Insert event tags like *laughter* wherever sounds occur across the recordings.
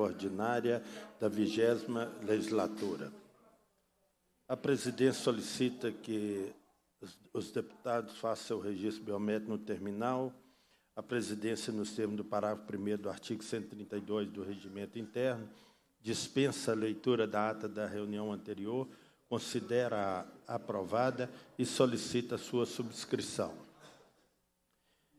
ordinária da vigésima legislatura. A presidência solicita que os deputados façam o registro biométrico no terminal. A presidência, nos termos do parágrafo 1 do artigo 132 do Regimento Interno, dispensa a leitura da ata da reunião anterior, considera -a aprovada e solicita sua subscrição.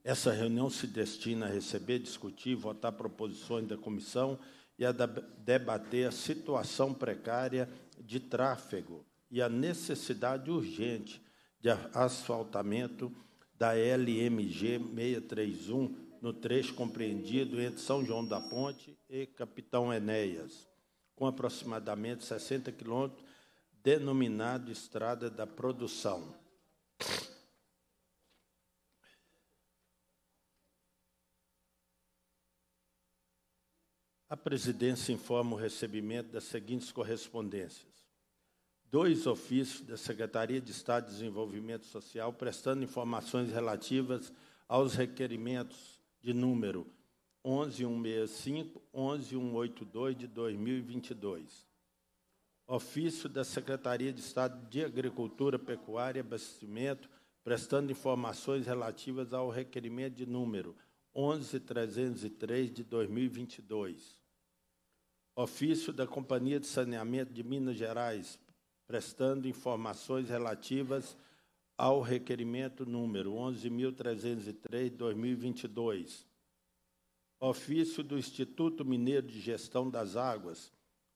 Essa reunião se destina a receber, discutir e votar proposições da comissão e a debater a situação precária de tráfego e a necessidade urgente de asfaltamento da LMG 631 no trecho compreendido entre São João da Ponte e Capitão Enéas, com aproximadamente 60 quilômetros, denominado Estrada da Produção. presidência informa o recebimento das seguintes correspondências: dois ofícios da Secretaria de Estado de Desenvolvimento Social prestando informações relativas aos requerimentos de número 11165, 11182 de 2022. Ofício da Secretaria de Estado de Agricultura, Pecuária e Abastecimento prestando informações relativas ao requerimento de número 11303 de 2022. Ofício da Companhia de Saneamento de Minas Gerais, prestando informações relativas ao requerimento número 11.303-2022. Ofício do Instituto Mineiro de Gestão das Águas,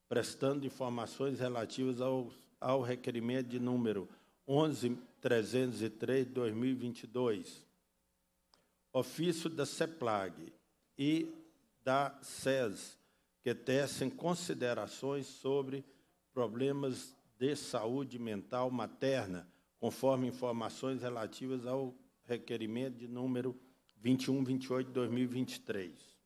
prestando informações relativas ao, ao requerimento de número 11.303-2022. Ofício da CEPLAG e da SES, que tecem considerações sobre problemas de saúde mental materna, conforme informações relativas ao requerimento de número 2128-2023.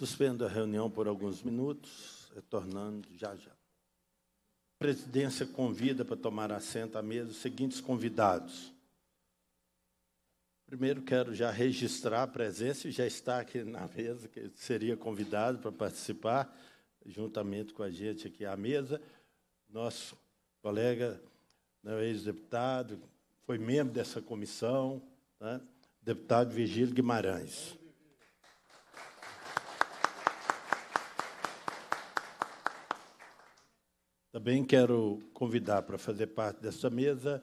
Suspendo a reunião por alguns minutos, retornando já já. A presidência convida para tomar assento à mesa os seguintes convidados. Primeiro, quero já registrar a presença, e já está aqui na mesa, que seria convidado para participar, juntamente com a gente aqui à mesa, nosso colega, né, ex-deputado, foi membro dessa comissão, né? deputado Virgílio Guimarães. Também quero convidar para fazer parte dessa mesa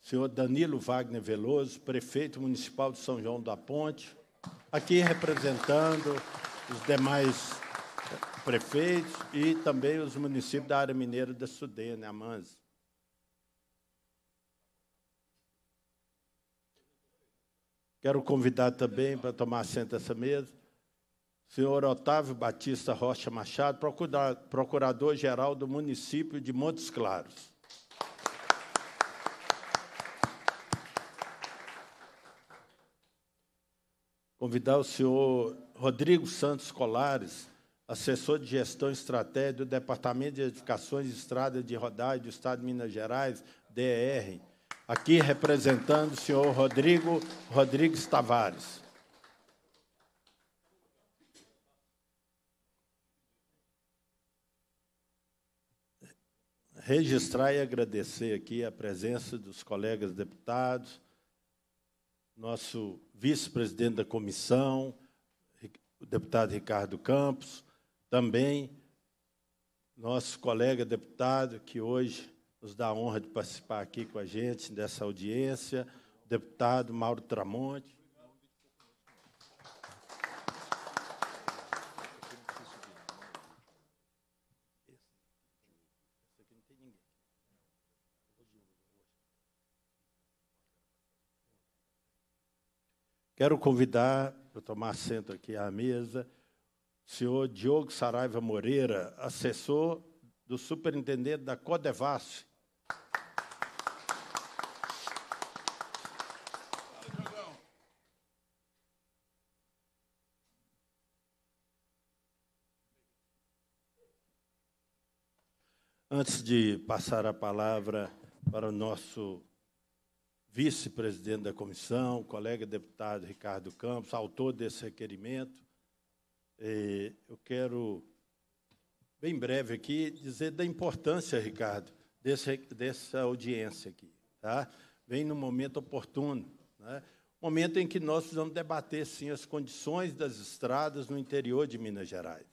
o senhor Danilo Wagner Veloso, prefeito municipal de São João da Ponte, aqui representando os demais prefeitos e também os municípios da área mineira da Sudene, né, Amansa. Quero convidar também para tomar assento essa mesa senhor Otávio Batista Rocha Machado, procurador-geral do município de Montes Claros. Convidar o senhor Rodrigo Santos Colares, assessor de gestão estratégia do Departamento de Edificações e Estradas de Rodagem do Estado de Minas Gerais, DR, aqui representando o senhor Rodrigo Rodrigues Tavares. registrar e agradecer aqui a presença dos colegas deputados, nosso vice-presidente da comissão, o deputado Ricardo Campos, também nosso colega deputado que hoje nos dá a honra de participar aqui com a gente dessa audiência, o deputado Mauro Tramonte, Quero convidar, para tomar assento aqui à mesa, o senhor Diogo Saraiva Moreira, assessor do superintendente da Codevasse. Antes de passar a palavra para o nosso vice-presidente da comissão, colega deputado Ricardo Campos, autor desse requerimento. E eu quero, bem breve aqui, dizer da importância, Ricardo, desse, dessa audiência aqui. Tá? Vem num momento oportuno, né? momento em que nós precisamos debater, sim, as condições das estradas no interior de Minas Gerais.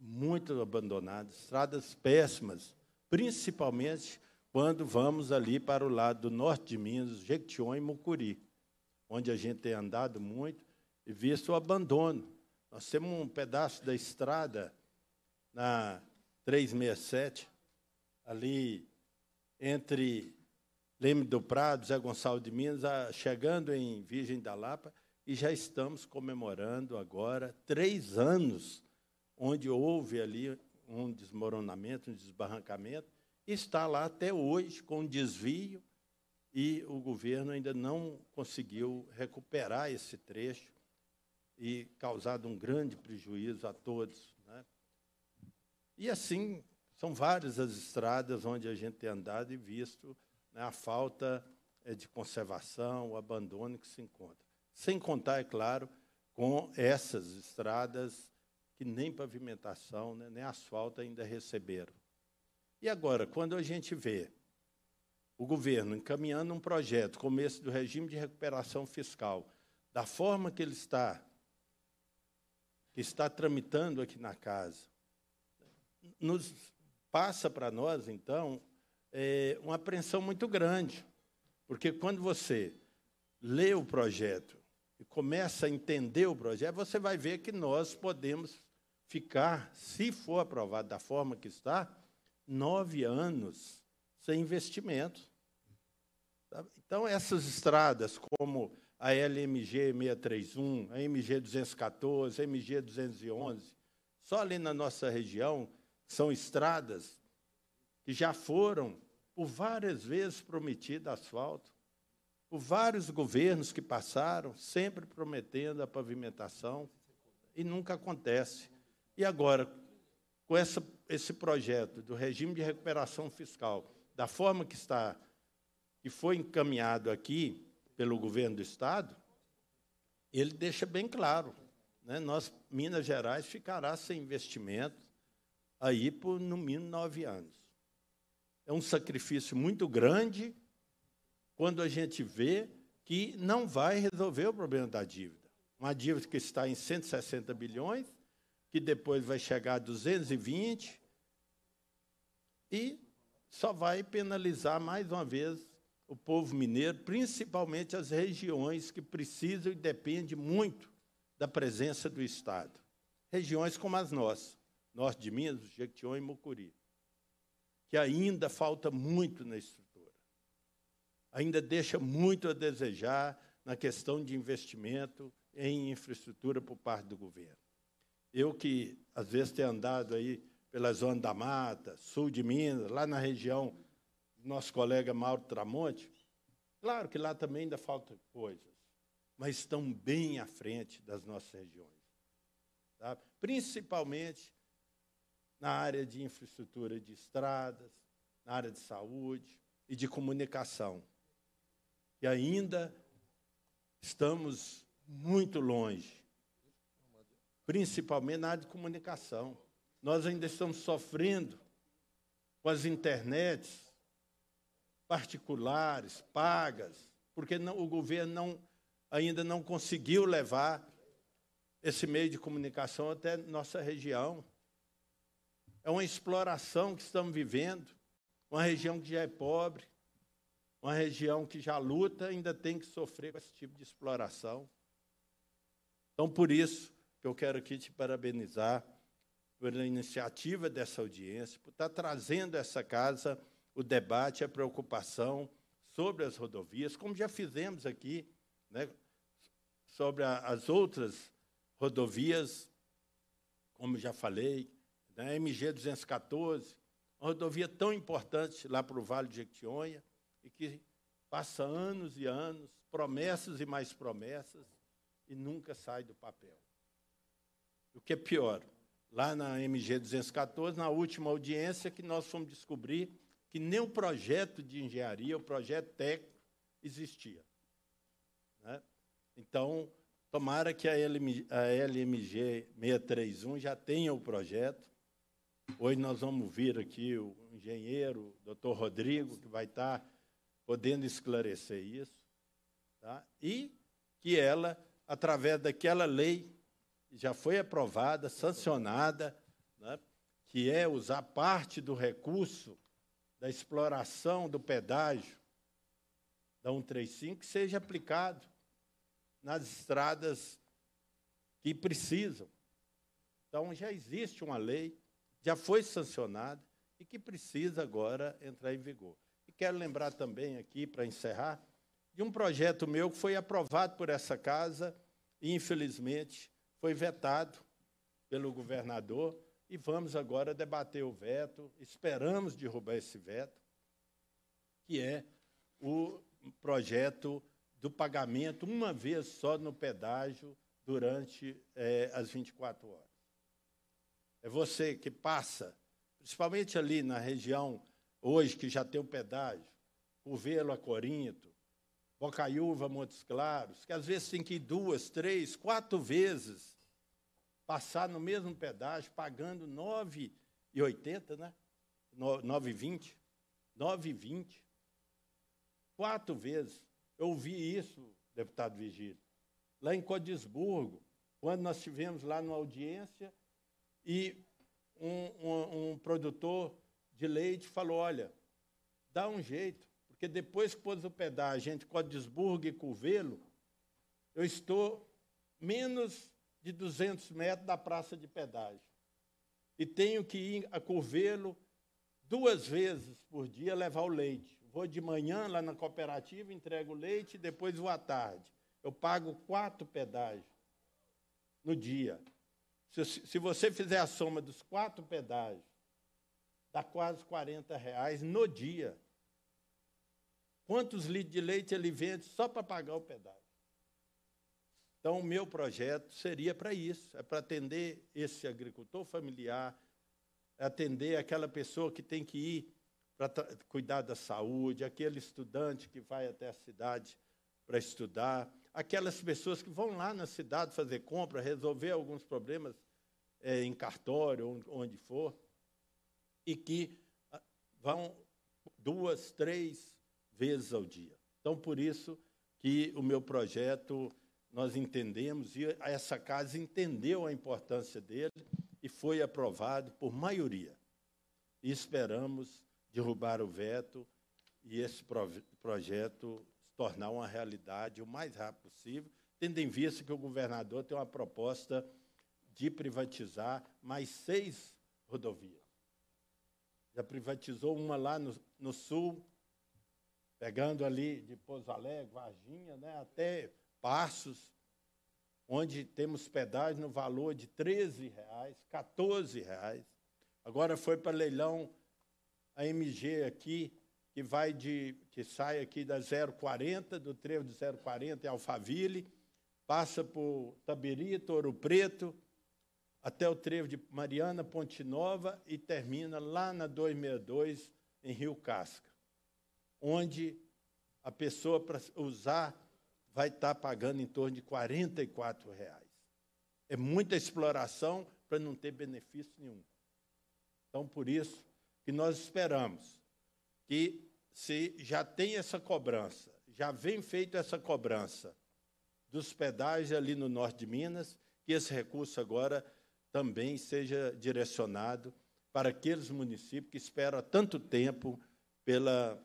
Muito abandonadas, estradas péssimas, principalmente quando vamos ali para o lado do norte de Minas, Jequitinhonha e Mucuri, onde a gente tem andado muito e visto o abandono. Nós temos um pedaço da estrada na 367, ali entre Leme do Prado, Zé Gonçalves de Minas, a, chegando em Virgem da Lapa, e já estamos comemorando agora três anos onde houve ali um desmoronamento, um desbarrancamento, está lá até hoje com desvio e o governo ainda não conseguiu recuperar esse trecho e causado um grande prejuízo a todos. Né? E assim, são várias as estradas onde a gente tem andado e visto né, a falta eh, de conservação, o abandono que se encontra. Sem contar, é claro, com essas estradas que nem pavimentação, né, nem asfalto ainda receberam. E agora, quando a gente vê o governo encaminhando um projeto como esse do regime de recuperação fiscal, da forma que ele está, que está tramitando aqui na casa, nos passa para nós, então, é uma apreensão muito grande. Porque quando você lê o projeto e começa a entender o projeto, você vai ver que nós podemos ficar, se for aprovado da forma que está, nove anos sem investimento. Tá? Então, essas estradas, como a LMG 631, a MG 214, a MG 211, só ali na nossa região, são estradas que já foram, por várias vezes, prometidas asfalto, por vários governos que passaram, sempre prometendo a pavimentação, e nunca acontece. E agora, com essa esse projeto do regime de recuperação fiscal, da forma que está, que foi encaminhado aqui pelo governo do Estado, ele deixa bem claro. Né? Nós, Minas Gerais ficará sem investimento aí por, no mínimo, nove anos. É um sacrifício muito grande quando a gente vê que não vai resolver o problema da dívida. Uma dívida que está em 160 bilhões, que depois vai chegar a 220, e só vai penalizar mais uma vez o povo mineiro, principalmente as regiões que precisam e dependem muito da presença do Estado. Regiões como as nossas, norte de Minas, Jequitinhon e Mucuri, que ainda falta muito na estrutura. Ainda deixa muito a desejar na questão de investimento em infraestrutura por parte do governo. Eu que às vezes tenho andado aí pela zona da mata, sul de Minas, lá na região do nosso colega Mauro Tramonte, claro que lá também ainda falta coisas, mas estão bem à frente das nossas regiões. Tá? Principalmente na área de infraestrutura de estradas, na área de saúde e de comunicação. E ainda estamos muito longe, principalmente na área de comunicação. Nós ainda estamos sofrendo com as internets particulares, pagas, porque não, o governo não, ainda não conseguiu levar esse meio de comunicação até nossa região. É uma exploração que estamos vivendo, uma região que já é pobre, uma região que já luta ainda tem que sofrer com esse tipo de exploração. Então, por isso que eu quero aqui te parabenizar pela iniciativa dessa audiência, por estar trazendo a essa casa o debate, a preocupação sobre as rodovias, como já fizemos aqui, né, sobre a, as outras rodovias, como já falei, né, MG 214, uma rodovia tão importante lá para o Vale de Jequitinhonha, e que passa anos e anos, promessas e mais promessas, e nunca sai do papel. O que é pior, lá na MG 214, na última audiência, que nós fomos descobrir que nem o projeto de engenharia, o projeto técnico, existia. Né? Então, tomara que a, LM, a LMG 631 já tenha o projeto. Hoje nós vamos vir aqui o engenheiro, o doutor Rodrigo, que vai estar podendo esclarecer isso. Tá? E que ela, através daquela lei já foi aprovada, sancionada, né, que é usar parte do recurso da exploração do pedágio da 135 que seja aplicado nas estradas que precisam. Então, já existe uma lei, já foi sancionada e que precisa agora entrar em vigor. E quero lembrar também aqui, para encerrar, de um projeto meu que foi aprovado por essa casa e, infelizmente, foi vetado pelo governador e vamos agora debater o veto, esperamos derrubar esse veto, que é o projeto do pagamento uma vez só no pedágio durante é, as 24 horas. É você que passa, principalmente ali na região hoje que já tem o pedágio, velo a Corinto, Bocaiúva, Montes Claros, que às vezes tem que ir duas, três, quatro vezes passar no mesmo pedágio, pagando R$ 9,80, né? R$ 9,20. R$ 9,20. Quatro vezes. Eu ouvi isso, deputado Vigílio, lá em Codisburgo, quando nós tivemos lá numa audiência e um, um, um produtor de leite falou, olha, dá um jeito, porque depois que pôs o pedágio entre Codesburgo e Curvelo, eu estou menos de 200 metros da praça de pedágio. E tenho que ir a Curvelo duas vezes por dia levar o leite. Vou de manhã lá na cooperativa, entrego o leite e depois vou à tarde. Eu pago quatro pedágios no dia. Se, se você fizer a soma dos quatro pedágios, dá quase 40 reais no dia quantos litros de leite ele vende só para pagar o pedágio. Então, o meu projeto seria para isso, é para atender esse agricultor familiar, atender aquela pessoa que tem que ir para cuidar da saúde, aquele estudante que vai até a cidade para estudar, aquelas pessoas que vão lá na cidade fazer compra, resolver alguns problemas é, em cartório, onde for, e que ah, vão duas, três, vezes ao dia. Então, por isso que o meu projeto nós entendemos e essa casa entendeu a importância dele e foi aprovado por maioria. E esperamos derrubar o veto e esse projeto se tornar uma realidade o mais rápido possível, tendo em vista que o governador tem uma proposta de privatizar mais seis rodovias. Já privatizou uma lá no, no sul, pegando ali de Pouso Alegre, Varginha, né, até Passos, onde temos pedágio no valor de 13 reais, 14 reais. Agora foi para leilão a MG aqui, que vai de que sai aqui da 040, do trevo de 040 em Alphaville, passa por Tabirito, Ouro Preto, até o trevo de Mariana, Ponte Nova e termina lá na 262 em Rio Casca onde a pessoa para usar vai estar tá pagando em torno de 44 reais. É muita exploração para não ter benefício nenhum. Então, por isso que nós esperamos que se já tem essa cobrança, já vem feita essa cobrança dos pedágios ali no norte de Minas, que esse recurso agora também seja direcionado para aqueles municípios que esperam há tanto tempo pela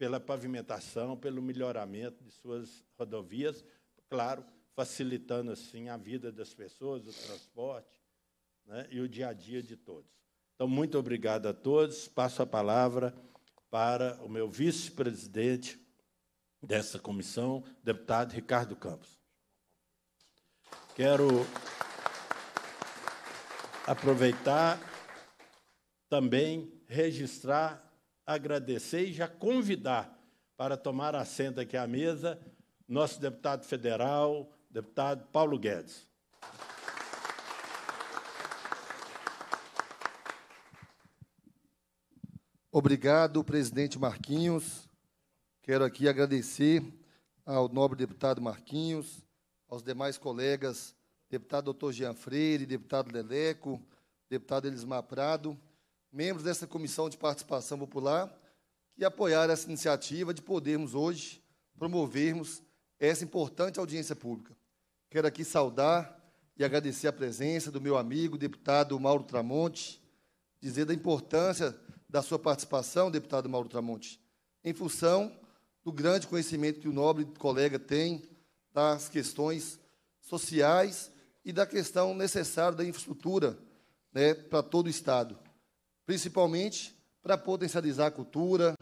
pela pavimentação, pelo melhoramento de suas rodovias, claro, facilitando assim a vida das pessoas, o transporte né, e o dia a dia de todos. Então, muito obrigado a todos. Passo a palavra para o meu vice-presidente dessa comissão, deputado Ricardo Campos. Quero aproveitar também registrar agradecer e já convidar para tomar assento aqui à mesa nosso deputado federal, deputado Paulo Guedes. Obrigado, presidente Marquinhos. Quero aqui agradecer ao nobre deputado Marquinhos, aos demais colegas, deputado doutor Jean Freire, deputado Leleco, deputado Elismar Prado, membros dessa comissão de participação popular que apoiaram essa iniciativa de podermos hoje promovermos essa importante audiência pública. Quero aqui saudar e agradecer a presença do meu amigo deputado Mauro Tramonte, dizer da importância da sua participação, deputado Mauro Tramonte, em função do grande conhecimento que o nobre colega tem das questões sociais e da questão necessária da infraestrutura né, para todo o Estado principalmente para potencializar a cultura,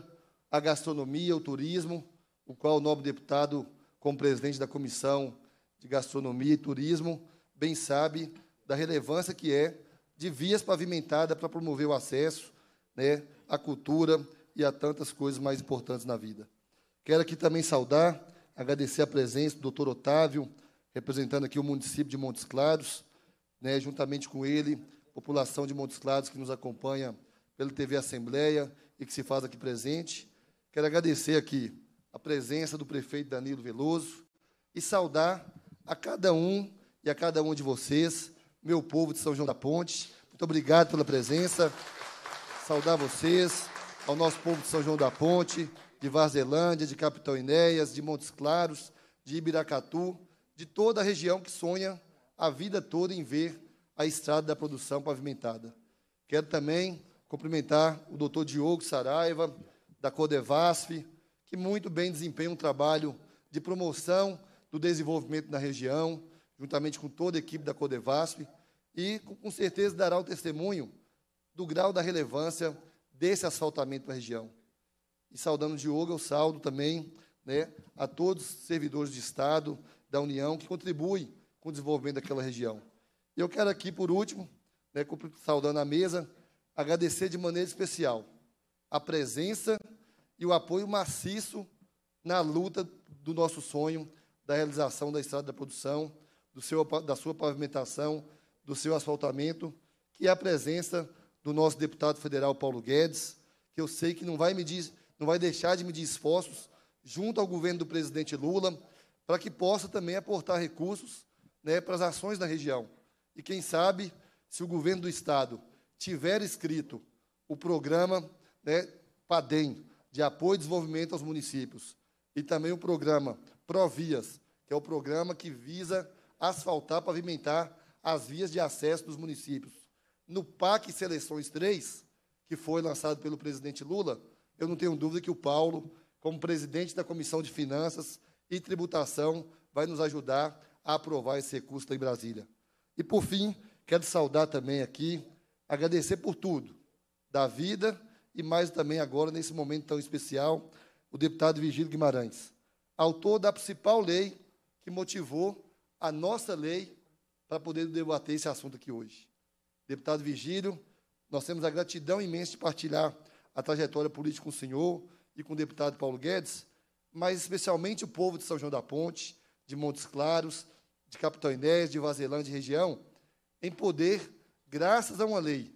a gastronomia, o turismo, o qual o nobre deputado, como presidente da Comissão de Gastronomia e Turismo, bem sabe da relevância que é de vias pavimentadas para promover o acesso né, à cultura e a tantas coisas mais importantes na vida. Quero aqui também saudar, agradecer a presença do doutor Otávio, representando aqui o município de Montes Claros, né, juntamente com ele, população de Montes Claros que nos acompanha pelo TV Assembleia e que se faz aqui presente. Quero agradecer aqui a presença do prefeito Danilo Veloso e saudar a cada um e a cada um de vocês, meu povo de São João da Ponte. Muito obrigado pela presença. Saudar vocês, ao nosso povo de São João da Ponte, de Varzelândia, de Capitão Inéias, de Montes Claros, de Ibiracatu, de toda a região que sonha a vida toda em ver a estrada da produção pavimentada. Quero também cumprimentar o doutor Diogo Saraiva, da Codevasf, que muito bem desempenha um trabalho de promoção do desenvolvimento na região, juntamente com toda a equipe da Codevasf, e com certeza dará o testemunho do grau da relevância desse asfaltamento na região. E saudando o Diogo, eu saldo também né, a todos os servidores de Estado, da União, que contribuem com o desenvolvimento daquela região. E eu quero aqui, por último, né, saudando a mesa, agradecer de maneira especial a presença e o apoio maciço na luta do nosso sonho, da realização da estrada da produção, do seu, da sua pavimentação, do seu asfaltamento, que é a presença do nosso deputado federal Paulo Guedes, que eu sei que não vai medir, não vai deixar de medir esforços junto ao governo do presidente Lula, para que possa também aportar recursos né, para as ações da região. E quem sabe, se o governo do Estado tiver escrito o programa né, PADEM, de apoio e desenvolvimento aos municípios, e também o programa Provias, que é o programa que visa asfaltar, pavimentar as vias de acesso dos municípios. No PAC Seleções 3, que foi lançado pelo presidente Lula, eu não tenho dúvida que o Paulo, como presidente da Comissão de Finanças e Tributação, vai nos ajudar a aprovar esse recurso em Brasília. E por fim, quero saudar também aqui, agradecer por tudo, da vida e mais também agora, nesse momento tão especial, o deputado Virgílio Guimarães, autor da principal lei que motivou a nossa lei para poder debater esse assunto aqui hoje. Deputado Virgílio, nós temos a gratidão imensa de partilhar a trajetória política com o senhor e com o deputado Paulo Guedes, mas especialmente o povo de São João da Ponte, de Montes Claros, de Capitão Inés, de Vazelândia e região, em poder, graças a uma lei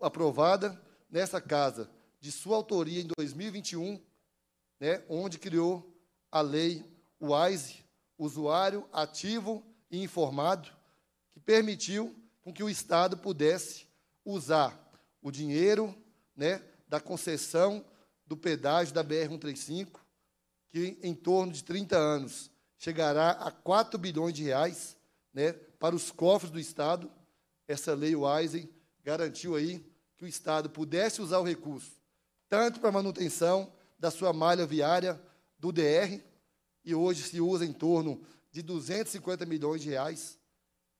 aprovada nessa casa, de sua autoria em 2021, né, onde criou a lei WISE, usuário ativo e informado, que permitiu com que o Estado pudesse usar o dinheiro né, da concessão do pedágio da BR-135, que em torno de 30 anos chegará a 4 bilhões de reais né, para os cofres do Estado. Essa lei Wisen garantiu aí que o Estado pudesse usar o recurso tanto para manutenção da sua malha viária do DR, e hoje se usa em torno de 250 milhões de reais.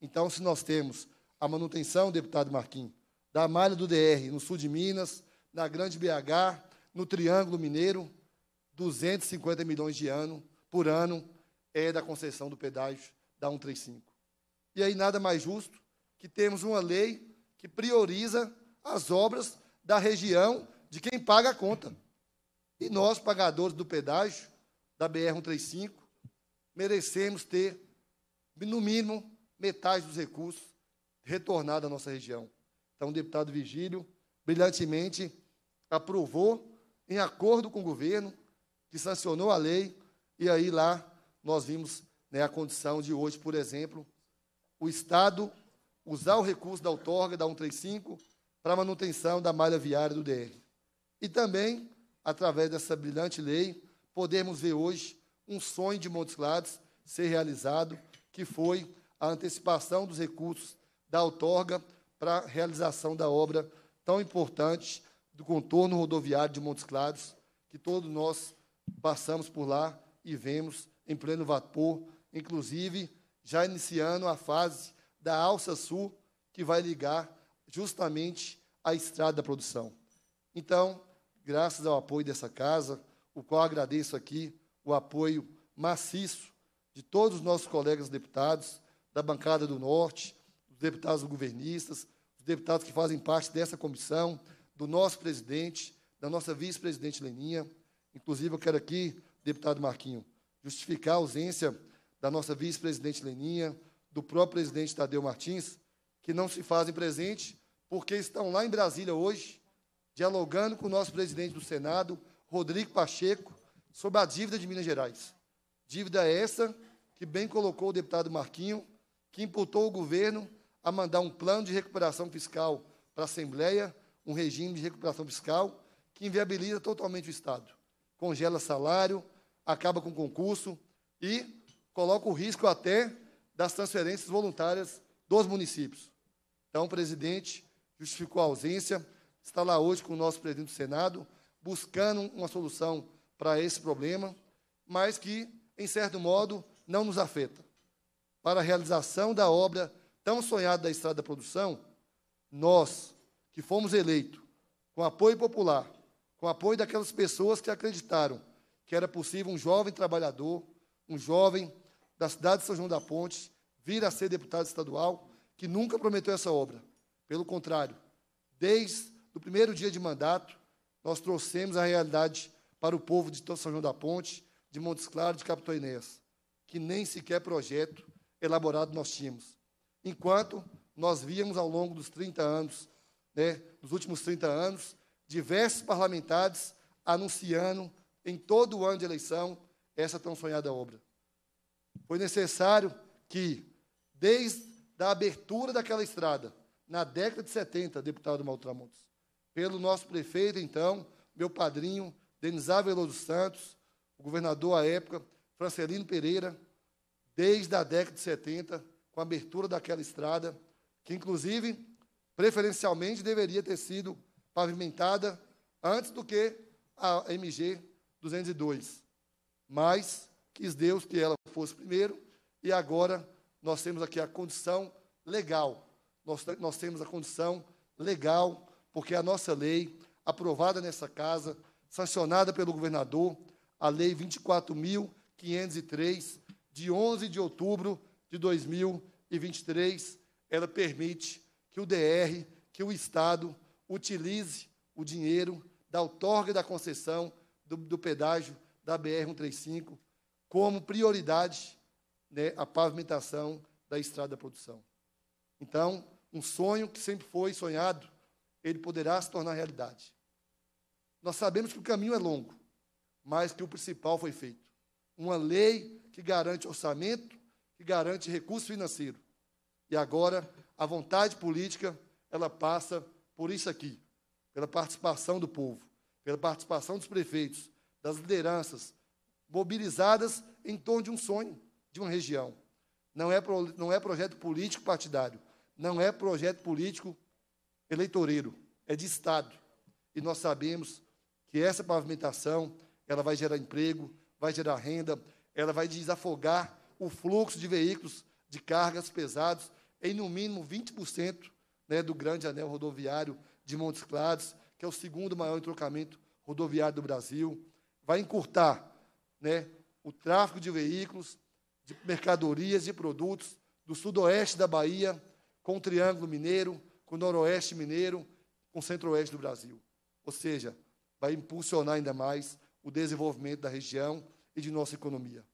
Então, se nós temos a manutenção, deputado Marquinhos, da malha do DR no sul de Minas, na Grande BH, no Triângulo Mineiro, 250 milhões de ano por ano é da concessão do pedágio da 135. E aí nada mais justo que temos uma lei que prioriza as obras da região de quem paga a conta. E nós, pagadores do pedágio da BR 135, merecemos ter, no mínimo, metade dos recursos retornados à nossa região. Então, o deputado Vigílio, brilhantemente, aprovou, em acordo com o governo, que sancionou a lei, e aí lá nós vimos né, a condição de hoje, por exemplo, o Estado usar o recurso da outorga da 135 para manutenção da malha viária do DR. E também, através dessa brilhante lei, podemos ver hoje um sonho de Montes Claros ser realizado, que foi a antecipação dos recursos da outorga para a realização da obra tão importante do contorno rodoviário de Montes Claros, que todos nós passamos por lá e vemos em pleno vapor, inclusive já iniciando a fase da alça sul, que vai ligar justamente a estrada da produção. Então, graças ao apoio dessa casa, o qual agradeço aqui o apoio maciço de todos os nossos colegas deputados da bancada do Norte, dos deputados governistas, dos deputados que fazem parte dessa comissão, do nosso presidente, da nossa vice-presidente Leninha. Inclusive, eu quero aqui, deputado Marquinho, justificar a ausência da nossa vice-presidente Leninha, do próprio presidente Tadeu Martins, que não se fazem presente porque estão lá em Brasília hoje, dialogando com o nosso presidente do Senado, Rodrigo Pacheco, sobre a dívida de Minas Gerais. Dívida essa que bem colocou o deputado Marquinho, que imputou o governo a mandar um plano de recuperação fiscal para a Assembleia, um regime de recuperação fiscal que inviabiliza totalmente o Estado. Congela salário, acaba com o concurso e coloca o risco até das transferências voluntárias dos municípios. Então, o presidente justificou a ausência, está lá hoje com o nosso presidente do Senado, buscando uma solução para esse problema, mas que, em certo modo, não nos afeta. Para a realização da obra tão sonhada da Estrada da Produção, nós, que fomos eleitos com apoio popular, com apoio daquelas pessoas que acreditaram que era possível um jovem trabalhador, um jovem da cidade de São João da Ponte, vir a ser deputado estadual, que nunca prometeu essa obra. Pelo contrário, desde o primeiro dia de mandato, nós trouxemos a realidade para o povo de São João da Ponte, de Montes Claros, de Capitão Inês, que nem sequer projeto elaborado nós tínhamos. Enquanto nós víamos ao longo dos 30 anos, né, dos últimos 30 anos, diversos parlamentares anunciando em todo o ano de eleição, essa tão sonhada obra. Foi necessário que, desde a abertura daquela estrada, na década de 70, deputado Maltramontes, pelo nosso prefeito, então, meu padrinho, Denis Veloso Santos, o governador à época, Francelino Pereira, desde a década de 70, com a abertura daquela estrada, que, inclusive, preferencialmente deveria ter sido pavimentada antes do que a MG 202. Mas quis Deus que ela fosse primeiro, e agora nós temos aqui a condição legal. Nós, nós temos a condição legal, porque a nossa lei, aprovada nessa casa, sancionada pelo governador, a Lei 24.503, de 11 de outubro de 2023, ela permite que o DR, que o Estado, utilize o dinheiro da outorga da concessão do, do pedágio da BR-135 como prioridade né, a pavimentação da estrada da produção. Então, um sonho que sempre foi sonhado, ele poderá se tornar realidade. Nós sabemos que o caminho é longo, mas que o principal foi feito. Uma lei que garante orçamento, que garante recurso financeiro. E agora, a vontade política, ela passa por isso aqui, pela participação do povo pela participação dos prefeitos, das lideranças, mobilizadas em torno de um sonho, de uma região. Não é, pro, não é projeto político partidário, não é projeto político eleitoreiro, é de Estado. E nós sabemos que essa pavimentação, ela vai gerar emprego, vai gerar renda, ela vai desafogar o fluxo de veículos de cargas pesados em no mínimo 20% né, do grande anel rodoviário de Montes Claros que é o segundo maior entrocamento rodoviário do Brasil, vai encurtar né, o tráfego de veículos, de mercadorias e produtos do sudoeste da Bahia com o Triângulo Mineiro, com o Noroeste Mineiro, com o Centro-Oeste do Brasil. Ou seja, vai impulsionar ainda mais o desenvolvimento da região e de nossa economia.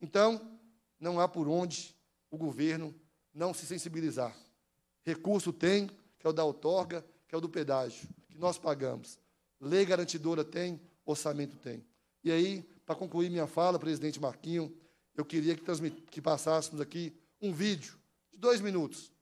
Então, não há por onde o governo não se sensibilizar. Recurso tem, que é o da outorga, que é o do pedágio que nós pagamos. Lei garantidora tem, orçamento tem. E aí, para concluir minha fala, presidente Marquinho, eu queria que, que passássemos aqui um vídeo de dois minutos,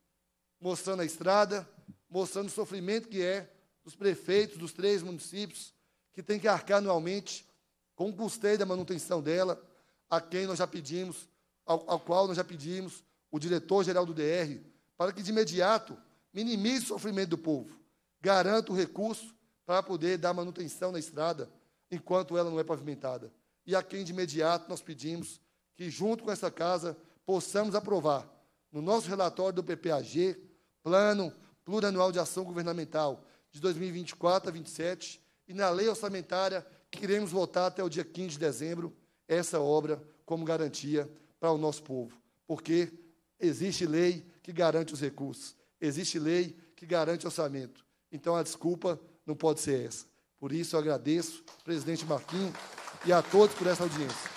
mostrando a estrada, mostrando o sofrimento que é dos prefeitos dos três municípios que tem que arcar anualmente com o custeio da manutenção dela, a quem nós já pedimos, ao, ao qual nós já pedimos o diretor-geral do DR, para que de imediato minimize o sofrimento do povo garanta o recurso para poder dar manutenção na estrada enquanto ela não é pavimentada. E aqui de imediato nós pedimos que, junto com essa casa, possamos aprovar no nosso relatório do PPAG, Plano Plurianual de Ação Governamental de 2024 a 2027, e na lei orçamentária que iremos votar até o dia 15 de dezembro, essa obra como garantia para o nosso povo. Porque existe lei que garante os recursos, existe lei que garante orçamento. Então a desculpa não pode ser essa. Por isso eu agradeço, presidente Marquinhos, e a todos por essa audiência.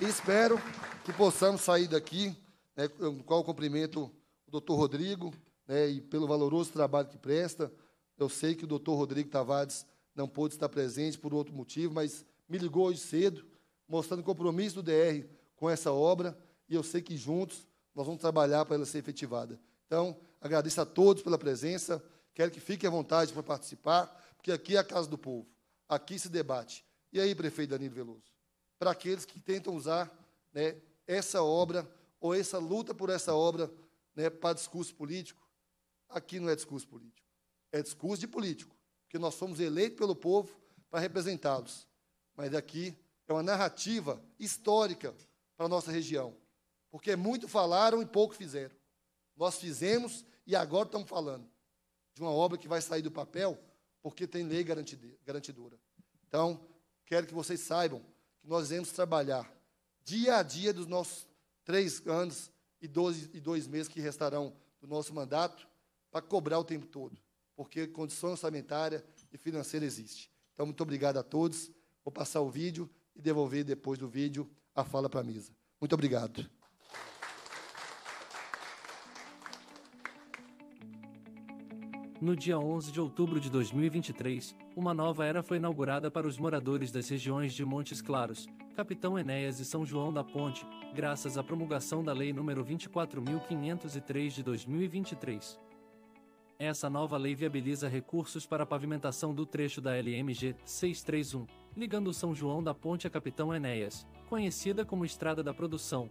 E espero que possamos sair daqui, né, no qual cumprimento o doutor Rodrigo né, e pelo valoroso trabalho que presta. Eu sei que o doutor Rodrigo Tavares não pôde estar presente por outro motivo, mas me ligou hoje cedo, mostrando o compromisso do DR com essa obra, e eu sei que juntos nós vamos trabalhar para ela ser efetivada. Então, agradeço a todos pela presença. Quero que fique à vontade para participar, porque aqui é a casa do povo. Aqui se debate. E aí, prefeito Danilo Veloso? Para aqueles que tentam usar né, essa obra ou essa luta por essa obra né, para discurso político, aqui não é discurso político. É discurso de político, porque nós somos eleitos pelo povo para representá-los. Mas aqui é uma narrativa histórica para a nossa região, porque muito falaram e pouco fizeram. Nós fizemos e agora estamos falando de uma obra que vai sair do papel, porque tem lei garantidora. Então, quero que vocês saibam que nós iremos trabalhar dia a dia dos nossos três anos e, 12, e dois meses que restarão do nosso mandato para cobrar o tempo todo, porque condição orçamentária e financeira existe. Então, muito obrigado a todos. Vou passar o vídeo e devolver depois do vídeo a fala para a mesa. Muito obrigado. No dia 11 de outubro de 2023, uma nova era foi inaugurada para os moradores das regiões de Montes Claros, Capitão Enéas e São João da Ponte, graças à promulgação da Lei nº 24.503 de 2023. Essa nova lei viabiliza recursos para a pavimentação do trecho da LMG 631, ligando São João da Ponte a Capitão Enéas, conhecida como Estrada da Produção,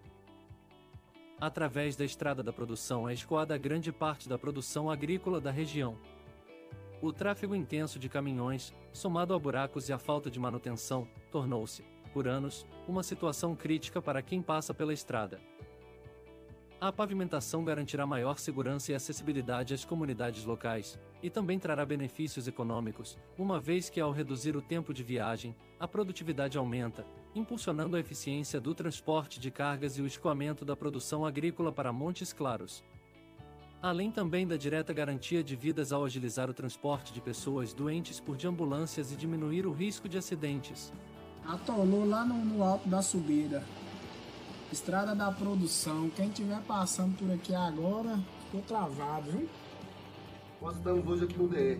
através da estrada da produção é escoada grande parte da produção agrícola da região. O tráfego intenso de caminhões, somado a buracos e a falta de manutenção, tornou-se, por anos, uma situação crítica para quem passa pela estrada. A pavimentação garantirá maior segurança e acessibilidade às comunidades locais, e também trará benefícios econômicos, uma vez que, ao reduzir o tempo de viagem, a produtividade aumenta, impulsionando a eficiência do transporte de cargas e o escoamento da produção agrícola para Montes Claros. Além também da direta garantia de vidas ao agilizar o transporte de pessoas doentes por de ambulâncias e diminuir o risco de acidentes. Atolou lá no, no alto da subida. Estrada da produção. Quem estiver passando por aqui agora, ficou travado, viu? Nós estamos hoje aqui no DR,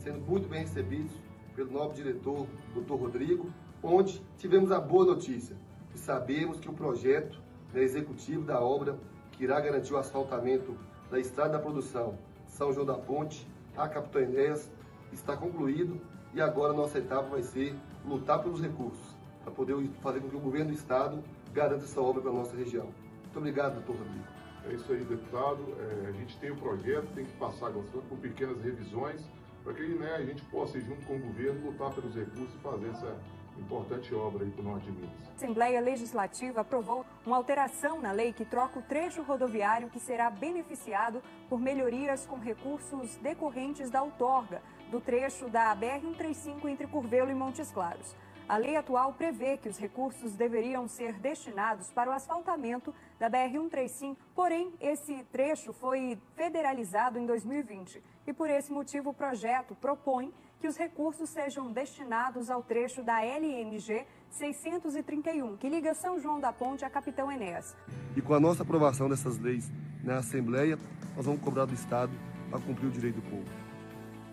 sendo muito bem recebidos pelo nobre diretor, Dr. Rodrigo, onde tivemos a boa notícia e sabemos que o projeto né, executivo da obra que irá garantir o asfaltamento da Estrada da Produção São João da Ponte a Capitão Enéas está concluído e agora nossa etapa vai ser lutar pelos recursos para poder fazer com que o governo do Estado garanta essa obra para a nossa região. Muito obrigado, doutor Rodrigo. É isso aí, deputado. É, a gente tem o um projeto, tem que passar por pequenas revisões para que né, a gente possa, junto com o governo, lutar pelos recursos e fazer essa, importante obra aí para o norte de Minas. A Assembleia Legislativa aprovou uma alteração na lei que troca o trecho rodoviário que será beneficiado por melhorias com recursos decorrentes da outorga do trecho da BR-135 entre Curvelo e Montes Claros. A lei atual prevê que os recursos deveriam ser destinados para o asfaltamento da BR-135, porém, esse trecho foi federalizado em 2020 e, por esse motivo, o projeto propõe que os recursos sejam destinados ao trecho da LMG 631, que liga São João da Ponte a Capitão Enéas. E com a nossa aprovação dessas leis na Assembleia, nós vamos cobrar do Estado a cumprir o direito do povo.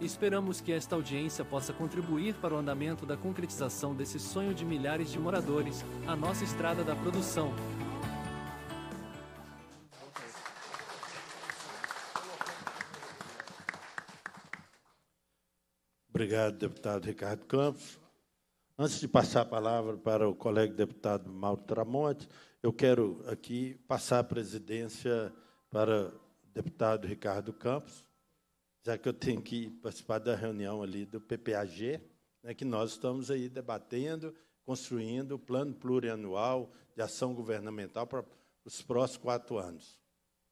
Esperamos que esta audiência possa contribuir para o andamento da concretização desse sonho de milhares de moradores, a nossa estrada da produção, obrigado, deputado Ricardo Campos. Antes de passar a palavra para o colega deputado Mauro Tramonte, eu quero aqui passar a presidência para o deputado Ricardo Campos, já que eu tenho que participar da reunião ali do PPAG, né, que nós estamos aí debatendo, construindo o plano plurianual de ação governamental para os próximos quatro anos.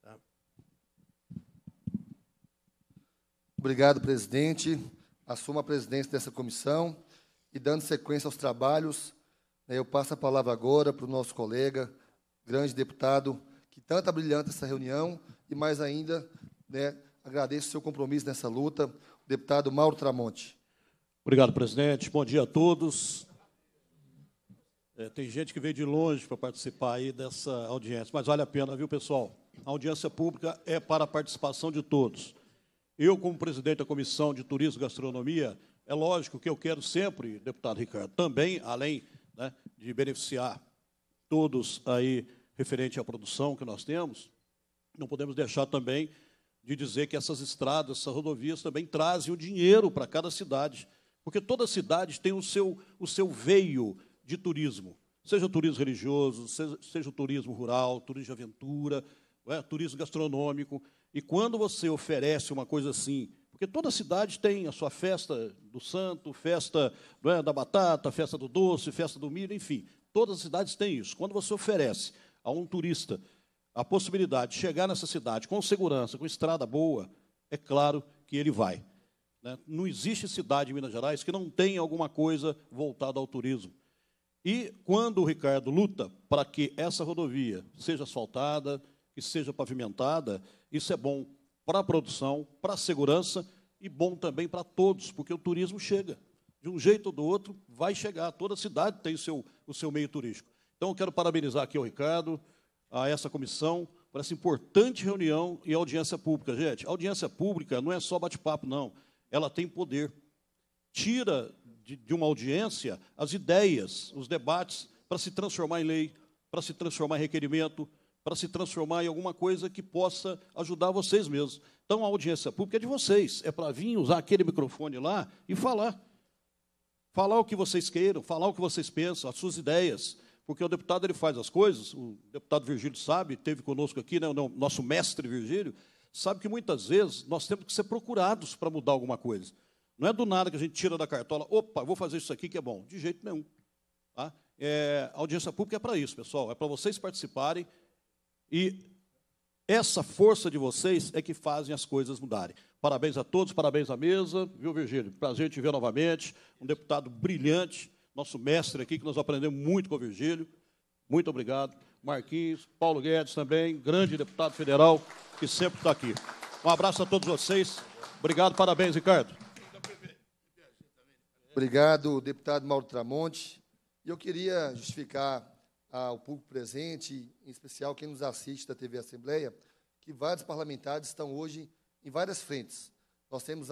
Tá? Obrigado, presidente assuma a presidência dessa comissão e dando sequência aos trabalhos, né, eu passo a palavra agora para o nosso colega, grande deputado, que tanto é brilhante essa reunião e mais ainda, né, agradeço o seu compromisso nessa luta, o deputado Mauro Tramonte. Obrigado, presidente. Bom dia a todos. É, tem gente que veio de longe para participar aí dessa audiência, mas vale a pena, viu, pessoal? A audiência pública é para a participação de todos. Eu, como presidente da Comissão de Turismo e Gastronomia, é lógico que eu quero sempre, deputado Ricardo, também, além né, de beneficiar todos aí referente à produção que nós temos, não podemos deixar também de dizer que essas estradas, essas rodovias também trazem o dinheiro para cada cidade, porque toda cidade tem o seu, o seu veio de turismo, seja turismo religioso, seja, seja turismo rural, turismo de aventura, é, turismo gastronômico. E quando você oferece uma coisa assim, porque toda cidade tem a sua festa do santo, festa é, da batata, festa do doce, festa do milho, enfim, todas as cidades têm isso. Quando você oferece a um turista a possibilidade de chegar nessa cidade com segurança, com estrada boa, é claro que ele vai. Né? Não existe cidade em Minas Gerais que não tenha alguma coisa voltada ao turismo. E quando o Ricardo luta para que essa rodovia seja asfaltada, que seja pavimentada, isso é bom para a produção, para a segurança e bom também para todos, porque o turismo chega. De um jeito ou do outro, vai chegar. Toda cidade tem o seu, o seu meio turístico. Então, eu quero parabenizar aqui o Ricardo, a essa comissão, por essa importante reunião e audiência pública. Gente, audiência pública não é só bate-papo, não. Ela tem poder. Tira de, de uma audiência as ideias, os debates, para se transformar em lei, para se transformar em requerimento, para se transformar em alguma coisa que possa ajudar vocês mesmos. Então, a audiência pública é de vocês, é para vir usar aquele microfone lá e falar. Falar o que vocês queiram, falar o que vocês pensam, as suas ideias, porque o deputado ele faz as coisas, o deputado Virgílio sabe, teve conosco aqui, né, o nosso mestre Virgílio, sabe que muitas vezes nós temos que ser procurados para mudar alguma coisa. Não é do nada que a gente tira da cartola, opa, vou fazer isso aqui que é bom. De jeito nenhum. Tá? É, a audiência pública é para isso, pessoal. É para vocês participarem, e essa força de vocês é que fazem as coisas mudarem. Parabéns a todos, parabéns à mesa, viu, Virgílio? Prazer te ver novamente. Um deputado brilhante, nosso mestre aqui, que nós aprendemos muito com o Virgílio. Muito obrigado. Marquinhos, Paulo Guedes também, grande deputado federal, que sempre está aqui. Um abraço a todos vocês. Obrigado, parabéns, Ricardo. Obrigado, deputado Mauro Tramonte. Eu queria justificar ao público presente, em especial quem nos assiste da TV Assembleia, que vários parlamentares estão hoje em várias frentes. Nós temos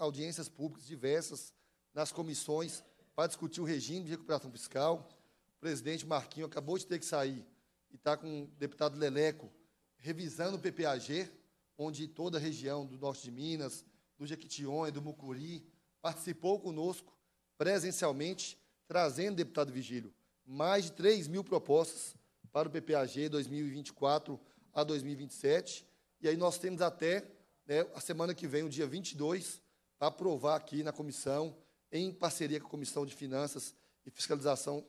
audiências públicas diversas nas comissões para discutir o regime de recuperação fiscal. O presidente Marquinho acabou de ter que sair e está com o deputado Leleco revisando o PPAG, onde toda a região do norte de Minas, do Jequitinhonha, do Mucuri, participou conosco presencialmente, trazendo o deputado Vigílio mais de 3 mil propostas para o PPAG 2024 a 2027. E aí nós temos até né, a semana que vem, o dia 22, para aprovar aqui na comissão, em parceria com a Comissão de Finanças e Fiscalização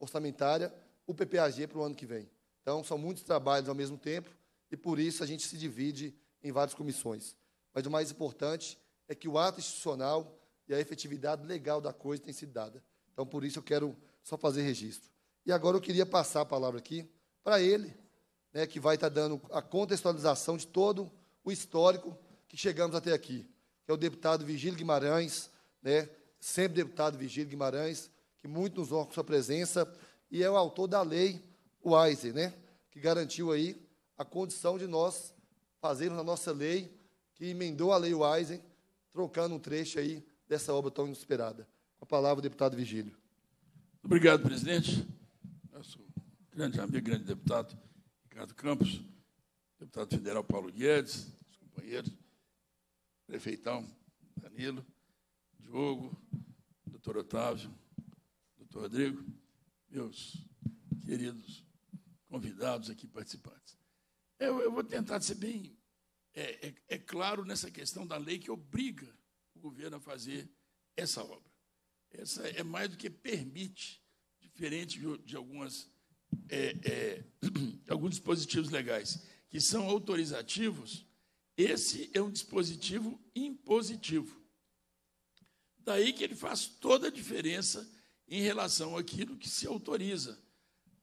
Orçamentária, o PPAG para o ano que vem. Então, são muitos trabalhos ao mesmo tempo e, por isso, a gente se divide em várias comissões. Mas o mais importante é que o ato institucional e a efetividade legal da coisa tem sido dada. Então, por isso, eu quero só fazer registro. E agora eu queria passar a palavra aqui para ele, né, que vai estar dando a contextualização de todo o histórico que chegamos até aqui, que é o deputado Vigílio Guimarães, né, sempre deputado Vigílio Guimarães, que muito nos honra com sua presença, e é o autor da lei Weiser, né, que garantiu aí a condição de nós fazermos a nossa lei, que emendou a lei Weiser, trocando um trecho aí dessa obra tão inesperada. Com a palavra, o deputado Vigílio. Obrigado, presidente. Nosso grande amigo, grande deputado Ricardo Campos, deputado federal Paulo Guedes, os companheiros, prefeitão Danilo, Diogo, doutor Otávio, doutor Rodrigo, meus queridos convidados aqui participantes. Eu, eu vou tentar ser bem é, é, é claro nessa questão da lei que obriga o governo a fazer essa obra. Essa é mais do que permite, diferente de, de algumas, é, é, *clears throat* alguns dispositivos legais que são autorizativos, esse é um dispositivo impositivo. Daí que ele faz toda a diferença em relação àquilo que se autoriza.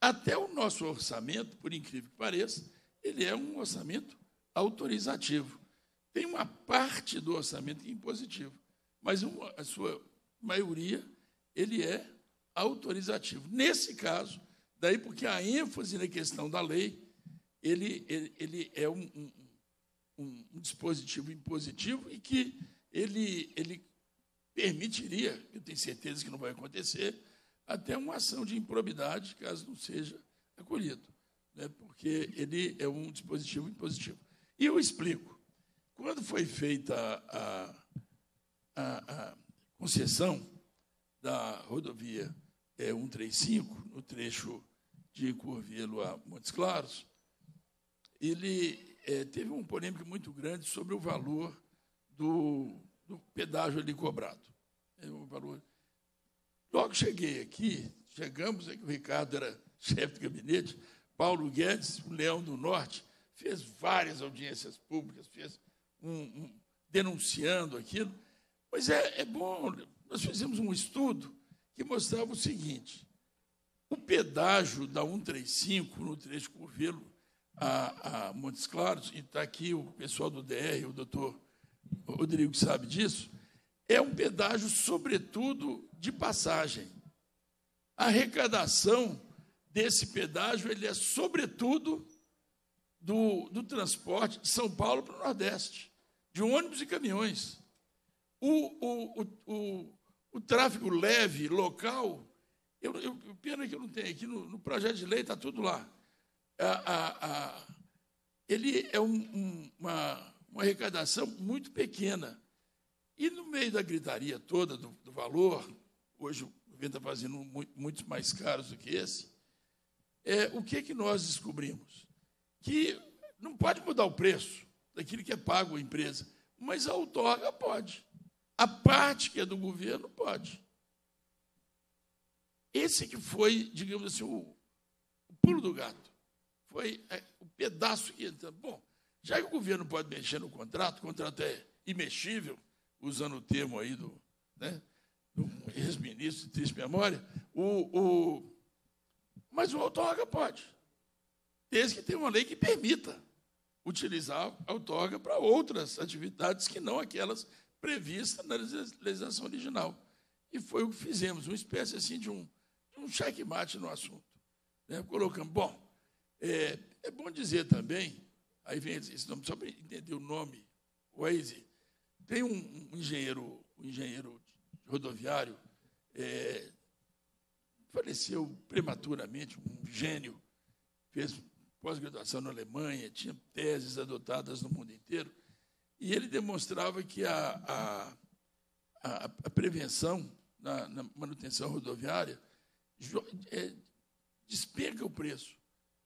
Até o nosso orçamento, por incrível que pareça, ele é um orçamento autorizativo. Tem uma parte do orçamento é impositivo, mas uma, a sua maioria, ele é autorizativo. Nesse caso, daí porque a ênfase na questão da lei, ele, ele, ele é um, um, um, dispositivo impositivo e que ele, ele permitiria, eu tenho certeza que não vai acontecer, até uma ação de improbidade, caso não seja acolhido, né? porque ele é um dispositivo impositivo. E eu explico. Quando foi feita a, a, a, concessão da rodovia 135, é, no trecho de Corvelo a Montes Claros, ele é, teve uma polêmica muito grande sobre o valor do, do pedágio ali cobrado. um é, valor. Logo cheguei aqui, chegamos, é o Ricardo era *laughs* chefe de gabinete, Paulo Guedes, o Leão do Norte, fez várias audiências públicas, fez um, um denunciando aquilo. Pois é, é bom. Nós fizemos um estudo que mostrava o seguinte: o pedágio da 135 no trecho Curvelo a, a Montes Claros, e está aqui o pessoal do DR, o doutor Rodrigo que sabe disso, é um pedágio, sobretudo, de passagem. A arrecadação desse pedágio ele é, sobretudo, do, do transporte de São Paulo para o Nordeste, de ônibus e caminhões. O, o, o, o, tráfego leve local, eu, eu, pena que eu não tenho aqui, no, no projeto de lei está tudo lá. A, a, a, ele é um, um, uma, uma arrecadação muito pequena. E no meio da gritaria toda do, do valor, hoje o governo está fazendo muito, muito, mais caros do que esse, é, o que, que nós descobrimos? Que não pode mudar o preço daquilo que é pago à empresa, mas a outorga pode. A parte que é do governo pode. Esse que foi, digamos assim, o, o pulo do gato. Foi é, o pedaço que Bom, já que o governo pode mexer no contrato, o contrato é imexível, usando o termo aí do, né, do ex-ministro de triste memória, o, o, mas o autógrafo pode, desde que tenha uma lei que permita utilizar a autógrafo para outras atividades que não aquelas prevista na legislação original. E foi o que fizemos, uma espécie assim de um, um checkmate no assunto. Né? Colocamos, bom, é, é, bom dizer também, aí vem esse nome, só para entender o nome, Waze, tem um, um engenheiro, um engenheiro rodoviário, é, faleceu prematuramente, um gênio, fez pós-graduação na Alemanha, tinha teses adotadas no mundo inteiro, e ele demonstrava que a, a, a prevenção na, na, manutenção rodoviária é, o preço.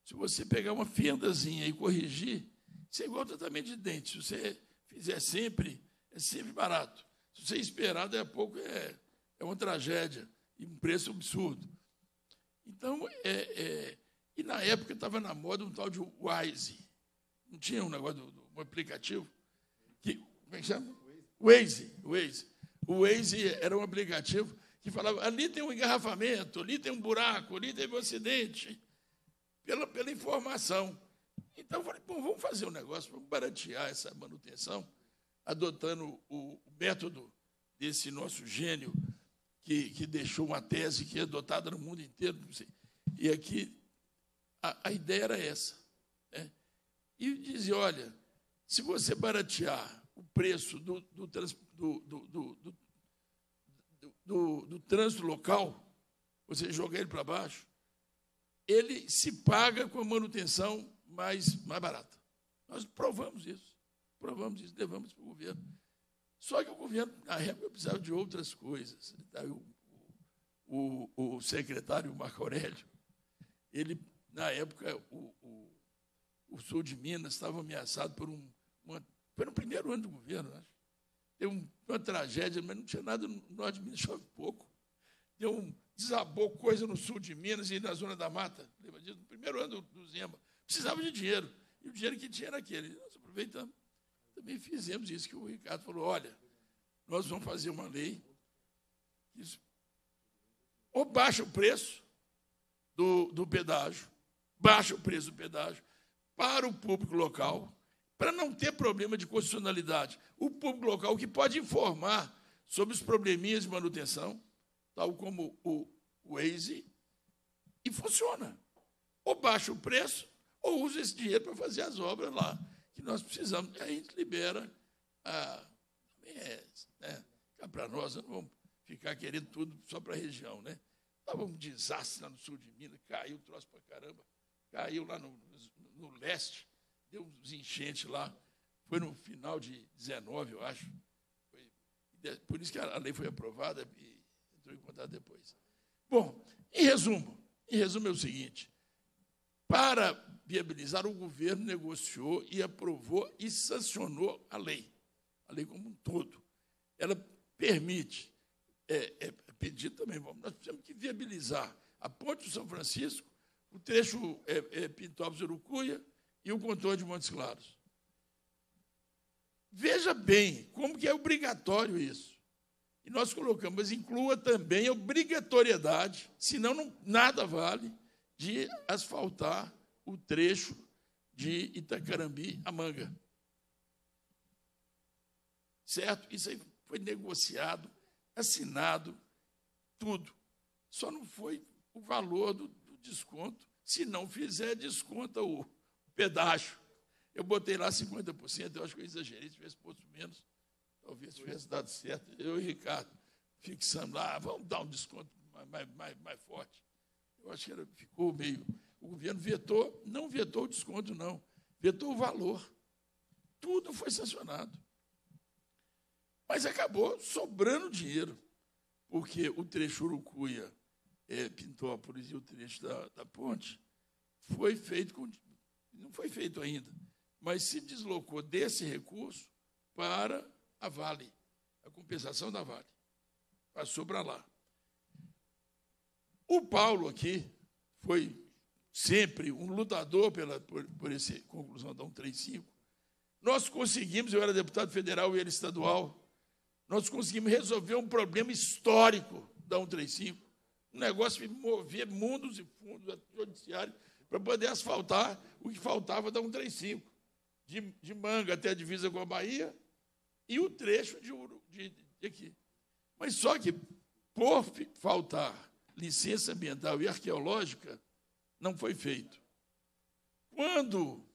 Se você pegar uma fendazinha e corrigir, isso é igual tratamento de dente. Se você fizer sempre, é sempre barato. Se você esperar, daí a pouco é, é uma tragédia e um preço absurdo. Então, é, é e na época estava na moda um tal de Wise. Não tinha um negócio, do, do, um aplicativo como é que chama? Waze. Waze. O Waze era um aplicativo que falava: ali tem um engarrafamento, ali tem um buraco, ali teve um acidente, pela, pela informação. Então eu falei: bom, vamos fazer um negócio, vamos baratear essa manutenção, adotando o método desse nosso gênio, que, que deixou uma tese que é adotada no mundo inteiro. E aqui a, a ideia era essa. Né? E dizia olha, se você baratear o preço do, do, do, do, do trânsito local, você joga ele para baixo, ele se paga com a manutenção mais, mais barata. Nós provamos isso, provamos isso, levamos para o governo. Só que o governo, na época, precisava de outras coisas. Né, tá? O, o, o secretário Marco Aurélio, ele, na época, o, o, o sul de Minas estava ameaçado por um, uma foi no primeiro ano do governo, acho. Né? Teve uma tragédia, mas não tinha nada no norte de Minas, chove pouco. Deu um, desabou coisa no sul de Minas e na zona da mata. Lembra disso? No primeiro ano do, do Zema. Precisava de dinheiro. E o dinheiro que tinha era aquele. Nós aproveitamos. Também fizemos isso que o Ricardo falou. Olha, nós vamos fazer uma lei isso. ou baixa o preço do, do pedágio, baixa o preço do pedágio para o público local, para não ter problema de constitucionalidade, o público local que pode informar sobre os probleminhas de manutenção, tal como o Waze, e funciona. Ou baixa o preço, ou usa esse dinheiro para fazer as obras lá que nós precisamos. E aí a gente libera a. Ah, é, né? para nós, não vamos ficar querendo tudo só para a região. Né? Estava um desastre lá no sul de Minas, caiu o troço para caramba, caiu lá no, no leste deu uns enchentes lá. Foi no final de 19, eu acho. Foi, por isso que a lei foi aprovada e entrou em contato depois. Bom, em resumo, em resumo é o seguinte: para viabilizar, o governo negociou e aprovou e sancionou a lei, a lei como um todo. Ela permite, é, é, é pedido também, nós temos que viabilizar a Ponte do São Francisco, o trecho é, é Pintópolis-Urucuia, e o contorno de Montes Claros. Veja bem como que é obrigatório isso. E nós colocamos, mas inclua também a obrigatoriedade, senão não, nada vale, de asfaltar o trecho de Itacarambi a Manga. Certo? Isso aí foi negociado, assinado, tudo. Só não foi o valor do, do desconto. Se não fizer, desconta o, pedágio. Eu botei lá 50%, eu acho que eu exagerei, se tivesse posto menos, talvez tivesse dado certo. Eu e Ricardo fixando lá, vamos dar um desconto mais, mais, mais forte. Eu acho que era, ficou meio. O governo vetou, não vetou o desconto, não, vetou o valor. Tudo foi sancionado. Mas acabou sobrando dinheiro, porque o trecho Urucuia é, Pintópolis e o trecho da, da ponte foi feito com não foi feito ainda, mas se deslocou desse recurso para a Vale, a compensação da Vale. Passou para lá. O Paulo aqui foi sempre um lutador pela, por, por essa conclusão da 135. Nós conseguimos, eu era deputado federal e ele estadual, nós conseguimos resolver um problema histórico da 135. Um negócio que movia mundos e fundos, judiciário, para poder asfaltar o que faltava da 135, de, de Manga até a divisa com a Bahia e o trecho de, de, de aqui. Mas só que, por faltar licença ambiental e arqueológica, não foi feito. Quando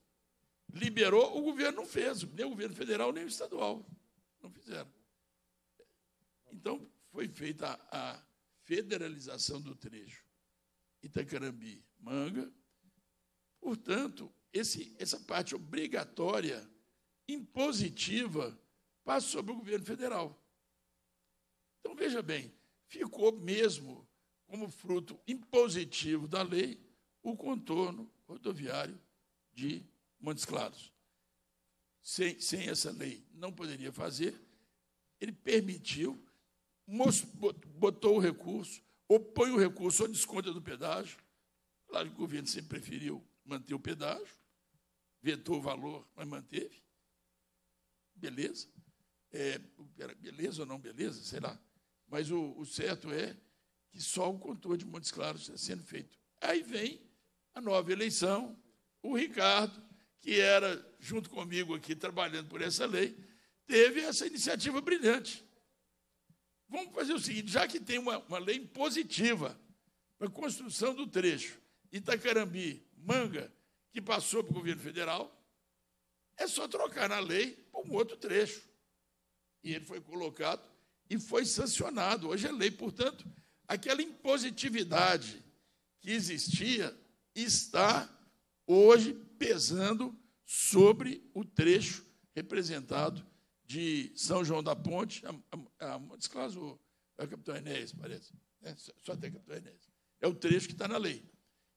liberou, o governo não fez, nem o governo federal, nem o estadual. Não fizeram. Então, foi feita a, a federalização do trecho Itacarambi, Manga, Portanto, esse, essa parte obrigatória, impositiva, passa sobre o governo federal. Então, veja bem, ficou mesmo como fruto impositivo da lei o contorno rodoviário de Montes Claros. Sem, sem essa lei não poderia fazer, ele permitiu, botou o recurso, opõe o recurso ao desconto do pedágio. Claro que o governo sempre preferiu manter o pedágio, vetou o valor, mas manteve. Beleza. É, beleza ou não beleza, sei lá. Mas o, o certo é que só o contorno de Montes Claros está sendo feito. Aí vem a nova eleição, o Ricardo, que era, junto comigo aqui, trabalhando por essa lei, teve essa iniciativa brilhante. Vamos fazer o seguinte: já que tem uma, uma lei positiva para a construção do trecho Itacarambi, manga que passou para o governo federal, é só trocar na lei por um outro trecho. E ele foi colocado e foi sancionado. Hoje é lei, portanto, aquela impositividade que existia está hoje pesando sobre o trecho representado de São João da Ponte a, a, a Montes Claros, é o capitão Enéas, parece. É, só, só tem capitão Enéas. É o trecho que está na lei.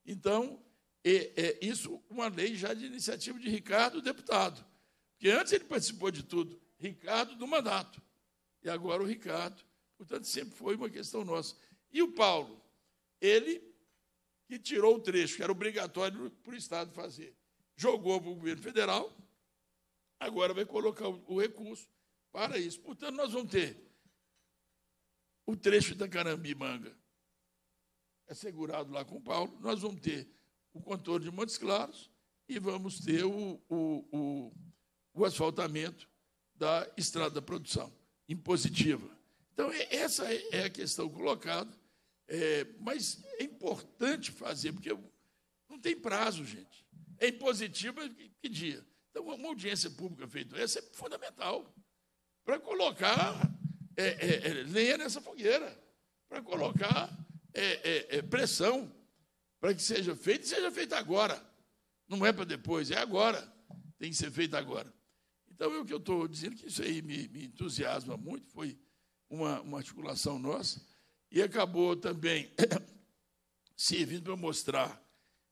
Então, e, é, isso uma lei já de iniciativa de Ricardo, deputado. Porque antes ele participou de tudo. Ricardo do mandato. E agora o Ricardo. Portanto, sempre foi uma questão nossa. E o Paulo? Ele que tirou o trecho, que era obrigatório para o Estado fazer. Jogou para o governo federal, agora vai colocar o recurso para isso. Portanto, nós vamos ter o trecho da Carambi Manga assegurado lá com o Paulo, nós vamos ter o contorno de Montes Claros e vamos ter o, o, o, o asfaltamento da estrada da produção impositiva. Então, essa é, é a questão colocada, é, mas é importante fazer, porque não tem prazo, gente. É impositiva que dia? Então, uma audiência pública feita essa é fundamental para colocar é, é, é lenha nessa fogueira, para colocar é, pressão para que seja feito, seja feito agora. Não é para depois, é agora. Tem que ser feito agora. Então, é o que eu estou dizendo, que isso aí me, me entusiasma muito, foi uma, uma, articulação nossa, e acabou também *clears throat* servindo para mostrar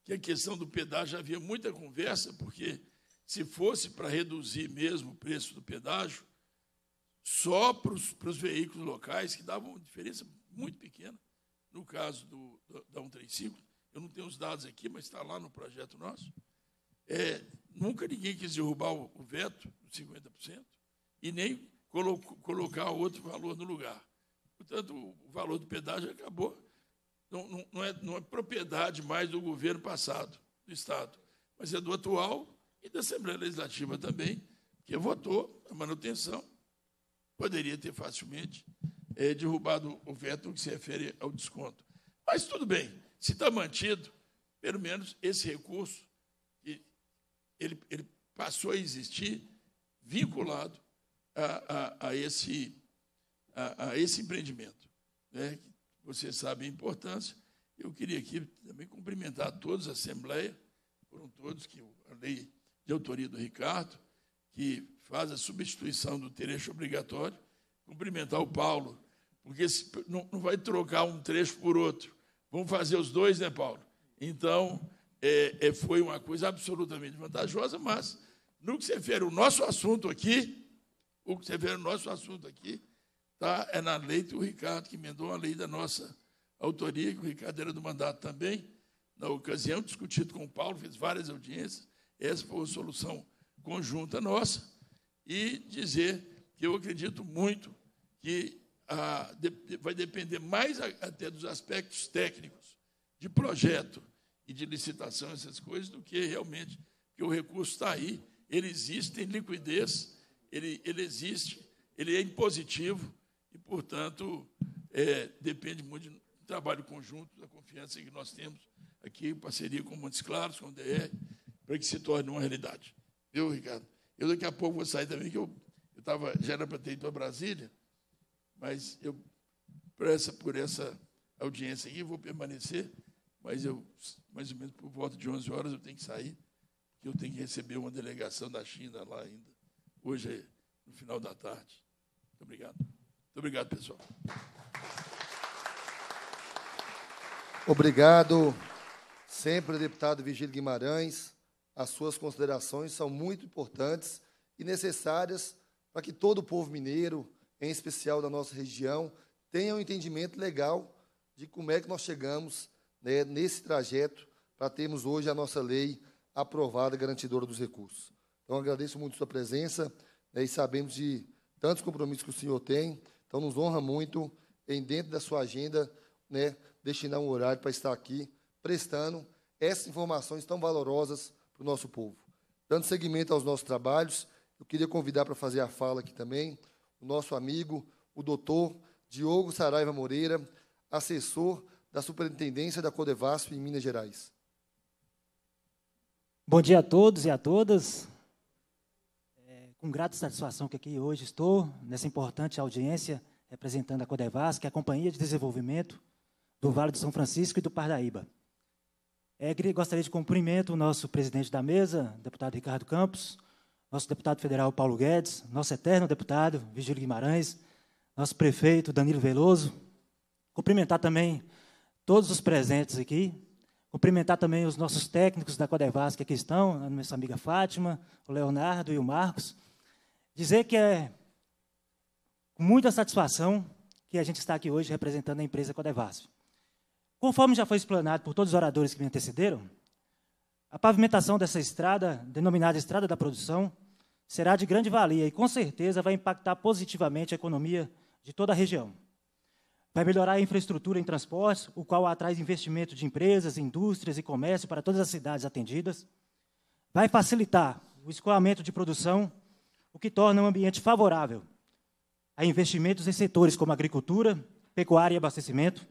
que a questão do pedágio havia muita conversa, porque se fosse para reduzir mesmo o preço do pedágio, só para os, para os veículos locais, que davam uma diferença muito pequena, no caso do, da 135, eu não tenho os dados aqui, mas está lá no projeto nosso, é, nunca ninguém quis derrubar o veto, 50%, e nem colo colocar outro valor no lugar. Portanto, o valor do pedágio acabou. Não, não, não, é, não é propriedade mais do governo passado, do Estado, mas é do atual e da Assembleia Legislativa também, que votou a manutenção. Poderia ter facilmente é, derrubado o veto que se refere ao desconto. Mas tudo bem. Se está mantido, pelo menos esse recurso, ele, ele passou a existir vinculado a, a, a esse, a, a, esse empreendimento. Né? Você sabe a importância. Eu queria aqui também cumprimentar todos a Assembleia, foram todos que a lei de autoria do Ricardo, que faz a substituição do trecho obrigatório, cumprimentar o Paulo, porque não, não vai trocar um trecho por outro Vamos fazer os dois, né, Paulo? Então, é, é, foi uma coisa absolutamente vantajosa, mas no que se refere o nosso assunto aqui, o que se refere o nosso assunto aqui, tá, é na lei do Ricardo, que emendou uma lei da nossa autoria, que o Ricardo era do mandato também, na ocasião, discutido com o Paulo, fez várias audiências, essa foi uma solução conjunta nossa, e dizer que eu acredito muito que vai depender mais até dos aspectos técnicos, de projeto e de licitação, essas coisas, do que realmente que o recurso está aí, ele existe, tem liquidez, ele, ele existe, ele é impositivo e, portanto, é, depende muito do trabalho conjunto, da confiança que nós temos aqui, em parceria com Montes Claros, com o DR, para que se torne uma realidade. Viu, Ricardo? Eu daqui a pouco vou sair também, que eu, eu tava, já era para ter ido a Brasília, mas eu pressa por essa audiência aqui, vou permanecer, mas eu, mais ou menos por volta de 11 horas, eu tenho que sair, que eu tenho que receber uma delegação da China lá ainda, hoje, no final da tarde. Muito obrigado. Muito obrigado, pessoal. Obrigado, sempre, deputado Vigílio Guimarães. As suas considerações são muito importantes e necessárias para que todo o povo mineiro, em especial da nossa região, tenham um entendimento legal de como é que nós chegamos né, nesse trajeto para termos hoje a nossa lei aprovada, garantidora dos recursos. Então, agradeço muito sua presença né, e sabemos de tantos compromissos que o senhor tem, então nos honra muito em dentro da sua agenda né, destinar um horário para estar aqui prestando essas informações tão valorosas para o nosso povo. Dando seguimento aos nossos trabalhos, eu queria convidar para fazer a fala aqui também o nosso amigo, o doutor Diogo Saraiva Moreira, assessor da Superintendência da Codevasf em Minas Gerais. Bom dia a todos e a todas. É, com grata satisfação que aqui hoje estou, nessa importante audiência, representando a Codevasf, que é a Companhia de Desenvolvimento do Vale do São Francisco e do Parnaíba. É, gostaria de cumprimento o nosso presidente da mesa, deputado Ricardo Campos, nosso deputado federal Paulo Guedes, nosso eterno deputado Vigílio Guimarães, nosso prefeito Danilo Veloso. Cumprimentar também todos os presentes aqui. Cumprimentar também os nossos técnicos da Codevas que aqui estão, a nossa amiga Fátima, o Leonardo e o Marcos. Dizer que é com muita satisfação que a gente está aqui hoje representando a empresa Codevasf. Conforme já foi explanado por todos os oradores que me antecederam, a pavimentação dessa estrada, denominada Estrada da Produção, será de grande valia e, com certeza, vai impactar positivamente a economia de toda a região. Vai melhorar a infraestrutura em transportes, o qual atrai investimento de empresas, indústrias e comércio para todas as cidades atendidas. Vai facilitar o escoamento de produção, o que torna um ambiente favorável a investimentos em setores como agricultura, pecuária e abastecimento.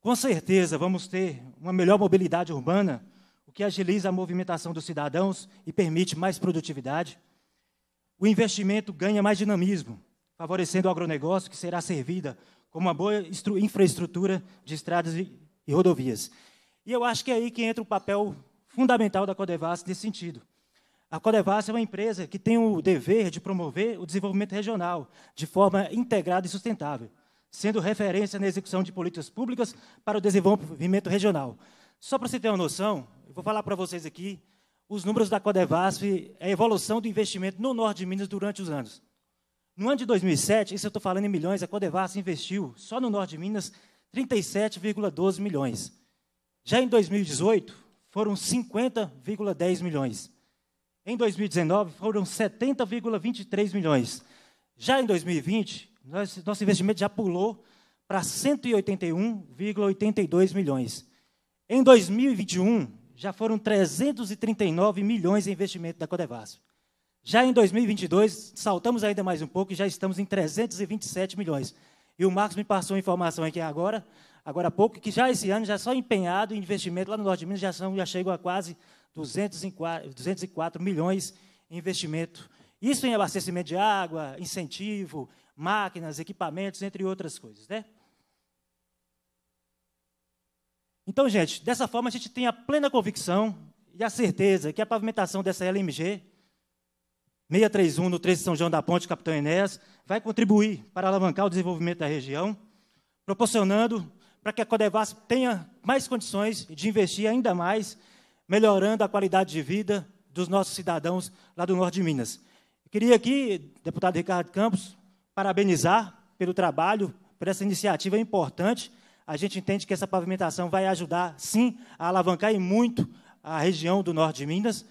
Com certeza, vamos ter uma melhor mobilidade urbana o que agiliza a movimentação dos cidadãos e permite mais produtividade. O investimento ganha mais dinamismo, favorecendo o agronegócio, que será servida como uma boa infraestrutura de estradas e, e rodovias. E eu acho que é aí que entra o papel fundamental da Codevas nesse sentido. A Codevas é uma empresa que tem o dever de promover o desenvolvimento regional de forma integrada e sustentável, sendo referência na execução de políticas públicas para o desenvolvimento regional. Só para você ter uma noção, eu vou falar para vocês aqui os números da Codevasf, é a evolução do investimento no norte de Minas durante os anos. No ano de 2007, isso eu estou falando em milhões, a Codevasf investiu só no norte de Minas 37,12 milhões. Já em 2018, foram 50,10 milhões. Em 2019, foram 70,23 milhões. Já em 2020, nosso investimento já pulou para 181,82 milhões. Em 2021, já foram 339 milhões em investimento da Codevasf. Já em 2022, saltamos ainda mais um pouco e já estamos em 327 milhões. E o Marcos me passou informação aqui agora, agora há pouco, que já esse ano, já só empenhado em investimento lá no Norte de Minas, já, são, já chegam a quase 204, 204 milhões em investimento. Isso em abastecimento de água, incentivo, máquinas, equipamentos, entre outras coisas. Né? Então, gente, dessa forma a gente tem a plena convicção e a certeza que a pavimentação dessa LMG 631 no de São João da Ponte, Capitão Enéas, vai contribuir para alavancar o desenvolvimento da região, proporcionando para que a Codevas tenha mais condições de investir ainda mais, melhorando a qualidade de vida dos nossos cidadãos lá do norte de Minas. Eu queria aqui, deputado Ricardo Campos, parabenizar pelo trabalho, por essa iniciativa importante a gente entende que essa pavimentação vai ajudar, sim, a alavancar e muito a região do norte de Minas.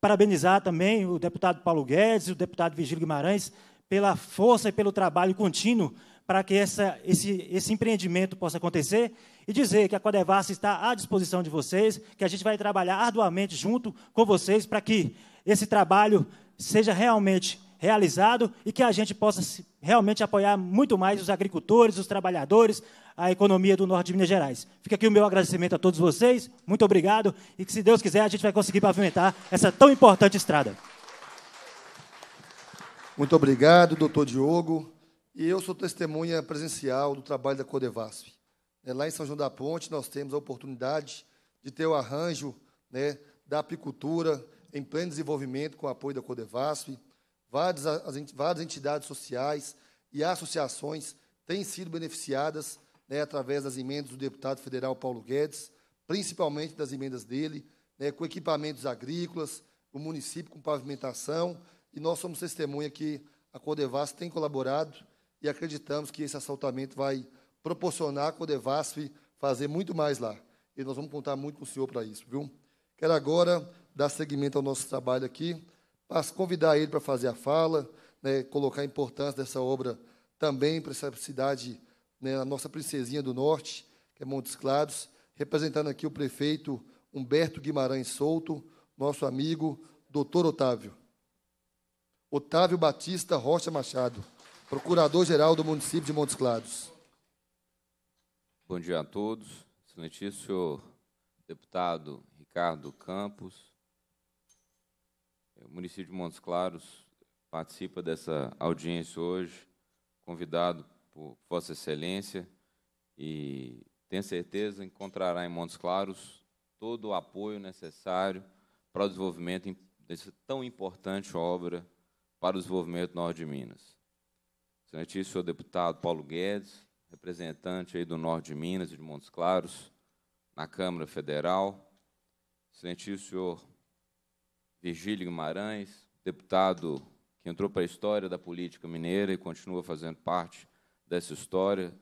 Parabenizar também o deputado Paulo Guedes e o deputado Vigílio Guimarães pela força e pelo trabalho contínuo para que essa, esse, esse empreendimento possa acontecer e dizer que a Codevassa está à disposição de vocês, que a gente vai trabalhar arduamente junto com vocês para que esse trabalho seja realmente realizado e que a gente possa realmente apoiar muito mais os agricultores, os trabalhadores, a economia do norte de Minas Gerais. Fica aqui o meu agradecimento a todos vocês, muito obrigado, e que, se Deus quiser, a gente vai conseguir pavimentar essa tão importante estrada. Muito obrigado, doutor Diogo. E eu sou testemunha presencial do trabalho da Codevasf. É, lá em São João da Ponte, nós temos a oportunidade de ter o arranjo né, da apicultura em pleno desenvolvimento com o apoio da Codevasf. Várias, várias entidades sociais e associações têm sido beneficiadas né, através das emendas do deputado federal Paulo Guedes, principalmente das emendas dele, né, com equipamentos agrícolas, o município com pavimentação, e nós somos testemunha que a Codevasf tem colaborado e acreditamos que esse assaltamento vai proporcionar a Codevasf fazer muito mais lá. E nós vamos contar muito com o senhor para isso, viu? Quero agora dar seguimento ao nosso trabalho aqui, convidar ele para fazer a fala, né, colocar a importância dessa obra também para essa cidade né, a nossa princesinha do norte, que é Montes Claros, representando aqui o prefeito Humberto Guimarães Souto, nosso amigo, doutor Otávio. Otávio Batista Rocha Machado, procurador-geral do município de Montes Claros. Bom dia a todos. Excelentíssimo deputado Ricardo Campos. O município de Montes Claros participa dessa audiência hoje, convidado por Vossa Excelência e tenho certeza encontrará em Montes Claros todo o apoio necessário para o desenvolvimento dessa tão importante obra para o desenvolvimento do norte de Minas. Excelentíssimo senhor deputado Paulo Guedes, representante aí do norte de Minas e de Montes Claros na Câmara Federal. Excelentíssimo senhor Virgílio Guimarães, deputado que entrou para a história da política mineira e continua fazendo parte dessa história,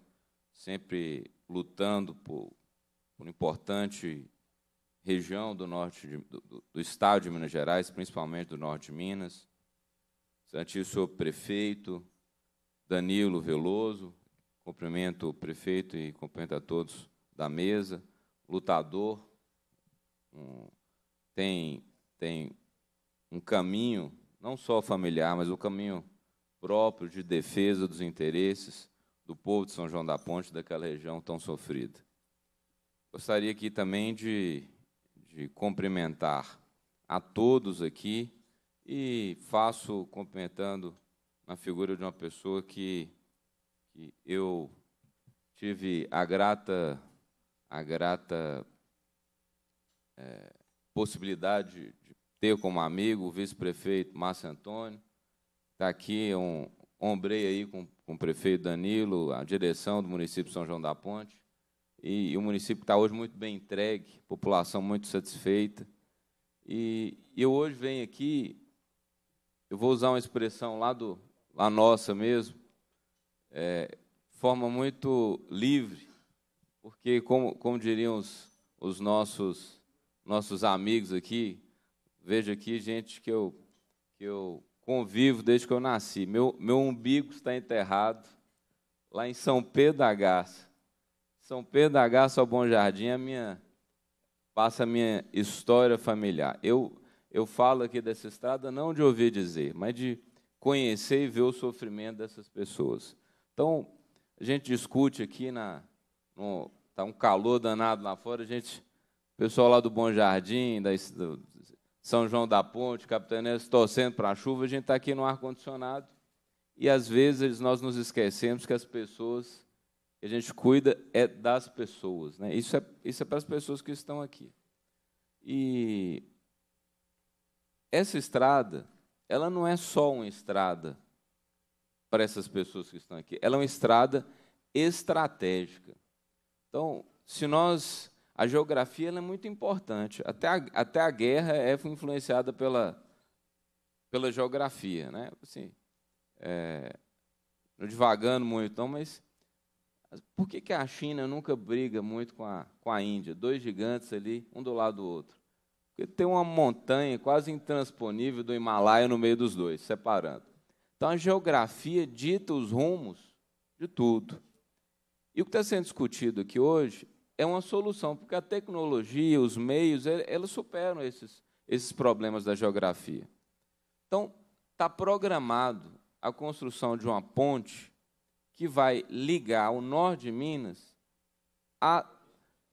sempre lutando por, uma importante região do norte de, do, do, estado de Minas Gerais, principalmente do norte de Minas. senhor prefeito Danilo Veloso, cumprimento o prefeito e cumprimento a todos da mesa, lutador, um, tem, tem um caminho, não só familiar, mas um caminho próprio de defesa dos interesses do povo de São João da Ponte, daquela região tão sofrida. Gostaria aqui também de, de cumprimentar a todos aqui e faço cumprimentando na figura de uma pessoa que, que eu tive a grata, a grata é, possibilidade de ter como amigo o vice-prefeito Márcio Antônio. Está aqui, um, ombrei aí com com o prefeito Danilo, a direção do município de São João da Ponte. E, e o município está hoje muito bem entregue, população muito satisfeita. E, e eu hoje venho aqui, eu vou usar uma expressão lá, do, lá nossa mesmo, é, forma muito livre, porque, como, como diriam os, os nossos, nossos amigos aqui, vejo aqui gente que eu, que eu convivo desde que eu nasci. Meu, meu umbigo está enterrado lá em São Pedro da Garça. São Pedro da Garça ao Bom Jardim é minha, passa a minha história familiar. Eu, eu falo aqui dessa estrada não de ouvir dizer, mas de conhecer e ver o sofrimento dessas pessoas. Então, a gente discute aqui, na, tá um calor danado lá fora, a gente, o pessoal lá do Bom Jardim, da, são João da Ponte, Capitanense, torcendo para a chuva, a gente está aqui no ar-condicionado. E às vezes nós nos esquecemos que as pessoas que a gente cuida é das pessoas. Né? Isso, é, isso é para as pessoas que estão aqui. E essa estrada, ela não é só uma estrada para essas pessoas que estão aqui, ela é uma estrada estratégica. Então, se nós a geografia é muito importante. Até a, até a guerra é influenciada pela, pela geografia. Né? Assim, é, não divagando muito, não, mas por que, que a China nunca briga muito com a, com a Índia? Dois gigantes ali, um do lado do outro. Porque tem uma montanha quase intransponível do Himalaia no meio dos dois, separando. Então a geografia dita os rumos de tudo. E o que está sendo discutido aqui hoje é uma solução, porque a tecnologia, os meios, elas superam esses, esses problemas da geografia. Então, está programado a construção de uma ponte que vai ligar o norte de Minas à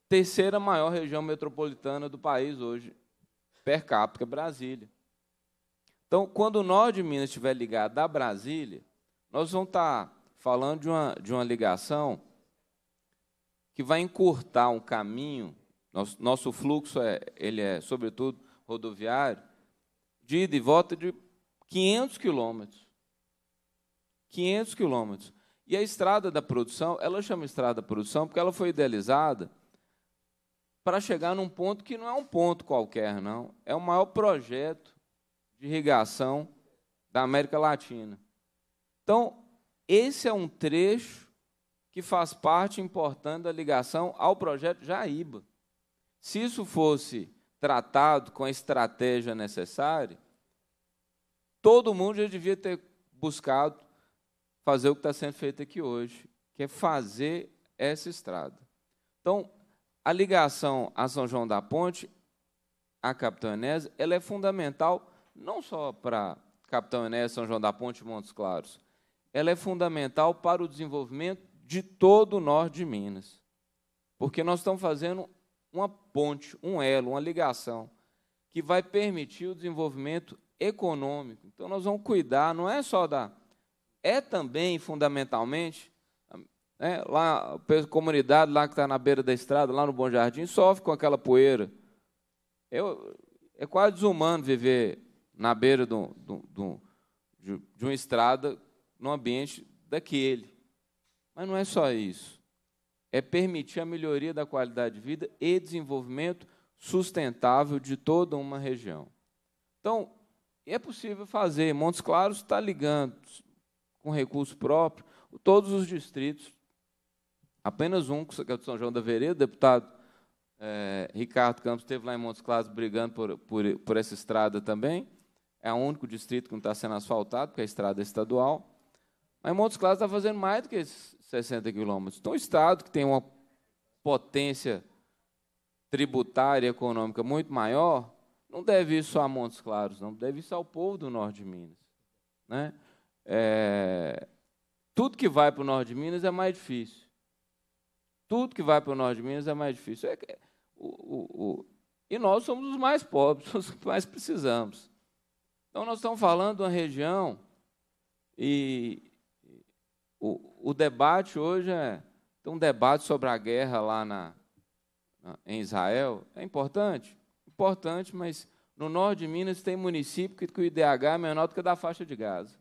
terceira maior região metropolitana do país hoje, per capita, Brasília. Então, quando o norte de Minas estiver ligado à Brasília, nós vamos estar tá falando de uma, de uma ligação que vai encurtar um caminho. Nosso, nosso fluxo é, ele é, sobretudo, rodoviário, de ida e volta de 500 quilômetros. 500 quilômetros. E a estrada da produção, ela chama estrada da produção porque ela foi idealizada para chegar num ponto que não é um ponto qualquer, não. É o maior projeto de irrigação da América Latina. Então, esse é um trecho que faz parte importante da ligação ao projeto Jaíba. Se isso fosse tratado com a estratégia necessária, todo mundo já devia ter buscado fazer o que está sendo feito aqui hoje, que é fazer essa estrada. Então, a ligação a São João da Ponte, a Capitão Enéas, ela é fundamental não só para Capitão Enéas, São João da Ponte e Montes Claros, ela é fundamental para o desenvolvimento de todo o norte de Minas. Porque nós estamos fazendo uma ponte, um elo, uma ligação que vai permitir o desenvolvimento econômico. Então nós vamos cuidar, não é só da. É também, fundamentalmente, né, lá, a comunidade lá que está na beira da estrada, lá no Bom Jardim, sofre com aquela poeira. Eu, é, é quase desumano viver na beira do, do, do, de, de uma estrada num ambiente daquele. Mas não é só isso. É permitir a melhoria da qualidade de vida e desenvolvimento sustentável de toda uma região. Então, é possível fazer. Montes Claros está ligando com recurso próprio todos os distritos. Apenas um, que é o de São João da Vereda, o deputado é, Ricardo Campos esteve lá em Montes Claros brigando por, por, por essa estrada também. É o único distrito que não está sendo asfaltado, porque é estrada estadual. Mas Montes Claros está fazendo mais do que esses 60 quilômetros. Então, o Estado, que tem uma potência tributária e econômica muito maior, não deve isso a Montes Claros, não, deve isso ao povo do norte de Minas. Né? É, tudo que vai para o norte de Minas é mais difícil. Tudo que vai para o norte de Minas é mais difícil. É, o, o, o, e nós somos os mais pobres, *laughs* os que mais precisamos. Então, nós estamos falando de uma região e o, o debate hoje é. Tem um debate sobre a guerra lá na, em Israel. É importante? Importante, mas no norte de Minas tem município que, que o IDH é menor do que o da faixa de Gaza.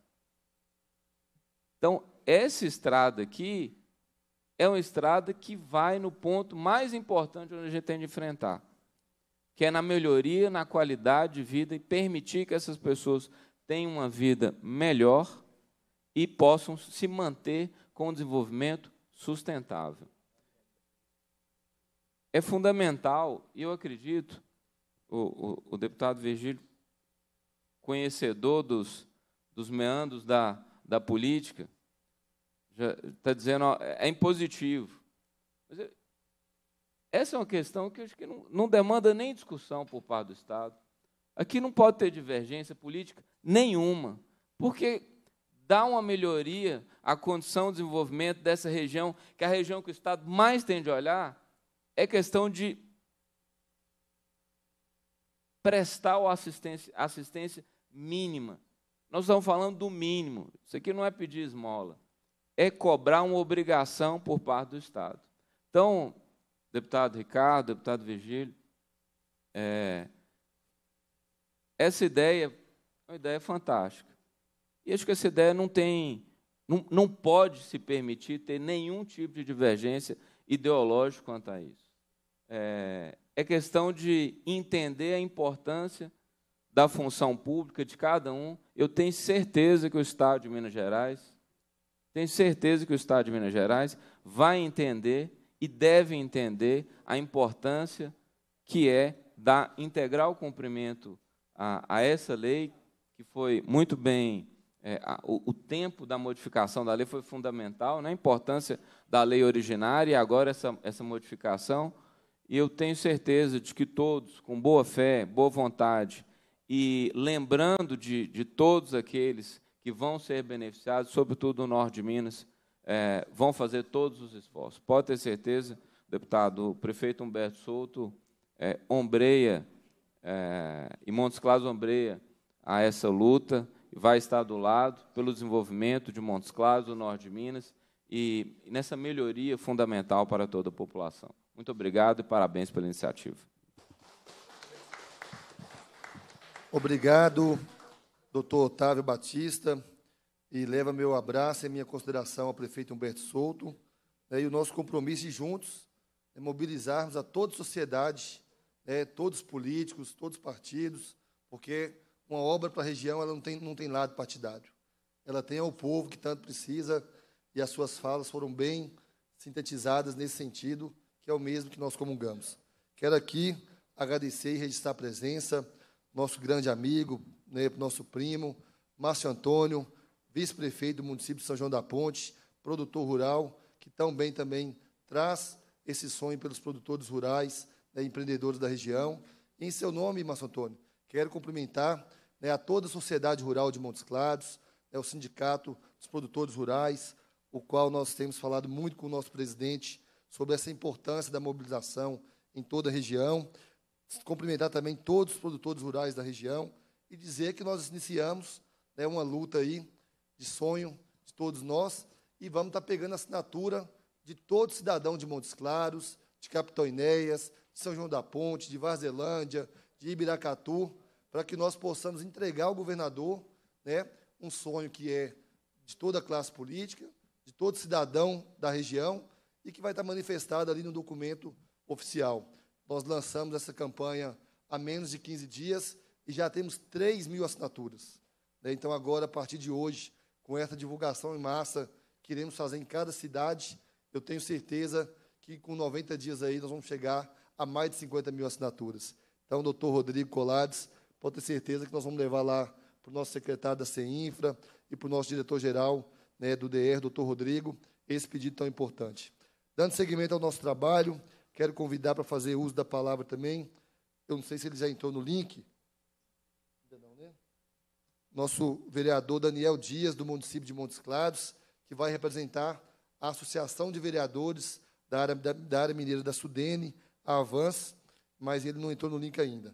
Então, essa estrada aqui é uma estrada que vai no ponto mais importante onde a gente tem de enfrentar, que é na melhoria, na qualidade de vida e permitir que essas pessoas tenham uma vida melhor e possam se manter com desenvolvimento sustentável. É fundamental, e eu acredito, o, o, o, deputado Virgílio, conhecedor dos, dos meandros da, da política, já está dizendo, que é impositivo. Mas essa é uma questão que acho que não, não demanda nem discussão por parte do Estado. Aqui não pode ter divergência política nenhuma, porque dá uma melhoria à condição de desenvolvimento dessa região, que é a região que o Estado mais tem de olhar, é questão de prestar a assistência, assistência mínima. Nós estamos falando do mínimo. Isso aqui não é pedir esmola, é cobrar uma obrigação por parte do Estado. Então, deputado Ricardo, deputado Virgílio, é, essa ideia é uma ideia fantástica. E acho que essa ideia não tem, não, não pode se permitir ter nenhum tipo de divergência ideológica quanto a isso. É, é questão de entender a importância da função pública de cada um. Eu tenho certeza que o Estado de Minas Gerais, tenho certeza que o Estado de Minas Gerais vai entender e deve entender a importância que é dar integral cumprimento a, a essa lei, que foi muito bem é, a, o, o, tempo da modificação da lei foi fundamental, né? a importância da lei originária e agora essa, essa modificação. E eu tenho certeza de que todos, com boa fé, boa vontade, e lembrando de, de todos aqueles que vão ser beneficiados, sobretudo no norte de Minas, é, vão fazer todos os esforços. Pode ter certeza, deputado, o prefeito Humberto Souto é, ombreia, é, e Montes Claros ombreia a essa luta, vai estar do lado pelo desenvolvimento de Montes Claros, do norte de Minas, e nessa melhoria fundamental para toda a população. Muito obrigado e parabéns pela iniciativa. Obrigado, doutor Otávio Batista, e leva meu abraço e minha consideração ao prefeito Humberto Souto, né, e o nosso compromisso de juntos é mobilizarmos a toda a sociedade, né, todos os políticos, todos os partidos, porque uma obra para a região, ela não tem, não tem lado partidário. Ela tem ao povo que tanto precisa, e as suas falas foram bem sintetizadas nesse sentido, que é o mesmo que nós comungamos. Quero aqui agradecer e registrar a presença, nosso grande amigo, né, nosso primo, Márcio Antônio, vice-prefeito do município de São João da Ponte, produtor rural, que tão bem também traz esse sonho pelos produtores rurais, né, empreendedores da região. em seu nome, Márcio Antônio, quero cumprimentar né, a toda a Sociedade Rural de Montes Claros, né, o Sindicato dos Produtores Rurais, o qual nós temos falado muito com o nosso presidente sobre essa importância da mobilização em toda a região. Cumprimentar também todos os produtores rurais da região e dizer que nós iniciamos né, uma luta aí de sonho de todos nós e vamos estar tá pegando a assinatura de todo cidadão de Montes Claros, de Capitão Inéias, de São João da Ponte, de Varzelândia, de Ibiracatu, para que nós possamos entregar ao governador né, um sonho que é de toda a classe política, de todo cidadão da região e que vai estar manifestado ali no documento oficial. Nós lançamos essa campanha há menos de 15 dias e já temos 3 mil assinaturas. Né. Então, agora, a partir de hoje, com essa divulgação em massa que iremos fazer em cada cidade, eu tenho certeza que com 90 dias aí nós vamos chegar a mais de 50 mil assinaturas. Então, doutor Rodrigo Colades, pode ter certeza que nós vamos levar lá para o nosso secretário da CEINFRA e para o nosso diretor-geral né, do DR, doutor Rodrigo, esse pedido tão importante. Dando seguimento ao nosso trabalho, quero convidar para fazer uso da palavra também. Eu não sei se ele já entrou no link. Ainda né? Nosso vereador Daniel Dias, do município de Montes Claros, que vai representar a Associação de Vereadores da área, da, da área mineira da Sudene, a Avans, mas ele não entrou no link ainda.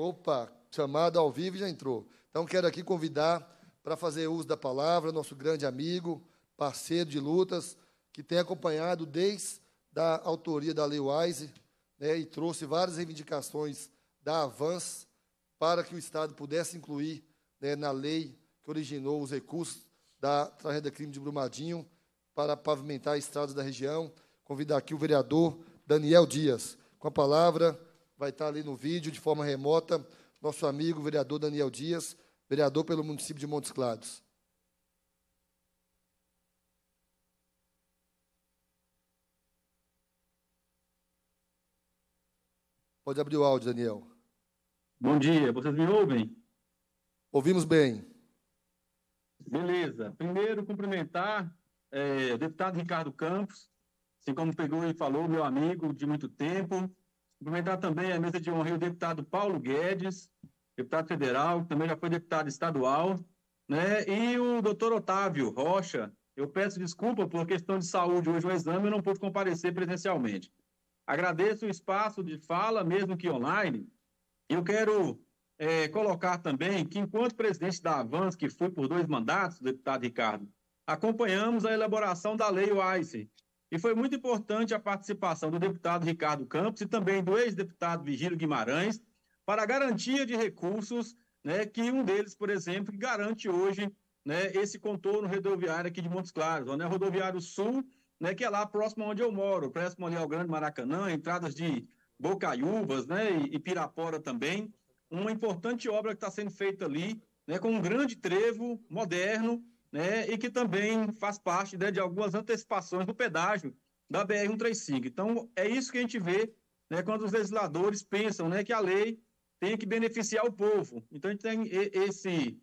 Opa, chamada ao vivo já entrou. Então quero aqui convidar para fazer uso da palavra nosso grande amigo, parceiro de lutas, que tem acompanhado desde da autoria da Lei Wise né, e trouxe várias reivindicações da Avance para que o Estado pudesse incluir né, na lei que originou os recursos da tragédia crime de Brumadinho para pavimentar estradas da região. Convidar aqui o vereador Daniel Dias com a palavra vai estar ali no vídeo, de forma remota, nosso amigo, vereador Daniel Dias, vereador pelo município de Montes Claros. Pode abrir o áudio, Daniel. Bom dia, vocês me ouvem? Ouvimos bem. Beleza. Primeiro, cumprimentar é, o deputado Ricardo Campos, assim como pegou e falou, meu amigo de muito tempo, Cumprimentar também a mesa de honra o deputado Paulo Guedes, deputado federal, que também já foi deputado estadual, né? E o doutor Otávio Rocha, eu peço desculpa por questão de saúde, hoje o exame eu não pude comparecer presencialmente. Agradeço o espaço de fala, mesmo que online, e eu quero é, colocar também que, enquanto presidente da Avans, que foi por dois mandatos, deputado Ricardo, acompanhamos a elaboração da Lei OICE, e foi muito importante a participação do deputado Ricardo Campos e também do ex-deputado Virgílio Guimarães para a garantia de recursos, né, que um deles, por exemplo, garante hoje né, esse contorno rodoviário aqui de Montes Claros, o né, rodoviário sul, né, que é lá próximo onde eu moro, próximo ali ao Grande Maracanã, entradas de Bocaiúvas né, e Pirapora também. Uma importante obra que está sendo feita ali, né, com um grande trevo moderno, né, e que também faz parte né, de algumas antecipações do pedágio da BR-135. Então, é isso que a gente vê né, quando os legisladores pensam né, que a lei tem que beneficiar o povo. Então, a gente tem esse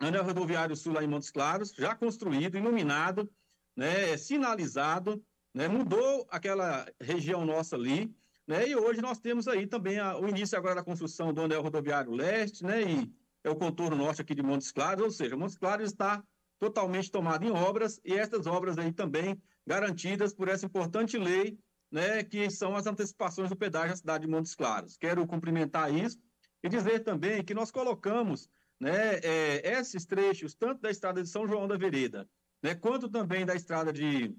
anel rodoviário sul lá em Montes Claros, já construído, iluminado, né, é sinalizado, né, mudou aquela região nossa ali, né, e hoje nós temos aí também a, o início agora da construção do anel rodoviário leste, né, e é o contorno norte aqui de Montes Claros, ou seja, Montes Claros está totalmente tomada em obras, e estas obras aí também garantidas por essa importante lei, né, que são as antecipações do pedágio da cidade de Montes Claros. Quero cumprimentar isso e dizer também que nós colocamos né, é, esses trechos, tanto da estrada de São João da Vereda, né, quanto também da estrada de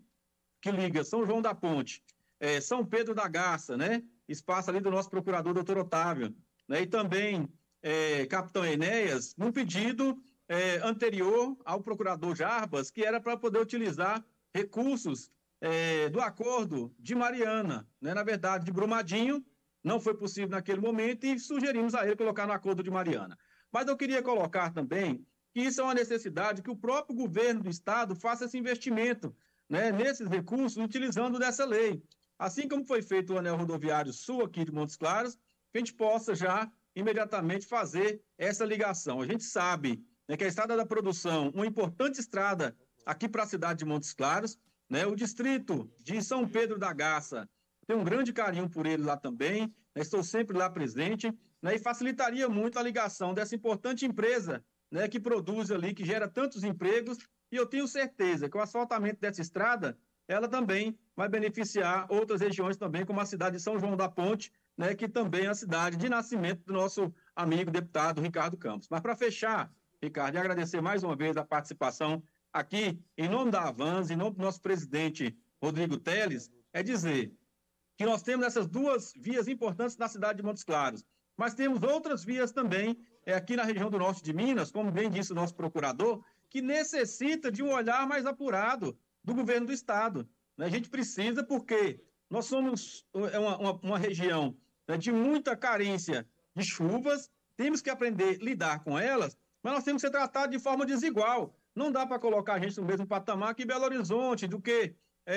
que liga São João da Ponte, é, São Pedro da Garça, né, espaço ali do nosso procurador doutor Otávio, né, e também é, Capitão Enéas, num pedido é, anterior ao procurador Jarbas, que era para poder utilizar recursos é, do acordo de Mariana, né? na verdade, de Brumadinho, não foi possível naquele momento e sugerimos a ele colocar no acordo de Mariana. Mas eu queria colocar também que isso é uma necessidade que o próprio governo do estado faça esse investimento né, nesses recursos utilizando dessa lei. Assim como foi feito o anel rodoviário sul aqui de Montes Claros, que a gente possa já imediatamente fazer essa ligação. A gente sabe né, que é a Estrada da Produção, uma importante estrada aqui para a cidade de Montes Claros. Né, o distrito de São Pedro da Garça, tem um grande carinho por ele lá também, né, estou sempre lá presente, né, e facilitaria muito a ligação dessa importante empresa né, que produz ali, que gera tantos empregos, e eu tenho certeza que o asfaltamento dessa estrada, ela também vai beneficiar outras regiões também, como a cidade de São João da Ponte, né, que também é a cidade de nascimento do nosso amigo deputado Ricardo Campos. Mas para fechar, Ricardo, e agradecer mais uma vez a participação aqui, em nome da Avans, em nome do nosso presidente Rodrigo Teles, é dizer que nós temos essas duas vias importantes na cidade de Montes Claros, mas temos outras vias também é, aqui na região do norte de Minas, como bem disse o nosso procurador, que necessita de um olhar mais apurado do governo do Estado. Né? A gente precisa porque nós somos é uma, uma, uma região né, de muita carência de chuvas, temos que aprender a lidar com elas mas nós temos que ser tratados de forma desigual. Não dá para colocar a gente no mesmo patamar que Belo Horizonte, do que é,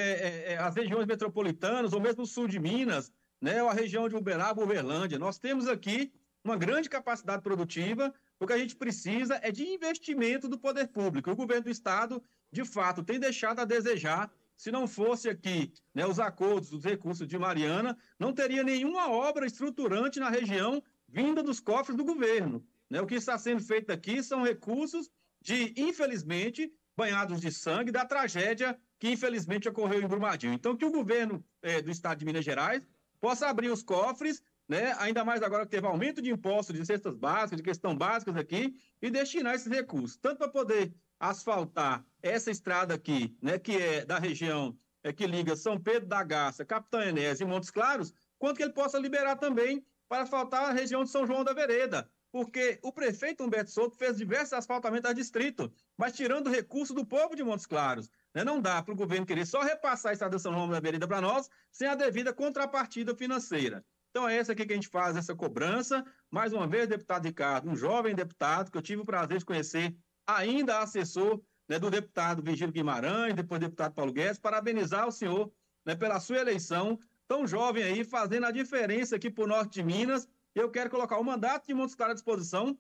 é, é, as regiões metropolitanas, ou mesmo o sul de Minas, né, ou a região de Uberaba, Uberlândia. Nós temos aqui uma grande capacidade produtiva. O que a gente precisa é de investimento do poder público. O governo do Estado, de fato, tem deixado a desejar. Se não fosse aqui né, os acordos, os recursos de Mariana, não teria nenhuma obra estruturante na região vinda dos cofres do governo. Né? O que está sendo feito aqui são recursos de, infelizmente, banhados de sangue da tragédia que, infelizmente, ocorreu em Brumadinho. Então, que o governo é, do estado de Minas Gerais possa abrir os cofres, né? ainda mais agora que teve aumento de impostos de cestas básicas, de questão básicas aqui, e destinar esses recursos, tanto para poder asfaltar essa estrada aqui, né, que é da região é, que liga São Pedro da Garça, Capitão Enés e Montes Claros, quanto que ele possa liberar também para faltar a região de São João da Vereda, porque o prefeito Humberto Souto fez diversos asfaltamentos a distrito, mas tirando recurso do povo de Montes Claros. Né? Não dá para o governo querer só repassar a estrada São Romulo da Avenida para nós, sem a devida contrapartida financeira. Então é essa aqui que a gente faz, essa cobrança. Mais uma vez, deputado Ricardo, um jovem deputado que eu tive o prazer de conhecer, ainda assessor né, do deputado Virgílio Guimarães, depois deputado Paulo Guedes, parabenizar o senhor né, pela sua eleição, tão jovem aí, fazendo a diferença aqui para o norte de Minas eu quero colocar o mandato de Montes Claros à disposição.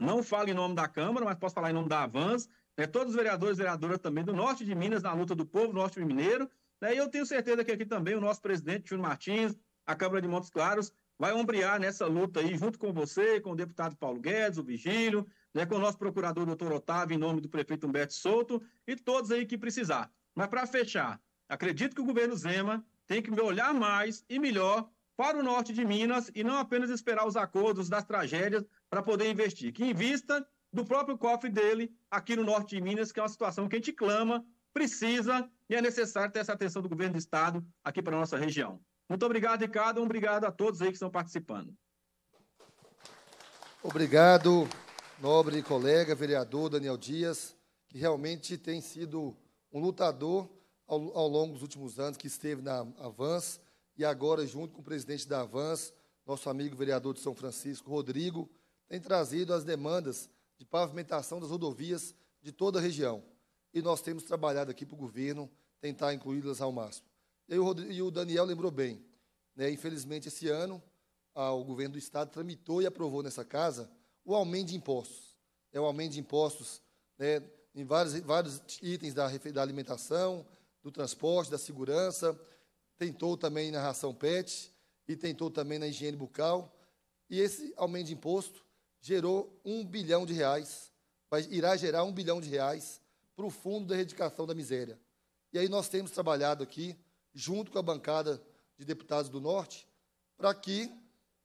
Não falo em nome da Câmara, mas posso falar em nome da Avans. Né? Todos os vereadores e vereadoras também do norte de Minas, na luta do povo norte mineiro. Né? E eu tenho certeza que aqui também o nosso presidente, Júnior Martins, a Câmara de Montes Claros, vai ombrear nessa luta aí, junto com você, com o deputado Paulo Guedes, o Vigílio, né, com o nosso procurador doutor Otávio, em nome do prefeito Humberto Souto, e todos aí que precisar. Mas para fechar, acredito que o governo Zema tem que olhar mais e melhor para o norte de Minas e não apenas esperar os acordos das tragédias para poder investir. Que invista do próprio cofre dele aqui no norte de Minas, que é uma situação que a gente clama, precisa e é necessário ter essa atenção do governo do estado aqui para a nossa região. Muito obrigado, Ricardo. Obrigado a todos aí que estão participando. Obrigado, nobre colega, vereador Daniel Dias, que realmente tem sido um lutador ao, ao longo dos últimos anos, que esteve na Avance e agora, junto com o presidente da Avans, nosso amigo vereador de São Francisco, Rodrigo, tem trazido as demandas de pavimentação das rodovias de toda a região. E nós temos trabalhado aqui para o governo tentar incluí-las ao máximo. E o, Rodrigo, e o Daniel lembrou bem, né, infelizmente, esse ano, a, o governo do Estado tramitou e aprovou nessa casa o aumento de impostos. É o aumento de impostos né, em vários, vários itens da, da alimentação, do transporte, da segurança, tentou também na ração PET e tentou também na higiene bucal. E esse aumento de imposto gerou um bilhão de reais, irá gerar um bilhão de reais para o Fundo da Erradicação da Miséria. E aí nós temos trabalhado aqui, junto com a bancada de deputados do Norte, para que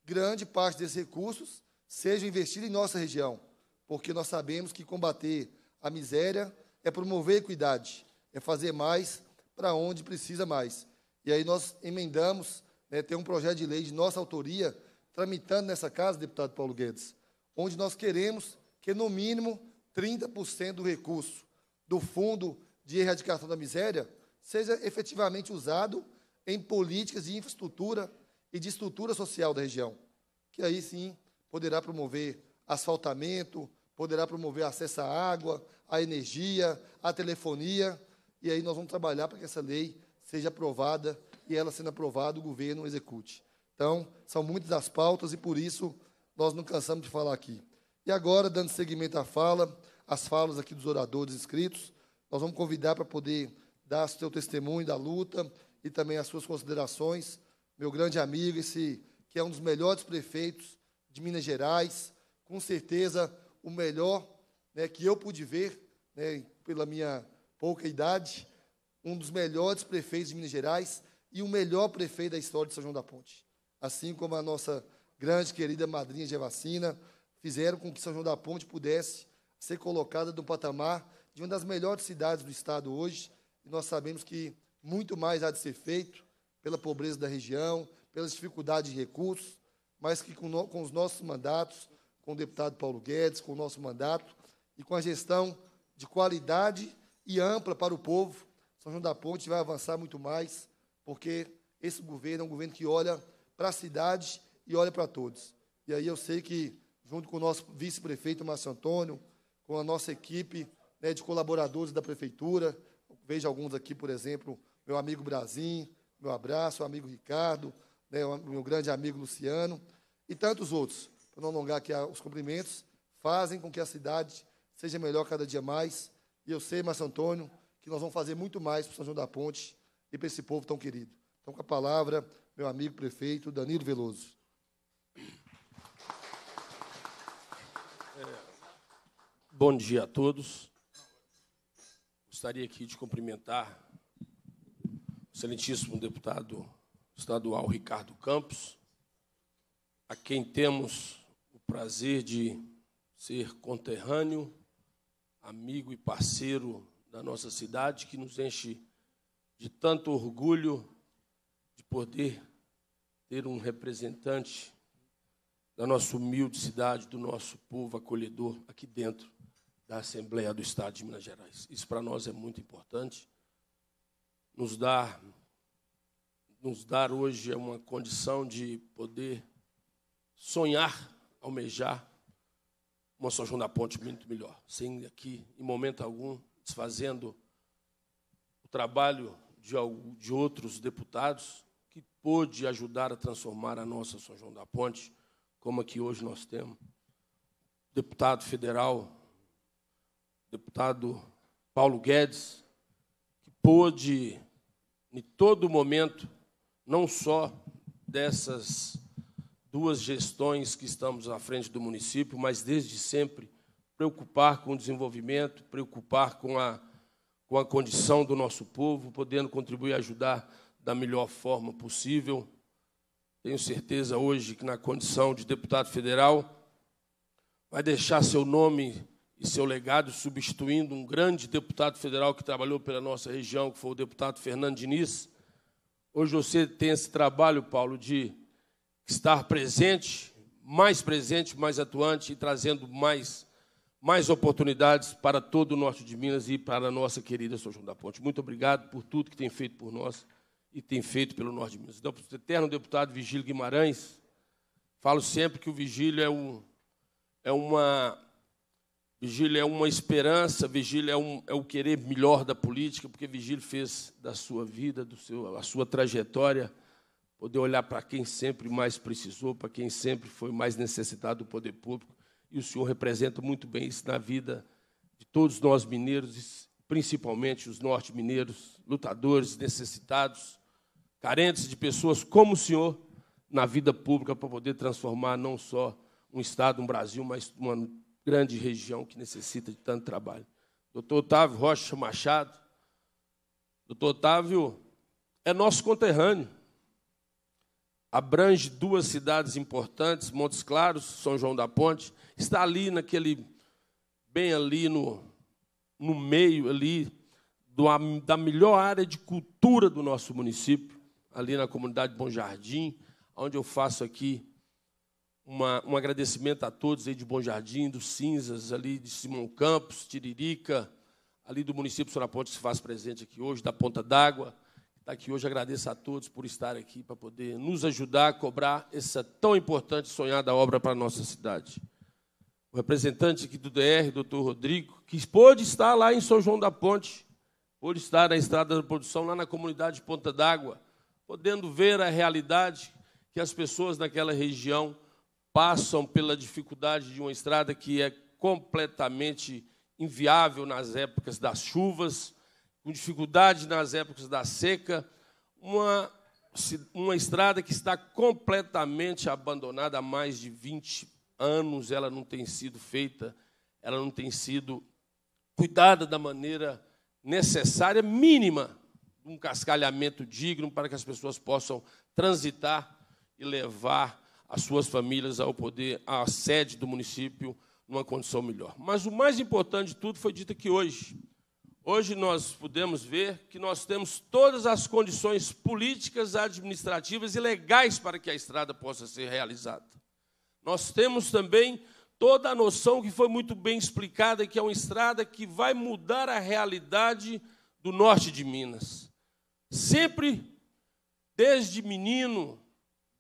grande parte desses recursos sejam investidos em nossa região, porque nós sabemos que combater a miséria é promover a equidade, é fazer mais para onde precisa mais. E aí nós emendamos, né, tem um projeto de lei de nossa autoria, tramitando nessa casa, deputado Paulo Guedes, onde nós queremos que, no mínimo, 30% do recurso do Fundo de Erradicação da Miséria seja efetivamente usado em políticas de infraestrutura e de estrutura social da região, que aí sim poderá promover asfaltamento, poderá promover acesso à água, à energia, à telefonia, e aí nós vamos trabalhar para que essa lei seja aprovada e ela sendo aprovada, o governo execute. Então, são muitas as pautas e por isso nós não cansamos de falar aqui. E agora, dando seguimento à fala, às falas aqui dos oradores inscritos, nós vamos convidar para poder dar seu testemunho da luta e também as suas considerações. Meu grande amigo, esse que é um dos melhores prefeitos de Minas Gerais, com certeza o melhor né, que eu pude ver, né, pela minha pouca idade, um dos melhores prefeitos de Minas Gerais e o melhor prefeito da história de São João da Ponte. Assim como a nossa grande querida madrinha de vacina, fizeram com que São João da Ponte pudesse ser colocada no patamar de uma das melhores cidades do estado hoje. E nós sabemos que muito mais há de ser feito pela pobreza da região, pelas dificuldades de recursos, mas que com, no, com os nossos mandatos, com o deputado Paulo Guedes, com o nosso mandato e com a gestão de qualidade e ampla para o povo, são João da Ponte vai avançar muito mais, porque esse governo é um governo que olha para a cidade e olha para todos. E aí eu sei que, junto com o nosso vice-prefeito Márcio Antônio, com a nossa equipe né, de colaboradores da prefeitura, vejo alguns aqui, por exemplo, meu amigo Brasim, meu abraço, o amigo Ricardo, né, o meu grande amigo Luciano, e tantos outros, para não alongar aqui os cumprimentos, fazem com que a cidade seja melhor cada dia mais. E eu sei, Márcio Antônio, que nós vamos fazer muito mais para São João da Ponte e para esse povo tão querido. Então, com a palavra, meu amigo prefeito Danilo Veloso. É, bom dia a todos. Gostaria aqui de cumprimentar o excelentíssimo deputado estadual Ricardo Campos, a quem temos o prazer de ser conterrâneo, amigo e parceiro da nossa cidade, que nos enche de tanto orgulho de poder ter um representante da nossa humilde cidade, do nosso povo acolhedor aqui dentro da Assembleia do Estado de Minas Gerais. Isso para nós é muito importante. Nos dar, nos dar hoje é uma condição de poder sonhar, almejar uma São João da Ponte muito melhor, sem aqui, em momento algum, fazendo o trabalho de, de outros deputados que pôde ajudar a transformar a nossa São João da Ponte, como aqui hoje nós temos. Deputado federal, deputado Paulo Guedes, que pôde, em todo momento, não só dessas duas gestões que estamos à frente do município, mas desde sempre preocupar com o desenvolvimento, preocupar com a, com a condição do nosso povo, podendo contribuir e ajudar da melhor forma possível. Tenho certeza hoje que, na condição de deputado federal, vai deixar seu nome e seu legado substituindo um grande deputado federal que trabalhou pela nossa região, que foi o deputado Fernando Diniz. Hoje você tem esse trabalho, Paulo, de estar presente, mais presente, mais atuante e trazendo mais mais oportunidades para todo o norte de Minas e para a nossa querida São João da Ponte. Muito obrigado por tudo que tem feito por nós e tem feito pelo norte de Minas. Então, para o eterno deputado Vigílio Guimarães, falo sempre que o Vigílio é, um, é uma Vigílio é uma esperança, Vigílio é, um, é, o querer melhor da política, porque Vigílio fez da sua vida, do seu, a sua trajetória, poder olhar para quem sempre mais precisou, para quem sempre foi mais necessitado do poder público e o Senhor representa muito bem isso na vida de todos nós mineiros, principalmente os norte-mineiros, lutadores, necessitados, carentes de pessoas como o Senhor na vida pública para poder transformar não só um estado, um Brasil, mas uma grande região que necessita de tanto trabalho. Doutor Otávio Rocha Machado, doutor Otávio é nosso conterrâneo, abrange duas cidades importantes, Montes Claros, São João da Ponte, está ali naquele, bem ali no, no meio ali, do, da melhor área de cultura do nosso município, ali na comunidade Bom Jardim, onde eu faço aqui uma, um agradecimento a todos aí de Bom Jardim, dos Cinzas, ali de Simão Campos, Tiririca, ali do município Sora Ponte, que se faz presente aqui hoje, da Ponta d'Água, estar tá aqui hoje. Agradeço a todos por estar aqui para poder nos ajudar a cobrar essa tão importante e sonhada obra para a nossa cidade. O representante aqui do DR, doutor Rodrigo, que pôde estar lá em São João da Ponte, pôde estar na Estrada da Produção, lá na comunidade de Ponta d'Água, podendo ver a realidade que as pessoas naquela região passam pela dificuldade de uma estrada que é completamente inviável nas épocas das chuvas, com dificuldades nas épocas da seca, uma, uma estrada que está completamente abandonada há mais de 20 anos, ela não tem sido feita, ela não tem sido cuidada da maneira necessária, mínima, um cascalhamento digno para que as pessoas possam transitar e levar as suas famílias ao poder, à sede do município, numa condição melhor. Mas o mais importante de tudo foi dito aqui hoje. Hoje nós podemos ver que nós temos todas as condições políticas, administrativas e legais para que a estrada possa ser realizada. Nós temos também toda a noção que foi muito bem explicada que é uma estrada que vai mudar a realidade do norte de Minas. Sempre desde menino,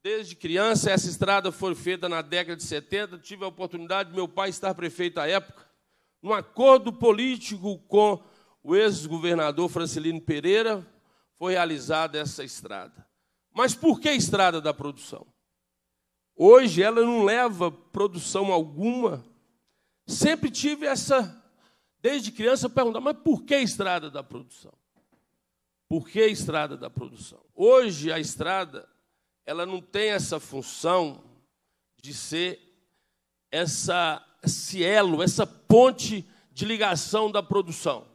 desde criança, essa estrada foi feita na década de 70, tive a oportunidade de meu pai estar prefeito à época, num acordo político com o ex-governador Francilino Pereira, foi realizada essa estrada. Mas por que a estrada da produção? Hoje ela não leva produção alguma. Sempre tive essa, desde criança, perguntar, mas por que a estrada da produção? Por que a estrada da produção? Hoje a estrada ela não tem essa função de ser essa, esse elo, essa ponte de ligação da produção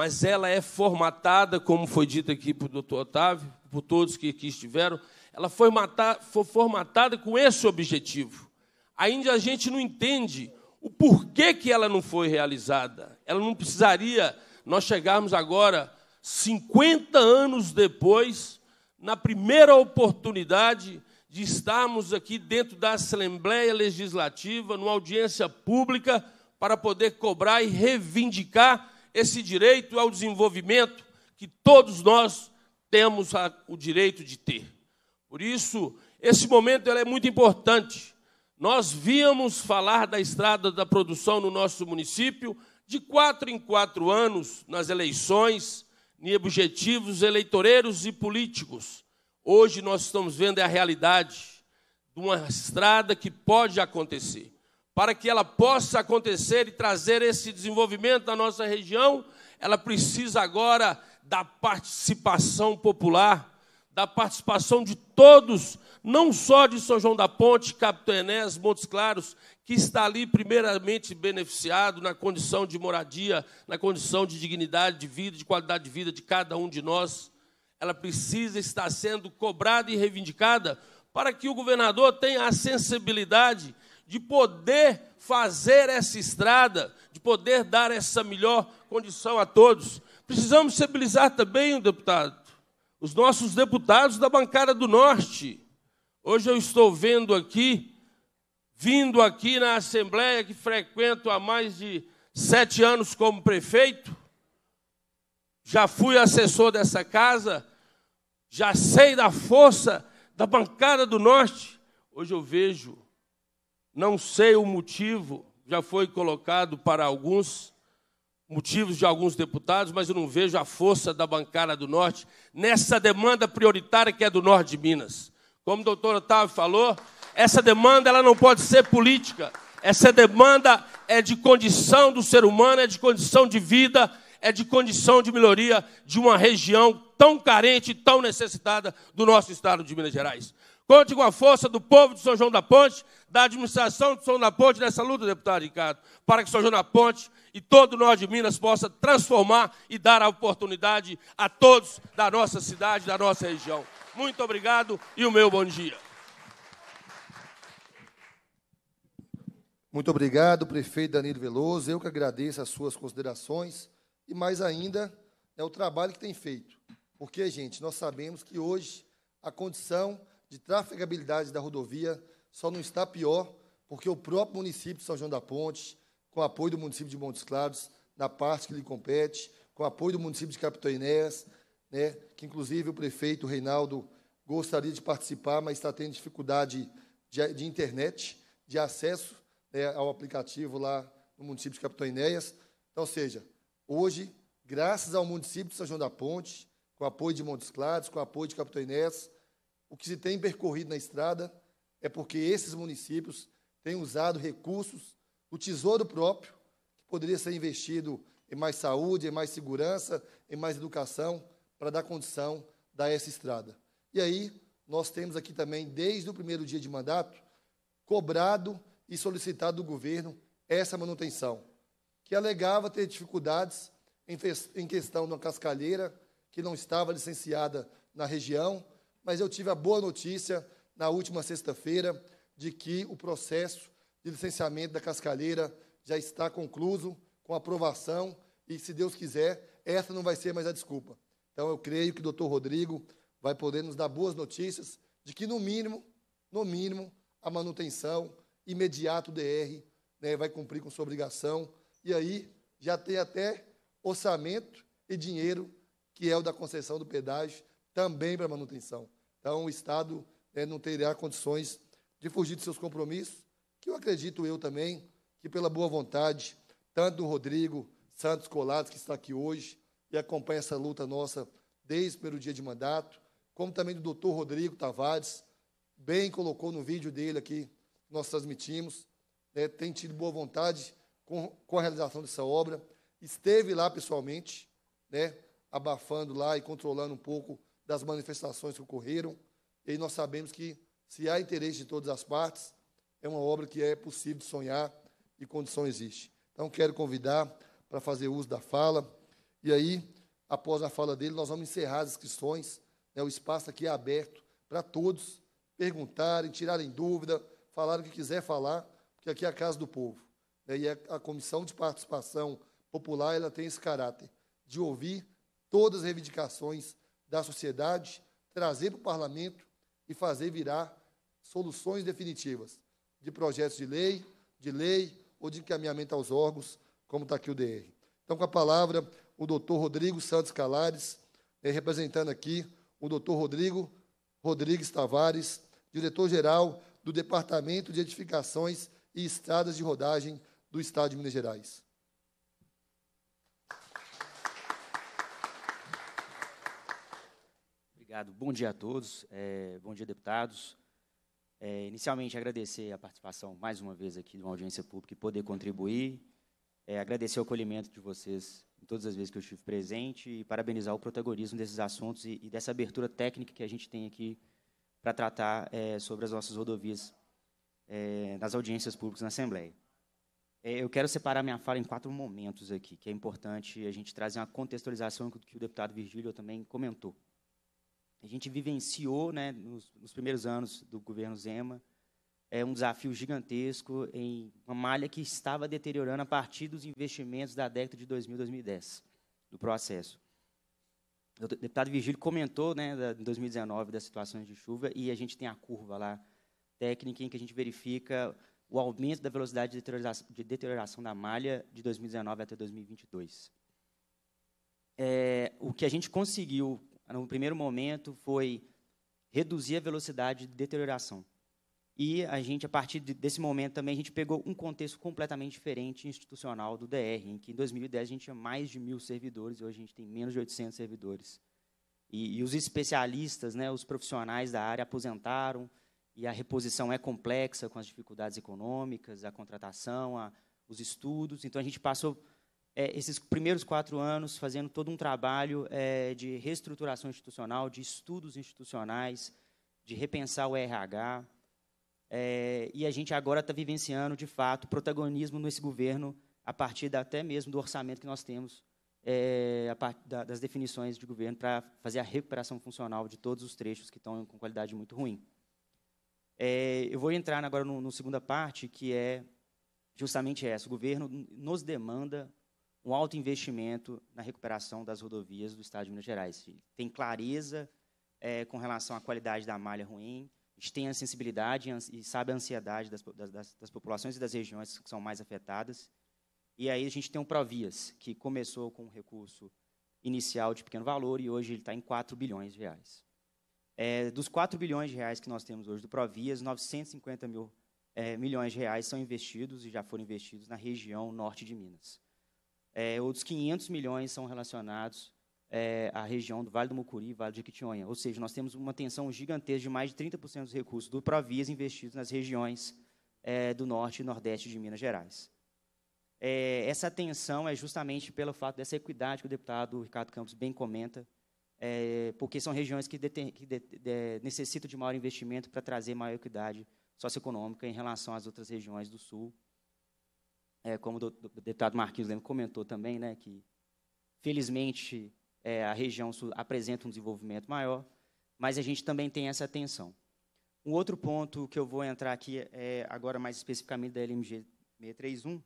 mas ela é formatada, como foi dito aqui o doutor Otávio, por todos que aqui estiveram, ela foi, matar, foi formatada com esse objetivo. Ainda a gente não entende o porquê que ela não foi realizada. Ela não precisaria nós chegarmos agora, 50 anos depois, na primeira oportunidade de estarmos aqui dentro da Assembleia Legislativa, numa audiência pública, para poder cobrar e reivindicar esse direito ao é desenvolvimento que todos nós temos a, o direito de ter. Por isso, esse momento é muito importante. Nós víamos falar da estrada da produção no nosso município de quatro em quatro anos nas eleições, em objetivos eleitoreiros e políticos. Hoje nós estamos vendo a realidade de uma estrada que pode acontecer para que ela possa acontecer e trazer esse desenvolvimento à nossa região, ela precisa agora da participação popular, da participação de todos, não só de São João da Ponte, Capitão Enés, Montes Claros, que está ali primeiramente beneficiado na condição de moradia, na condição de dignidade de vida, de qualidade de vida de cada um de nós. Ela precisa estar sendo cobrada e reivindicada para que o governador tenha a sensibilidade de poder fazer essa estrada, de poder dar essa melhor condição a todos. Precisamos sensibilizar também o deputado, os nossos deputados da bancada do Norte. Hoje eu estou vendo aqui, vindo aqui na Assembleia, que frequento há mais de sete anos como prefeito, já fui assessor dessa casa, já sei da força da bancada do Norte. Hoje eu vejo não sei o motivo, já foi colocado para alguns motivos de alguns deputados, mas eu não vejo a força da bancada do Norte nessa demanda prioritária que é do Norte de Minas. Como o doutor Otávio falou, essa demanda ela não pode ser política. Essa demanda é de condição do ser humano, é de condição de vida, é de condição de melhoria de uma região tão carente, tão necessitada do nosso estado de Minas Gerais. Conte com a força do povo de São João da Ponte, da administração de São João da Ponte nessa luta, deputado Ricardo, para que São João da Ponte e todo o norte de Minas possa transformar e dar a oportunidade a todos da nossa cidade, da nossa região. Muito obrigado e o meu bom dia. Muito obrigado, prefeito Danilo Veloso. Eu que agradeço as suas considerações e, mais ainda, é o trabalho que tem feito. Porque, gente, nós sabemos que hoje a condição de trafegabilidade da rodovia só não está pior porque o próprio município de São João da Ponte, com apoio do município de Montes Claros, na parte que lhe compete, com apoio do município de Capitão Inés, né, que inclusive o prefeito Reinaldo gostaria de participar, mas está tendo dificuldade de, de internet, de acesso né, ao aplicativo lá no município de Capitão Inés. Então, ou seja, hoje, graças ao município de São João da Ponte, com apoio de Montes Claros, com apoio de Capitão Inés, o que se tem percorrido na estrada é porque esses municípios têm usado recursos do tesouro próprio, que poderia ser investido em mais saúde, em mais segurança, em mais educação, para dar condição a essa estrada. E aí, nós temos aqui também, desde o primeiro dia de mandato, cobrado e solicitado do governo essa manutenção, que alegava ter dificuldades em, em questão de uma cascalheira que não estava licenciada na região, mas eu tive a boa notícia na última sexta-feira de que o processo de licenciamento da Cascalheira já está concluído com aprovação e, se Deus quiser, essa não vai ser mais a desculpa. Então, eu creio que o doutor Rodrigo vai poder nos dar boas notícias de que, no mínimo, no mínimo, a manutenção imediata do DR né, vai cumprir com sua obrigação. E aí já tem até orçamento e dinheiro, que é o da concessão do pedágio, também para manutenção. Então, o Estado né, não terá condições de fugir de seus compromissos, que eu acredito eu também, que pela boa vontade, tanto do Rodrigo Santos Colados, que está aqui hoje e acompanha essa luta nossa desde o primeiro dia de mandato, como também do doutor Rodrigo Tavares, bem colocou no vídeo dele aqui, nós transmitimos, né, tem tido boa vontade com, com a realização dessa obra, esteve lá pessoalmente, né, abafando lá e controlando um pouco das manifestações que ocorreram. E nós sabemos que, se há interesse de todas as partes, é uma obra que é possível de sonhar e condição existe. Então, quero convidar para fazer uso da fala. E aí, após a fala dele, nós vamos encerrar as inscrições. Né, o espaço aqui é aberto para todos perguntarem, tirarem dúvida, falarem o que quiser falar, porque aqui é a casa do povo. Né, e a, a comissão de participação popular ela tem esse caráter de ouvir todas as reivindicações da sociedade, trazer para o parlamento e fazer virar soluções definitivas de projetos de lei, de lei ou de encaminhamento aos órgãos, como está aqui o DR. Então, com a palavra, o doutor Rodrigo Santos Calares, eh, representando aqui o doutor Rodrigo Rodrigues Tavares, diretor-geral do Departamento de Edificações e Estradas de Rodagem do Estado de Minas Gerais. Obrigado. Bom dia a todos. É, bom dia, deputados. É, inicialmente, agradecer a participação mais uma vez aqui de uma audiência pública e poder contribuir. É, agradecer o acolhimento de vocês em todas as vezes que eu estive presente e parabenizar o protagonismo desses assuntos e, e dessa abertura técnica que a gente tem aqui para tratar é, sobre as nossas rodovias é, nas audiências públicas na Assembleia. É, eu quero separar minha fala em quatro momentos aqui, que é importante a gente trazer uma contextualização do que o deputado Virgílio também comentou a gente vivenciou, né, nos, nos primeiros anos do governo Zema, é um desafio gigantesco em uma malha que estava deteriorando a partir dos investimentos da década de 2000, 2010, do processo. O deputado Virgílio comentou, né, em 2019, das situações de chuva, e a gente tem a curva lá, técnica, em que a gente verifica o aumento da velocidade de deterioração, de deterioração da malha de 2019 até 2022. É, o que a gente conseguiu no primeiro momento, foi reduzir a velocidade de deterioração. E a gente, a partir desse momento também, a gente pegou um contexto completamente diferente institucional do DR, em que em 2010 a gente tinha mais de mil servidores, e hoje a gente tem menos de 800 servidores. E, e os especialistas, né, os profissionais da área aposentaram, e a reposição é complexa com as dificuldades econômicas, a contratação, a, os estudos. Então a gente passou é, esses primeiros quatro anos fazendo todo um trabalho é, de reestruturação institucional, de estudos institucionais, de repensar o RH. É, e a gente agora está vivenciando, de fato, protagonismo nesse governo a partir da, até mesmo do orçamento que nós temos, é, a, da, das definições de governo para fazer a recuperação funcional de todos os trechos que estão com qualidade muito ruim. É, eu vou entrar agora na segunda parte, que é justamente essa. O governo nos demanda um alto investimento na recuperação das rodovias do Estado de Minas Gerais. Tem clareza é, com relação à qualidade da malha ruim, a gente tem a sensibilidade e sabe a ansiedade das, das, das, populações e das regiões que são mais afetadas. E aí a gente tem o Provias, que começou com um recurso inicial de pequeno valor e hoje ele está em 4 bilhões de reais. É, dos 4 bilhões de reais que nós temos hoje do Provias, 950 mil, é, milhões de reais são investidos e já foram investidos na região norte de Minas. É, outros 500 milhões são relacionados é, à região do Vale do Mucuri e Vale de Quitionha. Ou seja, nós temos uma tensão gigantesca de mais de 30% dos recursos do Provias investidos nas regiões é, do norte e nordeste de Minas Gerais. É, essa tensão é justamente pelo fato dessa equidade que o deputado Ricardo Campos bem comenta, é, porque são regiões que, que de- de- necessitam de maior investimento para trazer maior equidade socioeconômica em relação às outras regiões do sul é, como o, deputado Marquinhos Lemos comentou também, né, que felizmente é, a região sul apresenta um desenvolvimento maior, mas a gente também tem essa atenção Um outro ponto que eu vou entrar aqui, é, agora mais especificamente da LMG 631,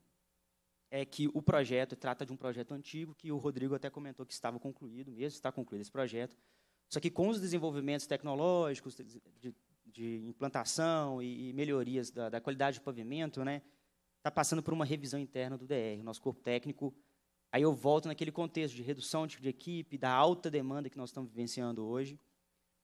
é que o projeto trata de um projeto antigo que o Rodrigo até comentou que estava concluído, mesmo está concluído esse projeto, só que com os desenvolvimentos tecnológicos de, de implantação e, melhorias da, da qualidade do pavimento, né, está passando por uma revisão interna do DR, nosso corpo técnico. Aí eu volto naquele contexto de redução de equipe, da alta demanda que nós estamos vivenciando hoje.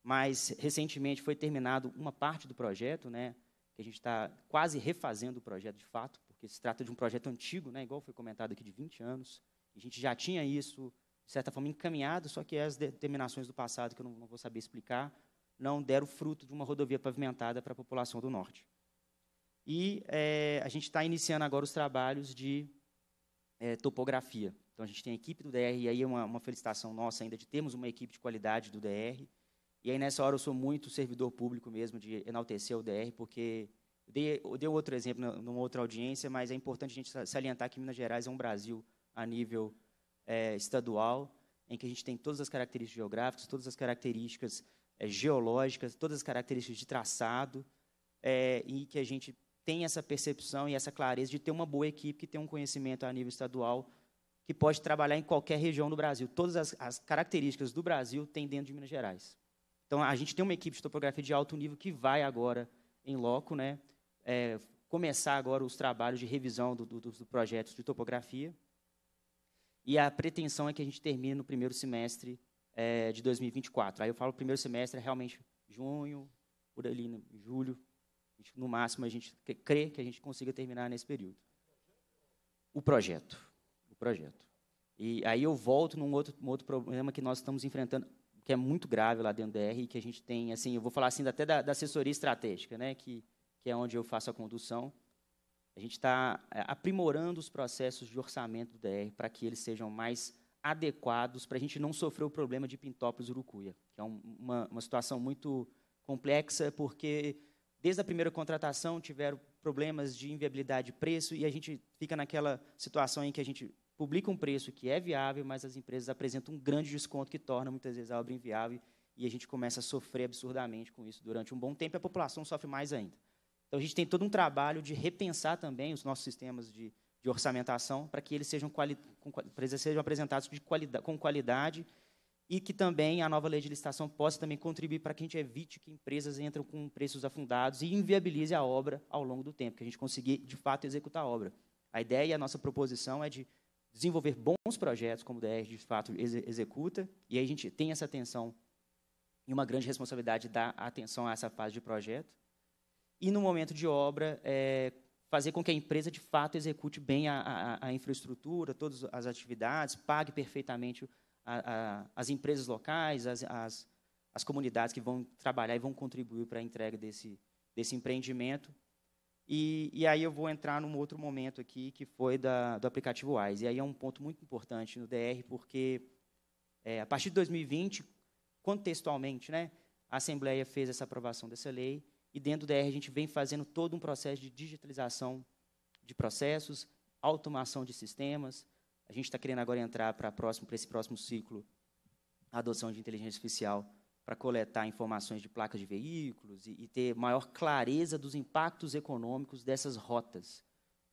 Mas recentemente foi terminado uma parte do projeto, né? Que a gente está quase refazendo o projeto de fato, porque se trata de um projeto antigo, né? Igual foi comentado aqui de 20 anos. A gente já tinha isso de certa forma encaminhado, só que as determinações do passado que eu não, não vou saber explicar não deram fruto de uma rodovia pavimentada para a população do norte. E é, a gente está iniciando agora os trabalhos de é, topografia. Então, a gente tem a equipe do DR, e aí é uma, uma, felicitação nossa ainda de termos uma equipe de qualidade do DR. E aí, nessa hora, eu sou muito servidor público mesmo de enaltecer o DR, porque eu dei, eu dei outro exemplo numa outra audiência, mas é importante a gente salientar que Minas Gerais é um Brasil a nível é, estadual, em que a gente tem todas as características geográficas, todas as características é, geológicas, todas as características de traçado, é, e que a gente tem essa percepção e essa clareza de ter uma boa equipe que tem um conhecimento a nível estadual que pode trabalhar em qualquer região do Brasil. Todas as, as características do Brasil tem dentro de Minas Gerais. Então, a gente tem uma equipe de topografia de alto nível que vai agora em loco, né, é, começar agora os trabalhos de revisão do, do, do de topografia. E a pretensão é que a gente termine no primeiro semestre é, de 2024. Aí eu falo primeiro semestre, é realmente junho, por ali, julho, gente, no máximo, a gente crê que a gente consiga terminar nesse período. O projeto. O projeto. E aí eu volto num outro, um outro problema que nós estamos enfrentando, que é muito grave lá dentro do DR, e que a gente tem, assim, eu vou falar assim até da, da assessoria estratégica, né, que, que é onde eu faço a condução. A gente está é, aprimorando os processos de orçamento do DR para que eles sejam mais adequados para a gente não sofrer o problema de Pintópolis Urucuia, que é um, uma, uma situação muito complexa, porque Desde a primeira contratação tiveram problemas de inviabilidade de preço e a gente fica naquela situação em que a gente publica um preço que é viável, mas as empresas apresentam um grande desconto que torna muitas vezes a obra inviável e a gente começa a sofrer absurdamente com isso durante um bom tempo e a população sofre mais ainda. Então a gente tem todo um trabalho de repensar também os nossos sistemas de, de orçamentação para que eles sejam, quali com, sejam apresentados com qualidade e que também a nova lei de licitação possa também contribuir para que a gente evite que empresas entram com preços afundados e inviabilize a obra ao longo do tempo, que a gente conseguir, de fato, executar a obra. A ideia e a nossa proposição é de desenvolver bons projetos, como o DR de fato ex executa, e aí a gente tem essa atenção e uma grande responsabilidade de dar atenção a essa fase de projeto. E, no momento de obra, é, fazer com que a empresa, de fato, execute bem a, a, a infraestrutura, todas as atividades, pague perfeitamente a, a, as empresas locais, as, as, as, comunidades que vão trabalhar e vão contribuir para a entrega desse, desse empreendimento. E, e, aí eu vou entrar num outro momento aqui, que foi da, do aplicativo Wise. E aí é um ponto muito importante no DR, porque é, a partir de 2020, contextualmente, né, a Assembleia fez essa aprovação dessa lei, e dentro do DR a gente vem fazendo todo um processo de digitalização de processos, automação de sistemas, a gente está querendo agora entrar para próximo, esse próximo ciclo, a adoção de inteligência artificial para coletar informações de placas de veículos e, e, ter maior clareza dos impactos econômicos dessas rotas.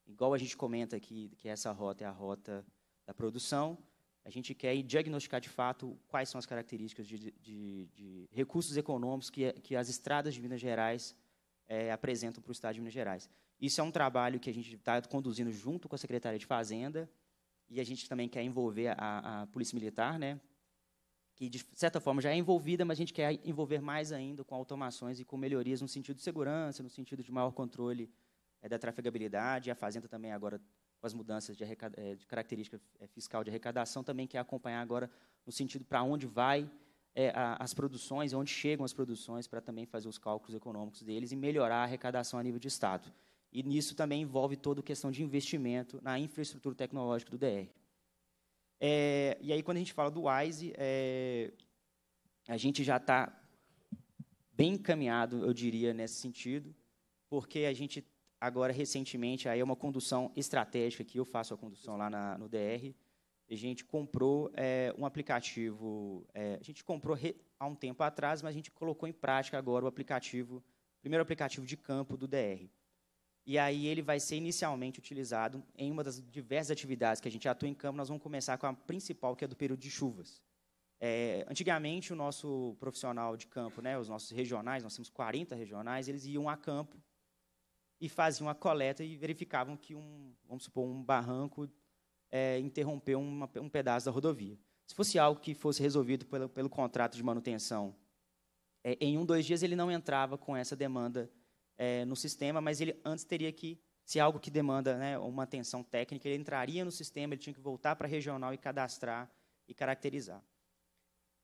Igual a gente comenta aqui que essa rota é a rota da produção, a gente quer diagnosticar de fato quais são as características de, de, de recursos econômicos que, que as estradas de Minas Gerais é, apresentam para o Estado de Minas Gerais. Isso é um trabalho que a gente está conduzindo junto com a Secretaria de Fazenda, e a gente também quer envolver a, a Polícia Militar, né? que de certa forma já é envolvida, mas a gente quer envolver mais ainda com automações e com melhorias no sentido de segurança, no sentido de maior controle é, da trafegabilidade. E a Fazenda também agora com as mudanças de, eh, de característica eh, fiscal de arrecadação também quer acompanhar agora no sentido para onde vai é, a, as produções, onde chegam as produções, para também fazer os cálculos econômicos deles e melhorar a arrecadação a nível de estado. E nisso também envolve toda a questão de investimento na infraestrutura tecnológica do DR. É, e aí, quando a gente fala do WISE, é, a gente já está bem encaminhado, eu diria, nesse sentido, porque a gente agora, recentemente, aí é uma condução estratégica que eu faço a condução lá na, no DR, a gente comprou é, um aplicativo, é, a gente comprou re, há um tempo atrás, mas a gente colocou em prática agora o aplicativo, o primeiro aplicativo de campo do DR. E aí ele vai ser inicialmente utilizado em uma das diversas atividades que a gente atua em campo. Nós vamos começar com a principal, que é do período de chuvas. É, antigamente, o nosso profissional de campo, né, os nossos regionais, nós temos 40 regionais, eles iam a campo e faziam a coleta e verificavam que, um, vamos supor, um barranco é, interrompeu uma, um pedaço da rodovia. Se fosse algo que fosse resolvido pelo, pelo contrato de manutenção, é, em um, dois dias ele não entrava com essa demanda é, no sistema, mas ele antes teria que, se é algo que demanda né, uma atenção técnica, ele entraria no sistema, ele tinha que voltar para regional e cadastrar e caracterizar.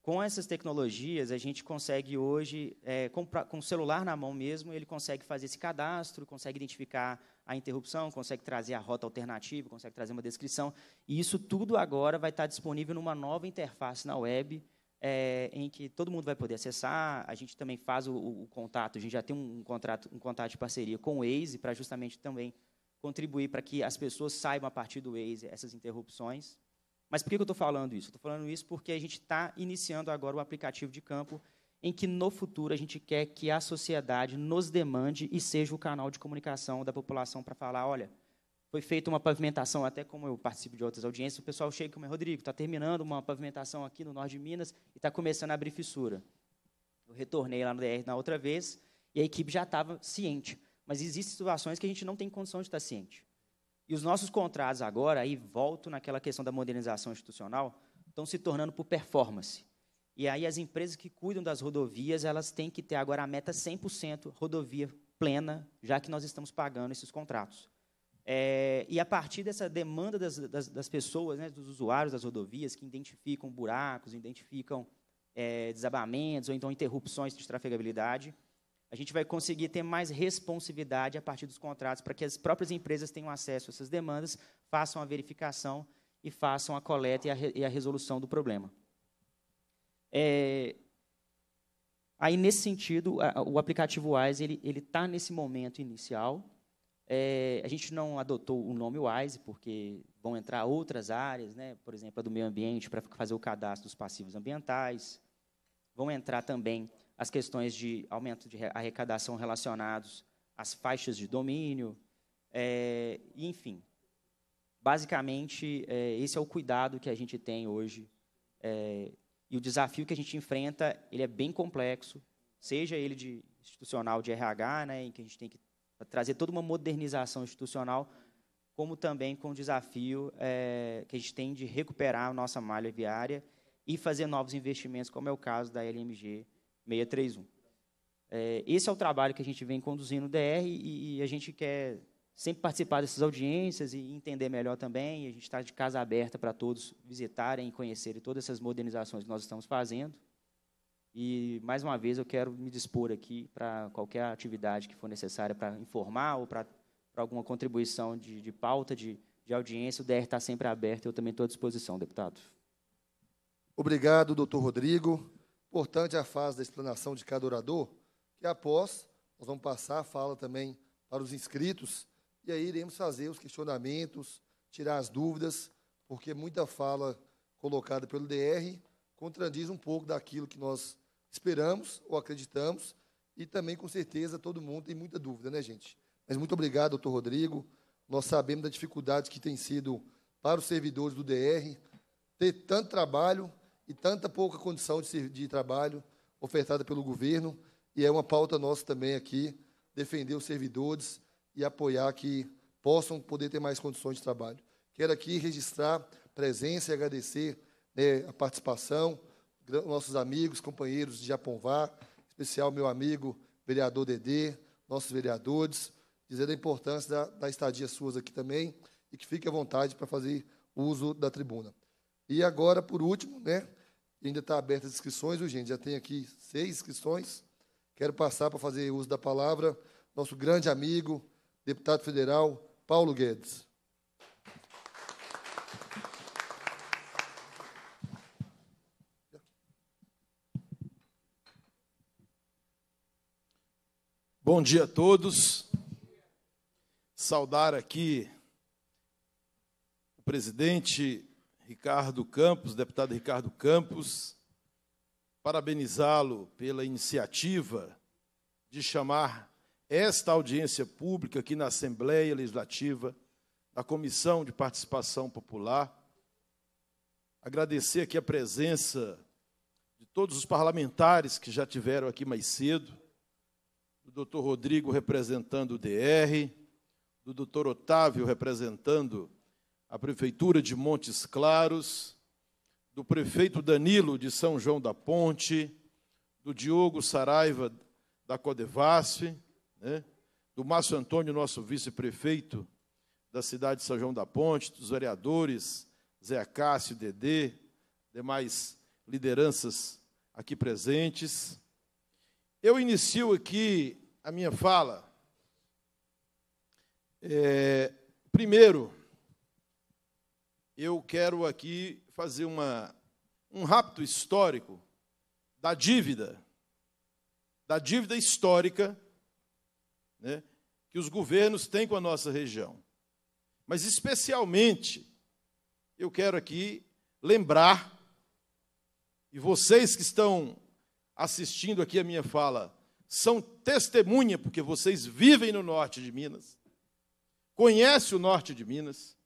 Com essas tecnologias, a gente consegue hoje, é, com, com o celular na mão mesmo, ele consegue fazer esse cadastro, consegue identificar a interrupção, consegue trazer a rota alternativa, consegue trazer uma descrição. E isso tudo agora vai estar disponível numa nova interface na web, é, em que todo mundo vai poder acessar. A gente também faz o, o contato, a gente já tem um, um, contrato, um contrato de parceria com o Waze para justamente também contribuir para que as pessoas saibam a partir do Waze essas interrupções. Mas por que eu estou falando isso? Estou falando isso porque a gente está iniciando agora o aplicativo de campo em que no futuro a gente quer que a sociedade nos demande e seja o canal de comunicação da população para falar, olha, foi feita uma pavimentação, até como eu participo de outras audiências, o pessoal chega e fala, Rodrigo, está terminando uma pavimentação aqui no norte de Minas e está começando a abrir fissura. Eu retornei lá no DR na outra vez e a equipe já estava ciente. Mas existem situações que a gente não tem condição de estar tá ciente. E os nossos contratos agora, aí volto naquela questão da modernização institucional, estão se tornando por performance. E aí as empresas que cuidam das rodovias, elas têm que ter agora a meta 100% rodovia plena, já que nós estamos pagando esses contratos. É, e a partir dessa demanda das, das, das pessoas, né, dos usuários das rodovias, que identificam buracos, identificam é, desabamentos ou então interrupções de trafegabilidade, a gente vai conseguir ter mais responsividade a partir dos contratos para que as próprias empresas tenham acesso a essas demandas, façam a verificação e façam a coleta e a, re, e a resolução do problema. É, aí, nesse sentido, a, o aplicativo Wise ele está nesse momento inicial é, a gente não adotou o nome WISE, porque vão entrar outras áreas, né? por exemplo, a do meio ambiente, para fazer o cadastro dos passivos ambientais. Vão entrar também as questões de aumento de arrecadação relacionados às faixas de domínio, é, enfim. Basicamente, é, esse é o cuidado que a gente tem hoje. É, e o desafio que a gente enfrenta, ele é bem complexo, seja ele de institucional de RH, né, em que a gente tem que para trazer toda uma modernização institucional, como também com o desafio é, que a gente tem de recuperar a nossa malha viária e fazer novos investimentos, como é o caso da LMG 631. É, esse é o trabalho que a gente vem conduzindo no DR e, e a gente quer sempre participar dessas audiências e entender melhor também. a gente está de casa aberta para todos visitarem e conhecerem todas essas modernizações que nós estamos fazendo. E, mais uma vez, eu quero me dispor aqui para qualquer atividade que for necessária para informar ou para alguma contribuição de, de pauta, de, de audiência. O DR está sempre aberto, eu também estou à disposição, deputado. Obrigado, doutor Rodrigo. Importante a fase da explanação de cada orador, que após nós vamos passar a fala também para os inscritos, e aí iremos fazer os questionamentos, tirar as dúvidas, porque muita fala colocada pelo DR contradiz um pouco daquilo que nós esperamos ou acreditamos, e também, com certeza, todo mundo tem muita dúvida, né, gente? Mas muito obrigado, doutor Rodrigo. Nós sabemos da dificuldade que tem sido para os servidores do DR ter tanto trabalho e tanta pouca condição de, de trabalho ofertada pelo governo. E é uma pauta nossa também aqui, defender os servidores e apoiar que possam poder ter mais condições de trabalho. Quero aqui registrar presença e agradecer né, a participação nossos amigos, companheiros de Japonvá, em especial meu amigo vereador Dedê, nossos vereadores, dizer a importância da, da estadia suas aqui também e que fique à vontade para fazer uso da tribuna. E agora, por último, né, ainda está aberta as inscrições, gente? Já tem aqui seis inscrições. Quero passar para fazer uso da palavra nosso grande amigo, deputado federal Paulo Guedes. Bom dia a todos. Saudar aqui o presidente Ricardo Campos, deputado Ricardo Campos, parabenizá-lo pela iniciativa de chamar esta audiência pública aqui na Assembleia Legislativa, na Comissão de Participação Popular. Agradecer aqui a presença de todos os parlamentares que já tiveram aqui mais cedo do doutor Rodrigo representando o DR, do doutor Otávio representando a Prefeitura de Montes Claros, do prefeito Danilo de São João da Ponte, do Diogo Saraiva da Codevasf, né? do Márcio Antônio, nosso vice-prefeito da cidade de São João da Ponte, dos vereadores Zé Cássio, Dedê, demais lideranças aqui presentes. Eu inicio aqui a minha fala. É, primeiro, eu quero aqui fazer uma, um rápido histórico da dívida, da dívida histórica né, que os governos têm com a nossa região. Mas, especialmente, eu quero aqui lembrar, e vocês que estão assistindo aqui a minha fala são testemunha, porque vocês vivem no norte de Minas, conhece o norte de Minas,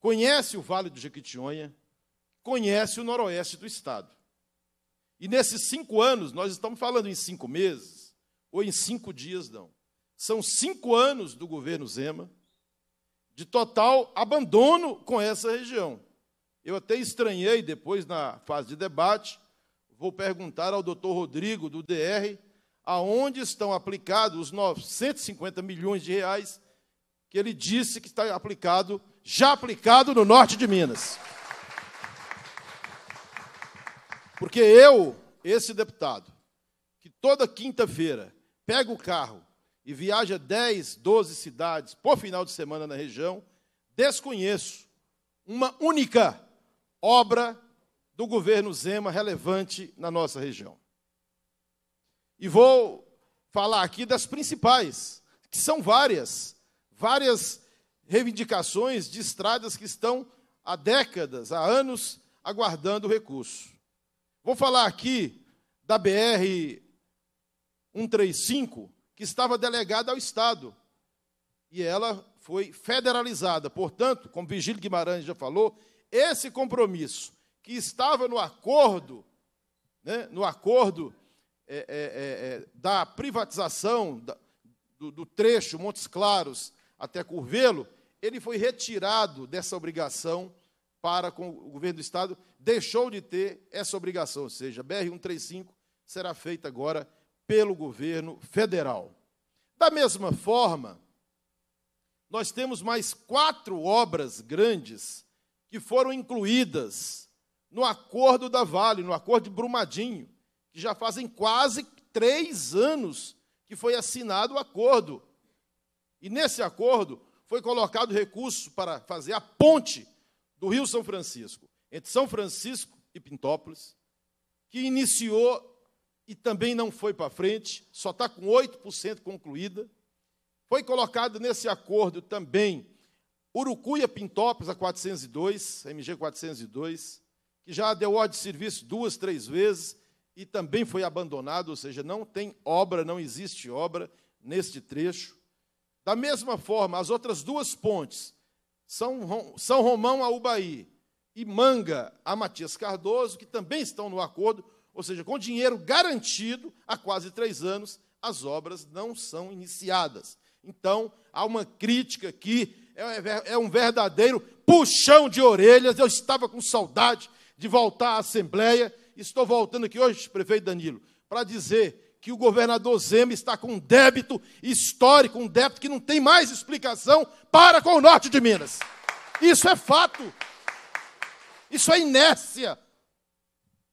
conhece o Vale do Jequitinhonha, conhece o noroeste do estado. E nesses cinco anos, nós estamos falando em cinco meses, ou em cinco dias, não. São cinco anos do governo Zema, de total abandono com essa região. Eu até estranhei depois, na fase de debate, Vou perguntar ao doutor Rodrigo, do DR, aonde estão aplicados os 950 milhões de reais que ele disse que está aplicado, já aplicado no norte de Minas. Porque eu, esse deputado, que toda quinta-feira pega o carro e viaja 10, 12 cidades por final de semana na região, desconheço uma única obra do governo Zema relevante na nossa região. E vou falar aqui das principais, que são várias, várias reivindicações de estradas que estão há décadas, há anos, aguardando recurso. Vou falar aqui da BR 135, que estava delegada ao Estado, e ela foi federalizada. Portanto, como Vigílio Guimarães já falou, esse compromisso que estava no acordo, né, no acordo é, é, é, é, da privatização da, do, do trecho Montes Claros até Curvelo, ele foi retirado dessa obrigação para com o governo do Estado, deixou de ter essa obrigação, ou seja, a BR-135 será feita agora pelo governo federal. Da mesma forma, nós temos mais quatro obras grandes que foram incluídas no acordo da Vale, no acordo de Brumadinho, que já fazem quase três anos que foi assinado o acordo. E nesse acordo foi colocado recurso para fazer a ponte do Rio São Francisco, entre São Francisco e Pintópolis, que iniciou e também não foi para frente, só está com 8% concluída. Foi colocado nesse acordo também Urucuia Pintópolis, a 402, a MG 402, que já deu ordem de serviço duas, três vezes e também foi abandonado, ou seja, não tem obra, não existe obra neste trecho. Da mesma forma, as outras duas pontes, São, São Romão a Ubaí e Manga a Matias Cardoso, que também estão no acordo, ou seja, com dinheiro garantido há quase três anos, as obras não são iniciadas. Então, há uma crítica aqui, é, é, é um verdadeiro puxão de orelhas. Eu estava com saudade de voltar à Assembleia. Estou voltando aqui hoje, prefeito Danilo, para dizer que o governador Zema está com um débito histórico, um débito que não tem mais explicação para com o norte de Minas. Isso é fato. Isso é inércia.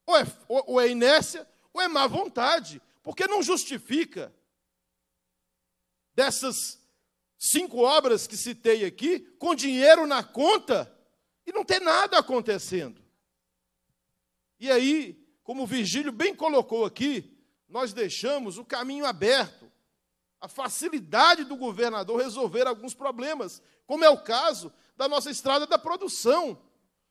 Ou é, ou, ou é inércia ou é má vontade, porque não justifica dessas cinco obras que citei aqui, com dinheiro na conta e não ter nada acontecendo. E aí, como o Virgílio bem colocou aqui, nós deixamos o caminho aberto, a facilidade do governador resolver alguns problemas, como é o caso da nossa estrada da produção.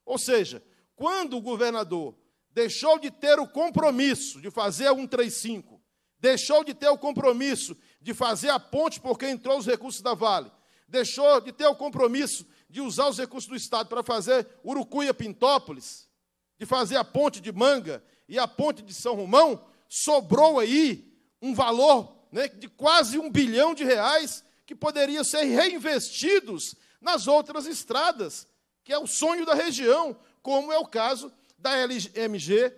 Ou seja, quando o governador deixou de ter o compromisso de fazer a 135, deixou de ter o compromisso de fazer a ponte porque entrou os recursos da Vale, deixou de ter o compromisso de usar os recursos do Estado para fazer Urucuia-Pintópolis, de fazer a ponte de Manga e a ponte de São Romão, sobrou aí um valor né, de quase um bilhão de reais que poderiam ser reinvestidos nas outras estradas, que é o sonho da região, como é o caso da LMG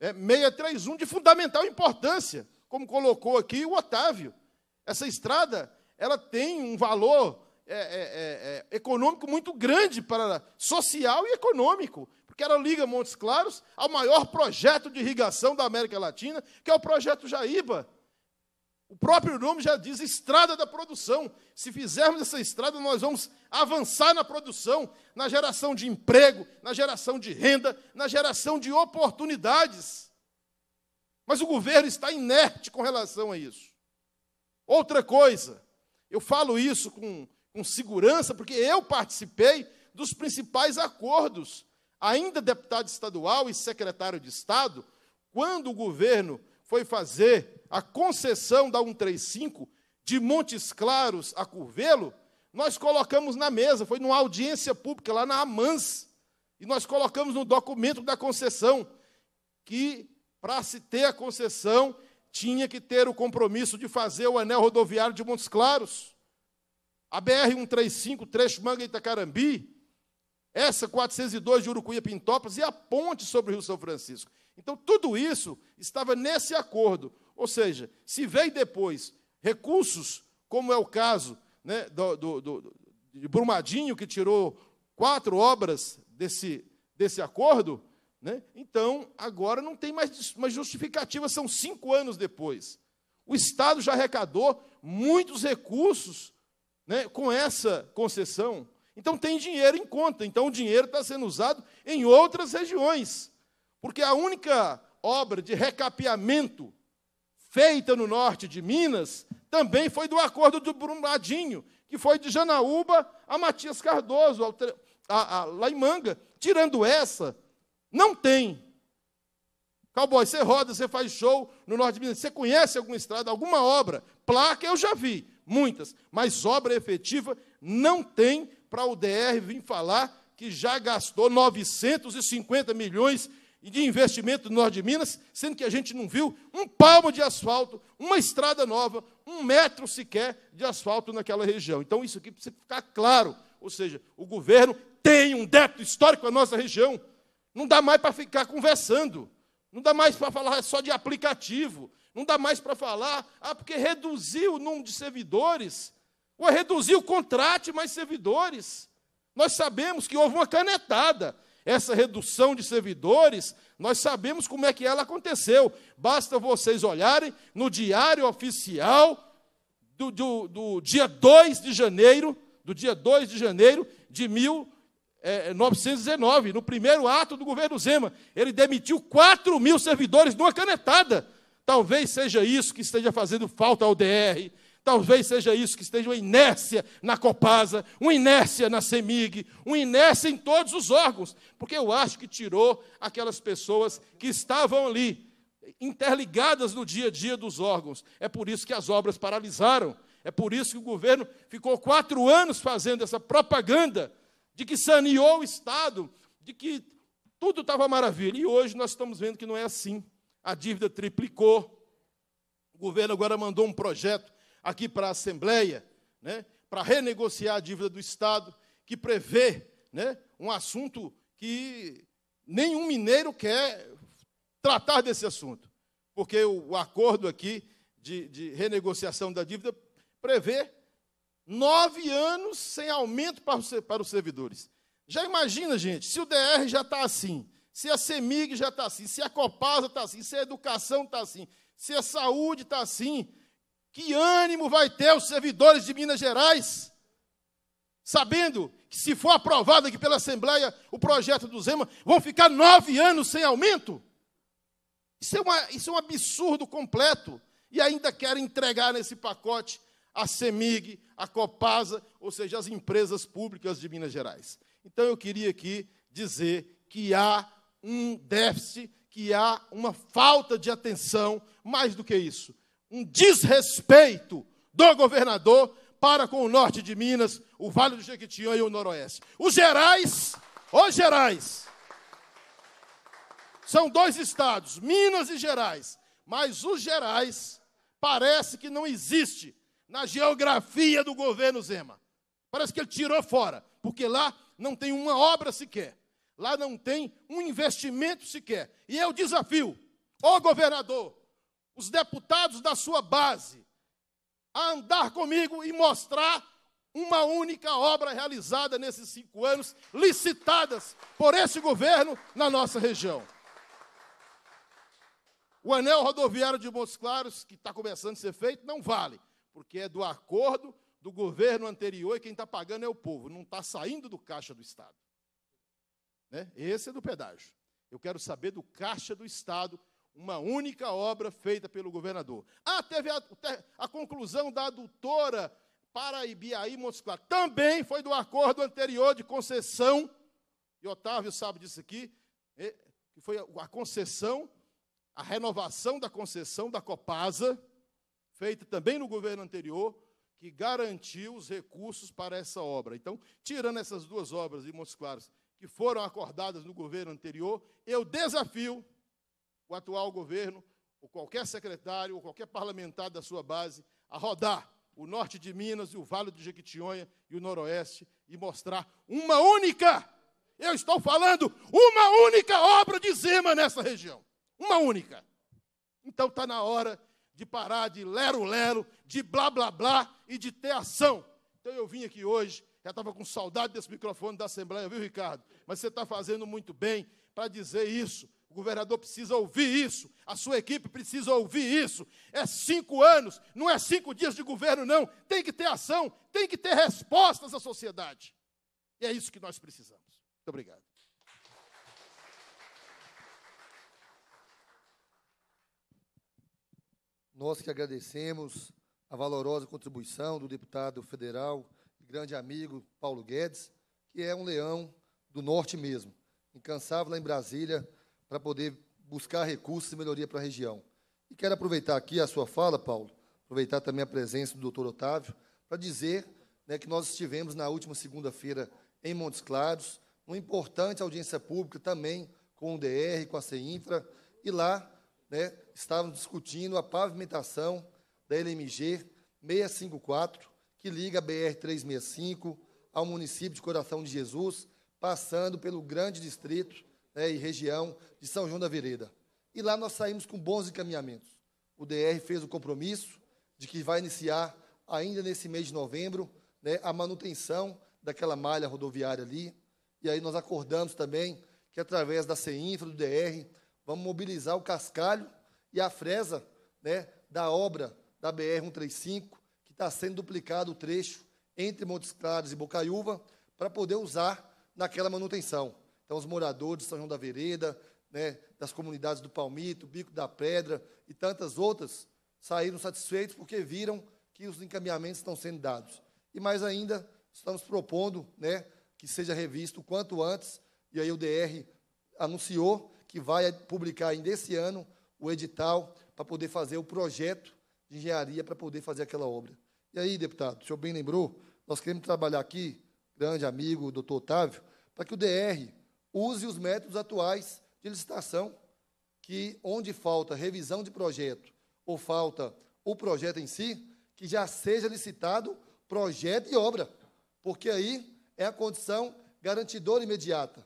631, é, de fundamental importância, como colocou aqui o Otávio. Essa estrada ela tem um valor é, é, é, é econômico muito grande para social e econômico porque ela liga Montes Claros ao maior projeto de irrigação da América Latina, que é o projeto Jaíba. O próprio nome já diz estrada da produção. Se fizermos essa estrada, nós vamos avançar na produção, na geração de emprego, na geração de renda, na geração de oportunidades. Mas o governo está inerte com relação a isso. Outra coisa, eu falo isso com, com segurança, porque eu participei dos principais acordos ainda deputado estadual e secretário de Estado, quando o governo foi fazer a concessão da 135 de Montes Claros a Curvelo, nós colocamos na mesa, foi numa audiência pública lá na Amans, e nós colocamos no documento da concessão que para se ter a concessão tinha que ter o compromisso de fazer o anel rodoviário de Montes Claros. A BR 135, trecho Manga Itacarambi, essa 402 de Urucuia Pintópolis e a ponte sobre o Rio São Francisco. Então, tudo isso estava nesse acordo. Ou seja, se vem depois recursos, como é o caso né, do, do, do, de Brumadinho, que tirou quatro obras desse, desse acordo, né, então agora não tem mais uma justificativa, são cinco anos depois. O Estado já arrecadou muitos recursos né, com essa concessão. Então tem dinheiro em conta, então o dinheiro está sendo usado em outras regiões, porque a única obra de recapeamento feita no norte de Minas também foi do acordo do Brumadinho, que foi de Janaúba a Matias Cardoso, a, a Manga. Tirando essa, não tem. Cowboy, você roda, você faz show no norte de Minas, você conhece alguma estrada, alguma obra? Placa eu já vi, muitas, mas obra efetiva não tem para o DR vir falar que já gastou 950 milhões de investimento no norte de Minas, sendo que a gente não viu um palmo de asfalto, uma estrada nova, um metro sequer de asfalto naquela região. Então, isso aqui precisa ficar claro. Ou seja, o governo tem um débito histórico com a nossa região. Não dá mais para ficar conversando. Não dá mais para falar só de aplicativo. Não dá mais para falar, ah, porque reduziu o número de servidores. Ué, reduziu, contrate mais servidores. Nós sabemos que houve uma canetada. Essa redução de servidores, nós sabemos como é que ela aconteceu. Basta vocês olharem no diário oficial do, do, do dia 2 de janeiro, do dia 2 de janeiro de 1919, eh, no primeiro ato do governo Zema. Ele demitiu 4 mil servidores numa canetada. Talvez seja isso que esteja fazendo falta ao DR Talvez seja isso que esteja uma inércia na Copasa, uma inércia na Semig, uma inércia em todos os órgãos, porque eu acho que tirou aquelas pessoas que estavam ali interligadas no dia a dia dos órgãos. É por isso que as obras paralisaram. É por isso que o governo ficou quatro anos fazendo essa propaganda de que saneou o Estado, de que tudo estava maravilha. E hoje nós estamos vendo que não é assim. A dívida triplicou. O governo agora mandou um projeto aqui para a Assembleia, né, para renegociar a dívida do Estado, que prevê né, um assunto que nenhum mineiro quer tratar desse assunto, porque o acordo aqui de, de renegociação da dívida prevê nove anos sem aumento para os, para os servidores. Já imagina, gente, se o DR já está assim, se a CEMIG já está assim, se a Copasa está assim, se a educação está assim, se a saúde está assim, que ânimo vai ter os servidores de Minas Gerais, sabendo que, se for aprovado aqui pela Assembleia o projeto do Zema, vão ficar nove anos sem aumento? Isso é, uma, isso é um absurdo completo. E ainda querem entregar nesse pacote a CEMIG, a Copasa, ou seja, as empresas públicas de Minas Gerais. Então, eu queria aqui dizer que há um déficit, que há uma falta de atenção, mais do que isso, um desrespeito do governador para com o norte de Minas, o Vale do Jequitinhonha e o Noroeste. Os Gerais, os Gerais, são dois estados, Minas e Gerais, mas os Gerais parece que não existe na geografia do governo Zema. Parece que ele tirou fora, porque lá não tem uma obra sequer, lá não tem um investimento sequer. E eu desafio o governador os deputados da sua base a andar comigo e mostrar uma única obra realizada nesses cinco anos, licitadas por esse governo na nossa região. O anel rodoviário de Montes Claros, que está começando a ser feito, não vale, porque é do acordo do governo anterior e quem está pagando é o povo, não está saindo do caixa do Estado. Né? Esse é do pedágio. Eu quero saber do caixa do Estado uma única obra feita pelo governador. Ah, teve a, a conclusão da adutora Paraibiaí Montes Claros. Também foi do acordo anterior de concessão, e Otávio sabe disso aqui, que foi a concessão, a renovação da concessão da Copasa, feita também no governo anterior, que garantiu os recursos para essa obra. Então, tirando essas duas obras de Montes Claros, que foram acordadas no governo anterior, eu desafio o atual governo, ou qualquer secretário, ou qualquer parlamentar da sua base, a rodar o norte de Minas e o Vale do Jequitinhonha e o Noroeste e mostrar uma única, eu estou falando, uma única obra de Zema nessa região. Uma única. Então está na hora de parar de lero-lero, de blá blá blá e de ter ação. Então eu vim aqui hoje, já estava com saudade desse microfone da Assembleia, viu, Ricardo? Mas você está fazendo muito bem para dizer isso. O governador precisa ouvir isso, a sua equipe precisa ouvir isso. É cinco anos, não é cinco dias de governo, não. Tem que ter ação, tem que ter respostas à sociedade. E é isso que nós precisamos. Muito obrigado. Nós que agradecemos a valorosa contribuição do deputado federal e grande amigo Paulo Guedes, que é um leão do norte mesmo, incansável lá em Brasília para poder buscar recursos e melhoria para a região. E quero aproveitar aqui a sua fala, Paulo, aproveitar também a presença do doutor Otávio, para dizer né, que nós estivemos na última segunda-feira em Montes Claros, uma importante audiência pública também com o DR, com a CEINFRA, e lá né, estávamos discutindo a pavimentação da LMG 654, que liga a BR-365 ao município de Coração de Jesus, passando pelo grande distrito né, e região de São João da Vereda. E lá nós saímos com bons encaminhamentos. O DR fez o compromisso de que vai iniciar, ainda nesse mês de novembro, né, a manutenção daquela malha rodoviária ali. E aí nós acordamos também que, através da CEINFRA, do DR, vamos mobilizar o cascalho e a fresa né, da obra da BR-135, que está sendo duplicado o trecho entre Montes Claros e Bocaiúva, para poder usar naquela manutenção. Então, os moradores de São João da Vereda, né, das comunidades do Palmito, Bico da Pedra e tantas outras, saíram satisfeitos porque viram que os encaminhamentos estão sendo dados. E mais ainda, estamos propondo né, que seja revisto o quanto antes, e aí o DR anunciou que vai publicar ainda esse ano o edital para poder fazer o projeto de engenharia para poder fazer aquela obra. E aí, deputado, o senhor bem lembrou, nós queremos trabalhar aqui, grande amigo, doutor Otávio, para que o DR use os métodos atuais de licitação, que onde falta revisão de projeto ou falta o projeto em si, que já seja licitado projeto e obra, porque aí é a condição garantidora imediata.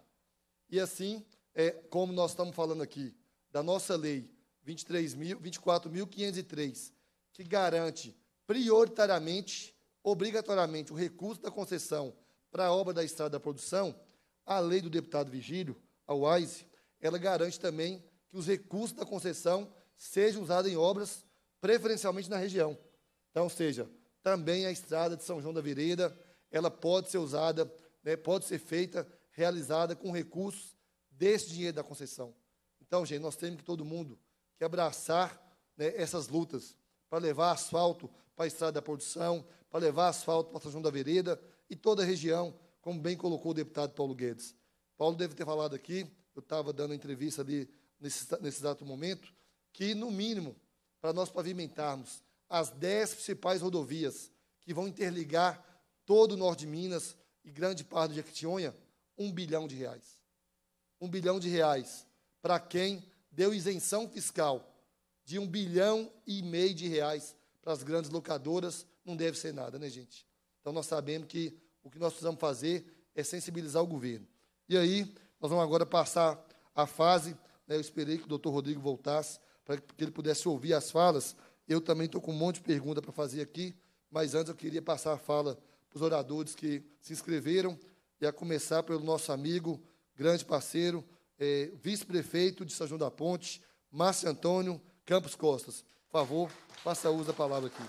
E assim, é, como nós estamos falando aqui, da nossa lei 24.503, que garante prioritariamente, obrigatoriamente, o recurso da concessão para a obra da estrada da produção, a lei do deputado Vigílio, a WISE, ela garante também que os recursos da concessão sejam usados em obras, preferencialmente na região. Então, ou seja, também a estrada de São João da Vireira, ela pode ser usada, né, pode ser feita, realizada com recursos desse dinheiro da concessão. Então, gente, nós temos que todo mundo que abraçar né, essas lutas para levar asfalto para a estrada da produção, para levar asfalto para São João da Vereda e toda a região, como bem colocou o deputado Paulo Guedes. Paulo deve ter falado aqui, eu estava dando entrevista ali nesse, nesse exato momento, que no mínimo, para nós pavimentarmos as dez principais rodovias que vão interligar todo o norte de Minas e grande parte de Jequitinhonha, um bilhão de reais. Um bilhão de reais para quem deu isenção fiscal de um bilhão e meio de reais para as grandes locadoras, não deve ser nada, né, gente? Então, nós sabemos que o que nós precisamos fazer é sensibilizar o governo. E aí, nós vamos agora passar a fase. Né, eu esperei que o doutor Rodrigo voltasse para que ele pudesse ouvir as falas. Eu também estou com um monte de pergunta para fazer aqui, mas antes eu queria passar a fala para os oradores que se inscreveram, e a começar pelo nosso amigo, grande parceiro, é, vice-prefeito de São João da Ponte, Márcio Antônio Campos Costas. Por favor, faça uso da palavra aqui.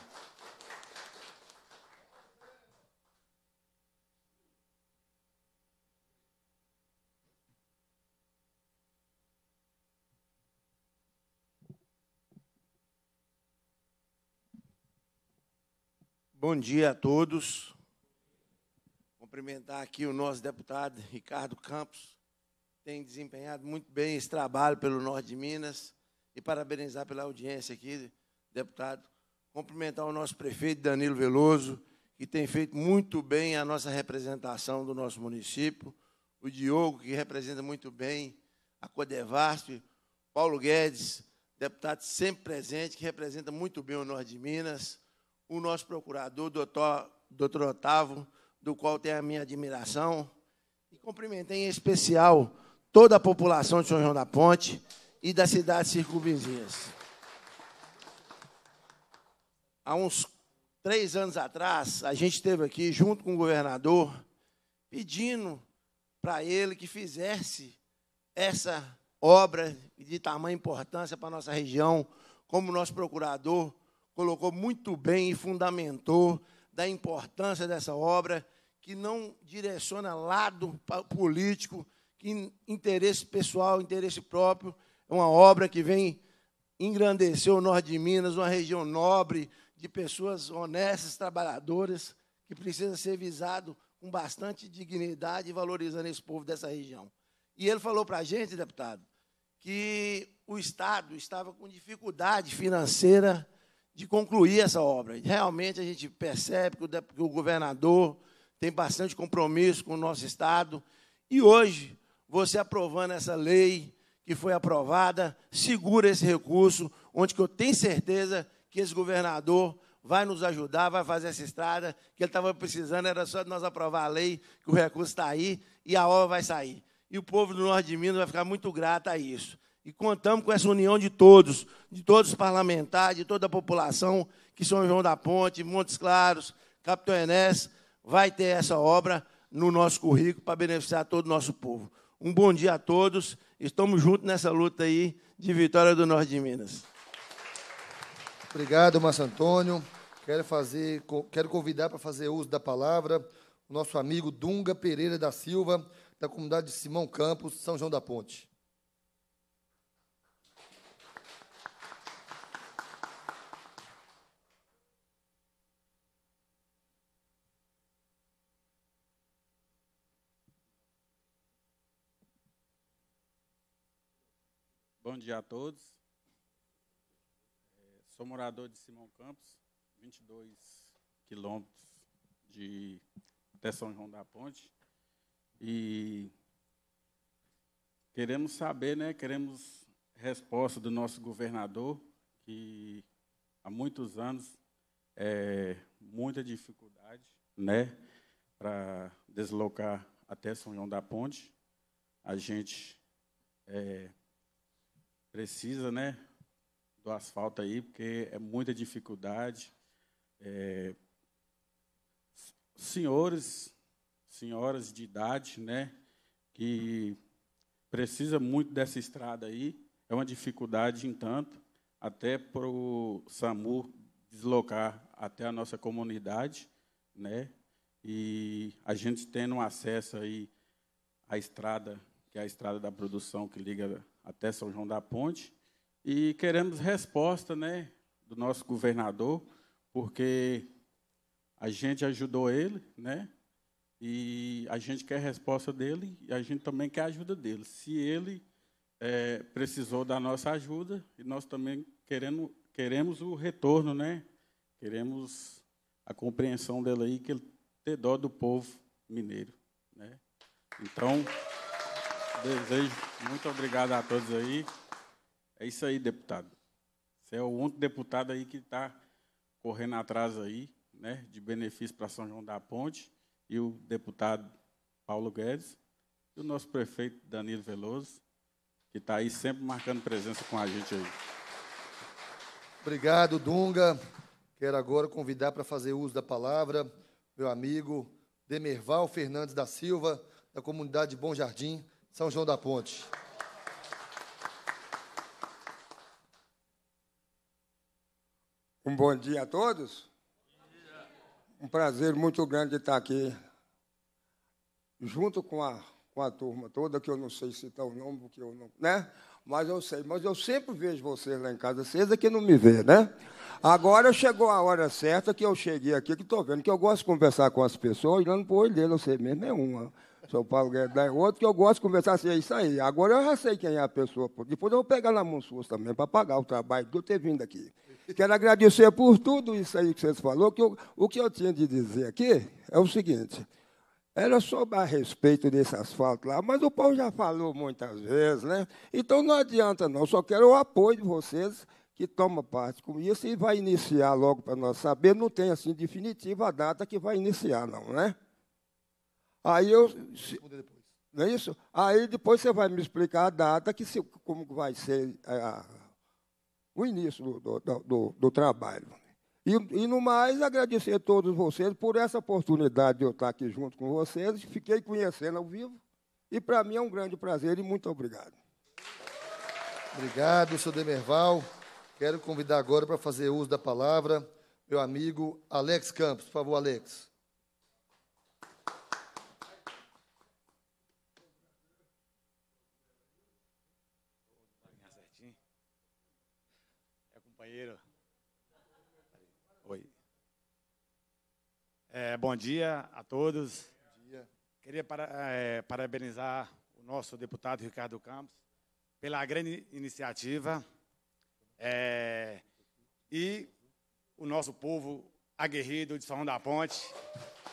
Bom dia a todos. Cumprimentar aqui o nosso deputado Ricardo Campos, tem desempenhado muito bem esse trabalho pelo norte de Minas e parabenizar pela audiência aqui, deputado. Cumprimentar o nosso prefeito Danilo Veloso, que tem feito muito bem a nossa representação do nosso município. O Diogo, que representa muito bem a Codevasp. Paulo Guedes, deputado sempre presente, que representa muito bem o norte de Minas o nosso procurador, doutor, doutor Otávio, do qual tenho a minha admiração, e cumprimentei em especial toda a população de São João da Ponte e das cidades circunvizinhas. Há uns três anos atrás, a gente esteve aqui junto com o governador, pedindo para ele que fizesse essa obra de tamanha importância para a nossa região, como nosso procurador colocou muito bem e fundamentou da importância dessa obra, que não direciona lado político, que interesse pessoal, interesse próprio. É uma obra que vem engrandecer o norte de Minas, uma região nobre, de pessoas honestas, trabalhadoras, que precisa ser visado com bastante dignidade, e valorizando esse povo dessa região. E ele falou para a gente, deputado, que o Estado estava com dificuldade financeira de concluir essa obra. Realmente a gente percebe que o, que o governador tem bastante compromisso com o nosso Estado. E hoje, você aprovando essa lei que foi aprovada, segura esse recurso, onde que eu tenho certeza que esse governador vai nos ajudar, vai fazer essa estrada, que ele estava precisando, era só de nós aprovar a lei, que o recurso está aí e a obra vai sair. E o povo do norte de Minas vai ficar muito grato a isso. E contamos com essa união de todos, de todos os parlamentares, de toda a população, que São João da Ponte, Montes Claros, Capitão Enéas, vai ter essa obra no nosso currículo para beneficiar todo o nosso povo. Um bom dia a todos. Estamos juntos nessa luta aí de vitória do Norte de Minas. Obrigado, Márcio Antônio. Quero, fazer, quero convidar para fazer uso da palavra o nosso amigo Dunga Pereira da Silva, da comunidade de Simão Campos, São João da Ponte. bom dia a todos. É, sou morador de Simão Campos, 22 quilômetros de São João da Ponte. E queremos saber, né, queremos resposta do nosso governador, que há muitos anos é muita dificuldade, né, para deslocar até São João da Ponte. A gente é, precisa, né, do asfalto aí, porque é muita dificuldade. É, senhores, senhoras de idade, né, que precisa muito dessa estrada aí, é uma dificuldade entanto até para o SAMU deslocar até a nossa comunidade, né, e a gente tendo acesso aí à estrada, que é a estrada da produção que liga até São João da Ponte e queremos resposta né, do nosso governador, porque a gente ajudou ele, né? E a gente quer a resposta dele e a gente também quer a ajuda dele. Se ele é, precisou da nossa ajuda, e nós também querendo, queremos o retorno, né? Queremos a compreensão dele aí, que ele ter dó do povo mineiro. Né? Então. Desejo muito obrigado a todos aí. É isso aí, deputado. Você é o único deputado aí que está correndo atrás aí, né, de benefício para São João da Ponte e o deputado Paulo Guedes e o nosso prefeito Danilo Veloso, que está aí sempre marcando presença com a gente aí. Obrigado, Dunga. Quero agora convidar para fazer uso da palavra meu amigo Demerval Fernandes da Silva, da comunidade Bom Jardim, são João da Ponte. Um bom dia a todos. Um prazer muito grande estar aqui, junto com a, com a turma toda, que eu não sei citar o nome, porque eu não. Né? Mas eu sei, mas eu sempre vejo vocês lá em casa, vocês é que não me vê, né? Agora chegou a hora certa que eu cheguei aqui, que estou vendo que eu gosto de conversar com as pessoas, olhando para o olho dele, eu sei mesmo, é uma. São Paulo Guedes, outro que eu gosto de conversar assim, é isso aí. Agora eu já sei quem é a pessoa. Depois eu vou pegar na mão sua também para pagar o trabalho de eu ter vindo aqui. Quero agradecer por tudo isso aí que vocês falaram. o que eu tinha de dizer aqui é o seguinte. Era sobre a respeito desse asfalto lá, mas o Paulo já falou muitas vezes, né? Então não adianta não, só quero o apoio de vocês que toma parte com isso e vai iniciar logo para nós saber, não tem assim definitiva a data que vai iniciar não, né? Aí eu. Se, não é isso? Aí depois você vai me explicar a data, que se, como vai ser é, a, o início do, do, do, do trabalho. E, e, no mais, agradecer a todos vocês por essa oportunidade de eu estar aqui junto com vocês. Fiquei conhecendo ao vivo. E para mim é um grande prazer e muito obrigado. Obrigado, senhor Demerval. Quero convidar agora para fazer uso da palavra meu amigo Alex Campos. Por favor, Alex. É, bom dia a todos. Dia. Queria para, é, parabenizar o nosso deputado Ricardo Campos pela grande iniciativa é, e o nosso povo aguerrido de São da Ponte,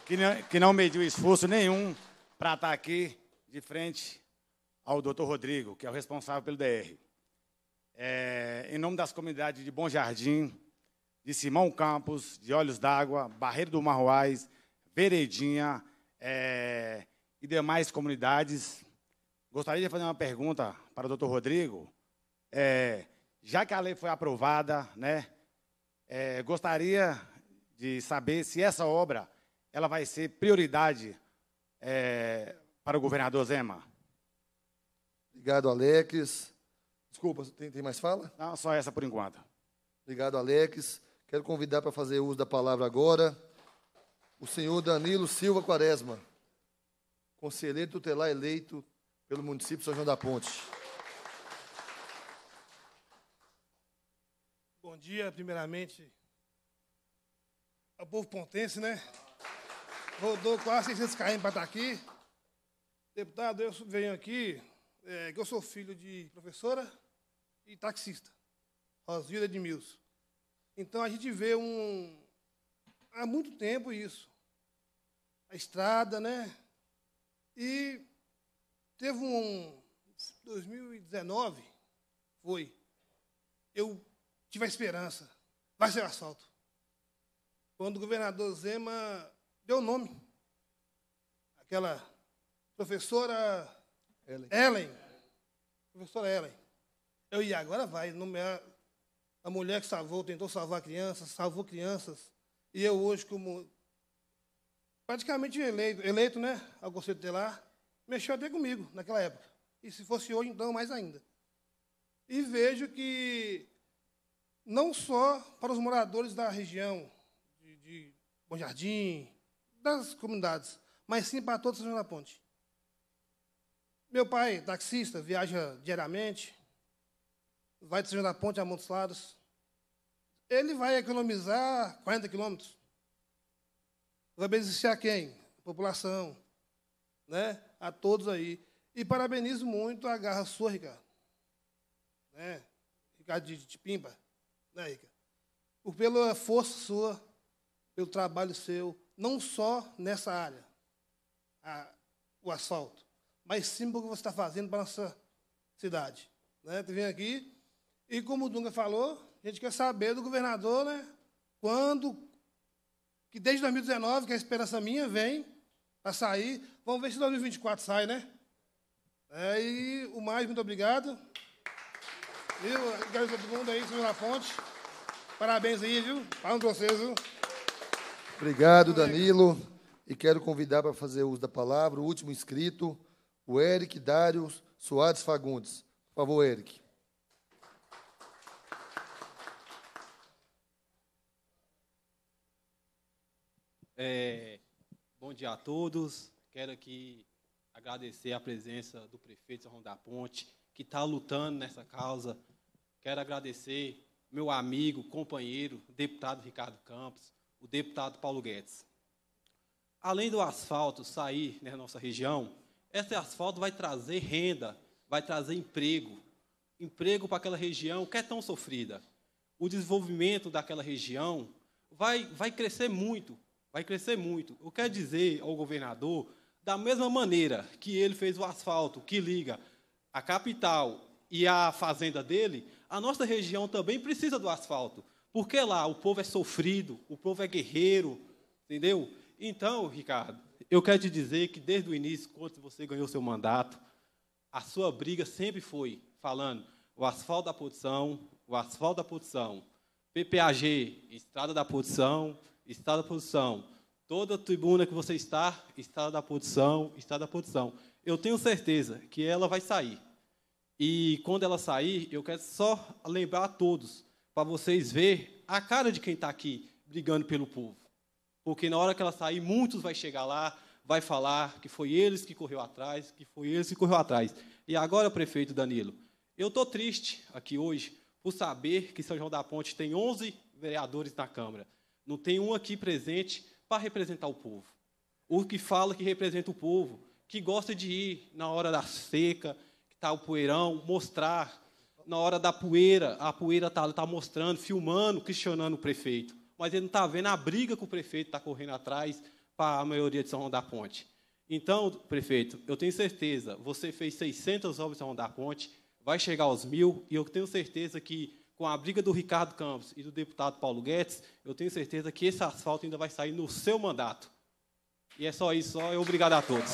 que não, que não mediu esforço nenhum para estar aqui de frente ao doutor Rodrigo, que é o responsável pelo DR. É, em nome das comunidades de Bom Jardim, de Simão Campos, de Olhos d'Água, Barreiro do Marroais, Veredinha é, e demais comunidades. Gostaria de fazer uma pergunta para o doutor Rodrigo. É, já que a lei foi aprovada, né, é, gostaria de saber se essa obra ela vai ser prioridade para o governador Zema. Obrigado, Alex. Desculpa, tem, tem mais fala? Não, só essa por enquanto. Obrigado, Alex. Quero convidar para fazer uso da palavra agora o senhor Danilo Silva Quaresma, conselheiro tutelar eleito pelo município de São João da Ponte. Bom dia, primeiramente, ao povo pontense, né? Rodou quase 600 km para estar aqui. Deputado, eu venho aqui, é, que eu sou filho de professora e taxista, Rosilda Edmilson. Então a gente vê um. Há muito tempo isso. A estrada, né? E teve um. 2019 foi. Eu tive a esperança. Vai ser o asfalto. Quando o governador Zema deu o nome. Aquela professora Ellen. Ellen. Professora Ellen. Eu ia agora vai nomear a mulher que salvou, tentou salvar crianças, salvou crianças. E eu hoje, como praticamente eleito, eleito né, ao Conselho lá, mexeu até comigo naquela época. E se fosse hoje, então, mais ainda. E vejo que, não só para os moradores da região de, de Bom Jardim, das comunidades, mas sim para todos os da Ponte. Meu pai, é taxista, viaja diariamente, vai desviar da ponte a Montes Claros, ele vai economizar 40 quilômetros. Vai beneficiar quem? A população, né? a todos aí. E parabenizo muito a garra sua, Ricardo. Né? Ricardo de, de Pimba, né, Ricardo? Por, pela força sua, pelo trabalho seu, não só nessa área, a, o asfalto, mas sim pelo que você está fazendo para a nossa cidade. Né? Tu vem aqui, e como o Dunga falou, a gente quer saber do governador, né? Quando, que desde 2019, que é a esperança minha vem para sair. Vamos ver se 2024 sai, né? É, e o mais, muito obrigado. Viu? Quero a todo mundo aí, senhor La Fonte. Parabéns aí, viu? Palmas para vocês, viu? Obrigado, Danilo. E quero convidar para fazer uso da palavra o último inscrito, o Eric Dário Soares Fagundes. Por favor, Eric. É, bom dia a todos. Quero aqui agradecer a presença do prefeito São da Ponte, que está lutando nessa causa. Quero agradecer meu amigo, companheiro, deputado Ricardo Campos, o deputado Paulo Guedes. Além do asfalto sair na né, nossa região, esse asfalto vai trazer renda, vai trazer emprego. Emprego para aquela região que é tão sofrida. O desenvolvimento daquela região vai, vai crescer muito, vai crescer muito. Eu quero dizer ao governador, da mesma maneira que ele fez o asfalto que liga a capital e a fazenda dele, a nossa região também precisa do asfalto. Porque lá o povo é sofrido, o povo é guerreiro, entendeu? Então, Ricardo, eu quero te dizer que desde o início, quando você ganhou seu mandato, a sua briga sempre foi falando o asfalto da produção, o asfalto da produção, PPAG, estrada da produção, está da produção. Toda tribuna que você está, está da produção, está da produção. Eu tenho certeza que ela vai sair. E quando ela sair, eu quero só lembrar a todos, para vocês ver a cara de quem está aqui brigando pelo povo. Porque na hora que ela sair, muitos vai chegar lá, vai falar que foi eles que correu atrás, que foi eles que correu atrás. E agora, prefeito Danilo, eu estou triste aqui hoje por saber que São João da Ponte tem 11 vereadores na Câmara. Não tem um aqui presente para representar o povo. O que fala que representa o povo, que gosta de ir na hora da seca, que está o poeirão, mostrar. Na hora da poeira, a poeira está tá mostrando, filmando, questionando o prefeito. Mas ele não está vendo a briga que o prefeito está correndo atrás para a maioria de São João da Ponte. Então, prefeito, eu tenho certeza, você fez 600 obras em São João da Ponte, vai chegar aos mil, e eu tenho certeza que com a briga do Ricardo Campos e do deputado Paulo Guedes, eu tenho certeza que esse asfalto ainda vai sair no seu mandato. E é só isso, só. Obrigado a todos.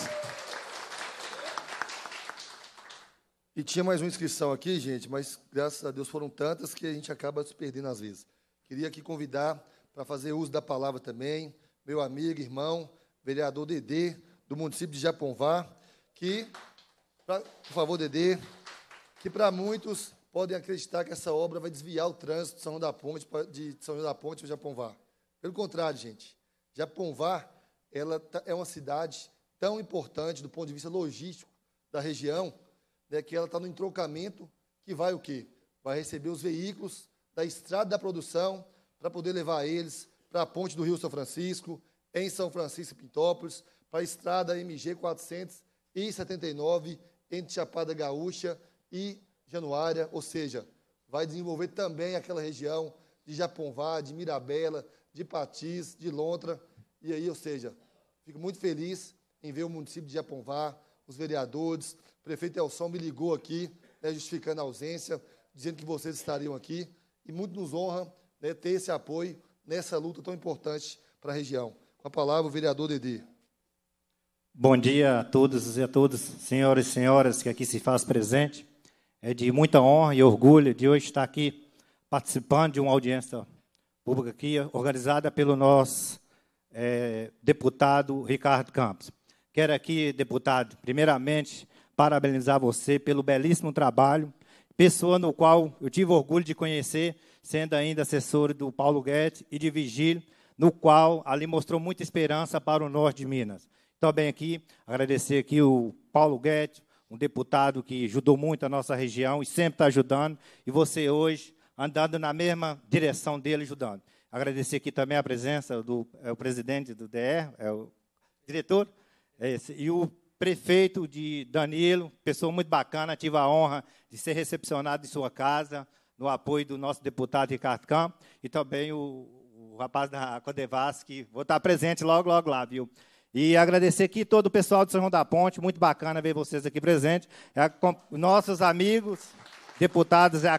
E tinha mais uma inscrição aqui, gente, mas graças a Deus foram tantas que a gente acaba se perdendo às vezes. Queria aqui convidar para fazer uso da palavra também, meu amigo, irmão, vereador Dedê, do município de Japonvá, que, pra, por favor, Dedê, que para muitos podem acreditar que essa obra vai desviar o trânsito de São João da Ponte, de São João da Ponte ou Japonvar. Pelo contrário, gente, Japonvar ela tá, é uma cidade tão importante do ponto de vista logístico da região, né, que ela está no entrocamento que vai o quê? Vai receber os veículos da estrada da produção para poder levar eles para a ponte do Rio São Francisco, em São Francisco e Pintópolis, para a estrada MG 479 entre Chapada Gaúcha e Januária, ou seja, vai desenvolver também aquela região de Japonvá, de Mirabela, de Patis, de Lontra. E aí, ou seja, fico muito feliz em ver o município de Japonvá, os vereadores, o prefeito Elson me ligou aqui, né, justificando a ausência, dizendo que vocês estariam aqui. E muito nos honra né, ter esse apoio nessa luta tão importante para a região. Com a palavra, o vereador Dede. Bom dia a todos e a todas, senhoras e senhoras que aqui se faz presente. É de muita honra e orgulho de hoje estar aqui participando de uma audiência pública aqui, organizada pelo nosso é, deputado Ricardo Campos. Quero aqui, deputado, primeiramente parabenizar você pelo belíssimo trabalho, pessoa no qual eu tive orgulho de conhecer, sendo ainda assessor do Paulo Guedes e de Vigílio, no qual ali mostrou muita esperança para o norte de Minas. Também bem aqui, agradecer aqui o Paulo Guedes, um deputado que ajudou muito a nossa região e sempre está ajudando, e você hoje andando na mesma direção dele, ajudando. Agradecer aqui também a presença do é o presidente do DR, é o diretor, é esse, e o prefeito de Danilo, pessoa muito bacana, tive a honra de ser recepcionado em sua casa, no apoio do nosso deputado Ricardo Campos, e também o, o rapaz da Codevas, que vou estar presente logo, logo lá, viu? E agradecer aqui todo o pessoal de São João da Ponte, muito bacana ver vocês aqui presentes. É nossos amigos, deputados, é,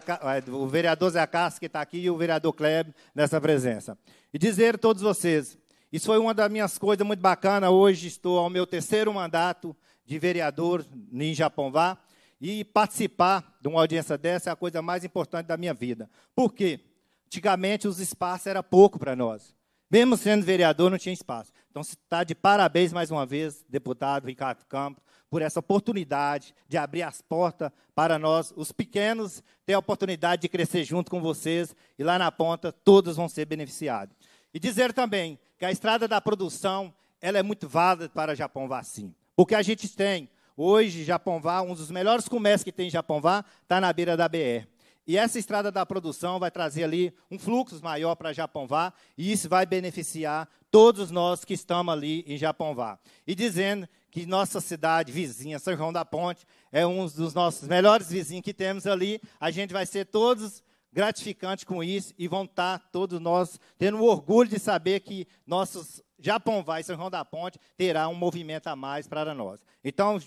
o vereador Zé Cássio que está aqui e o vereador Kleber nessa presença. E dizer a todos vocês, isso foi uma das minhas coisas muito bacanas, hoje estou ao meu terceiro mandato de vereador em Japonvá, e participar de uma audiência dessa é a coisa mais importante da minha vida. Por quê? Antigamente os espaços eram pouco para nós. Mesmo sendo vereador, não tinha espaço. Então, está de parabéns mais uma vez, deputado Ricardo Campos, por essa oportunidade de abrir as portas para nós, os pequenos, ter a oportunidade de crescer junto com vocês e lá na ponta todos vão ser beneficiados. E dizer também que a estrada da produção ela é muito válida para Japão Vacim, porque a gente tem hoje Japão Vá, um dos melhores comércios que tem em Japão Vá, está na beira da BR. E essa estrada da produção vai trazer ali um fluxo maior para Japonvá, e isso vai beneficiar todos nós que estamos ali em Japonvá. E dizendo que nossa cidade vizinha, São João da Ponte, é um dos nossos melhores vizinhos que temos ali, a gente vai ser todos gratificantes com isso e vão estar todos nós tendo o orgulho de saber que nossos Japonvá e São João da Ponte terá um movimento a mais para nós. Então,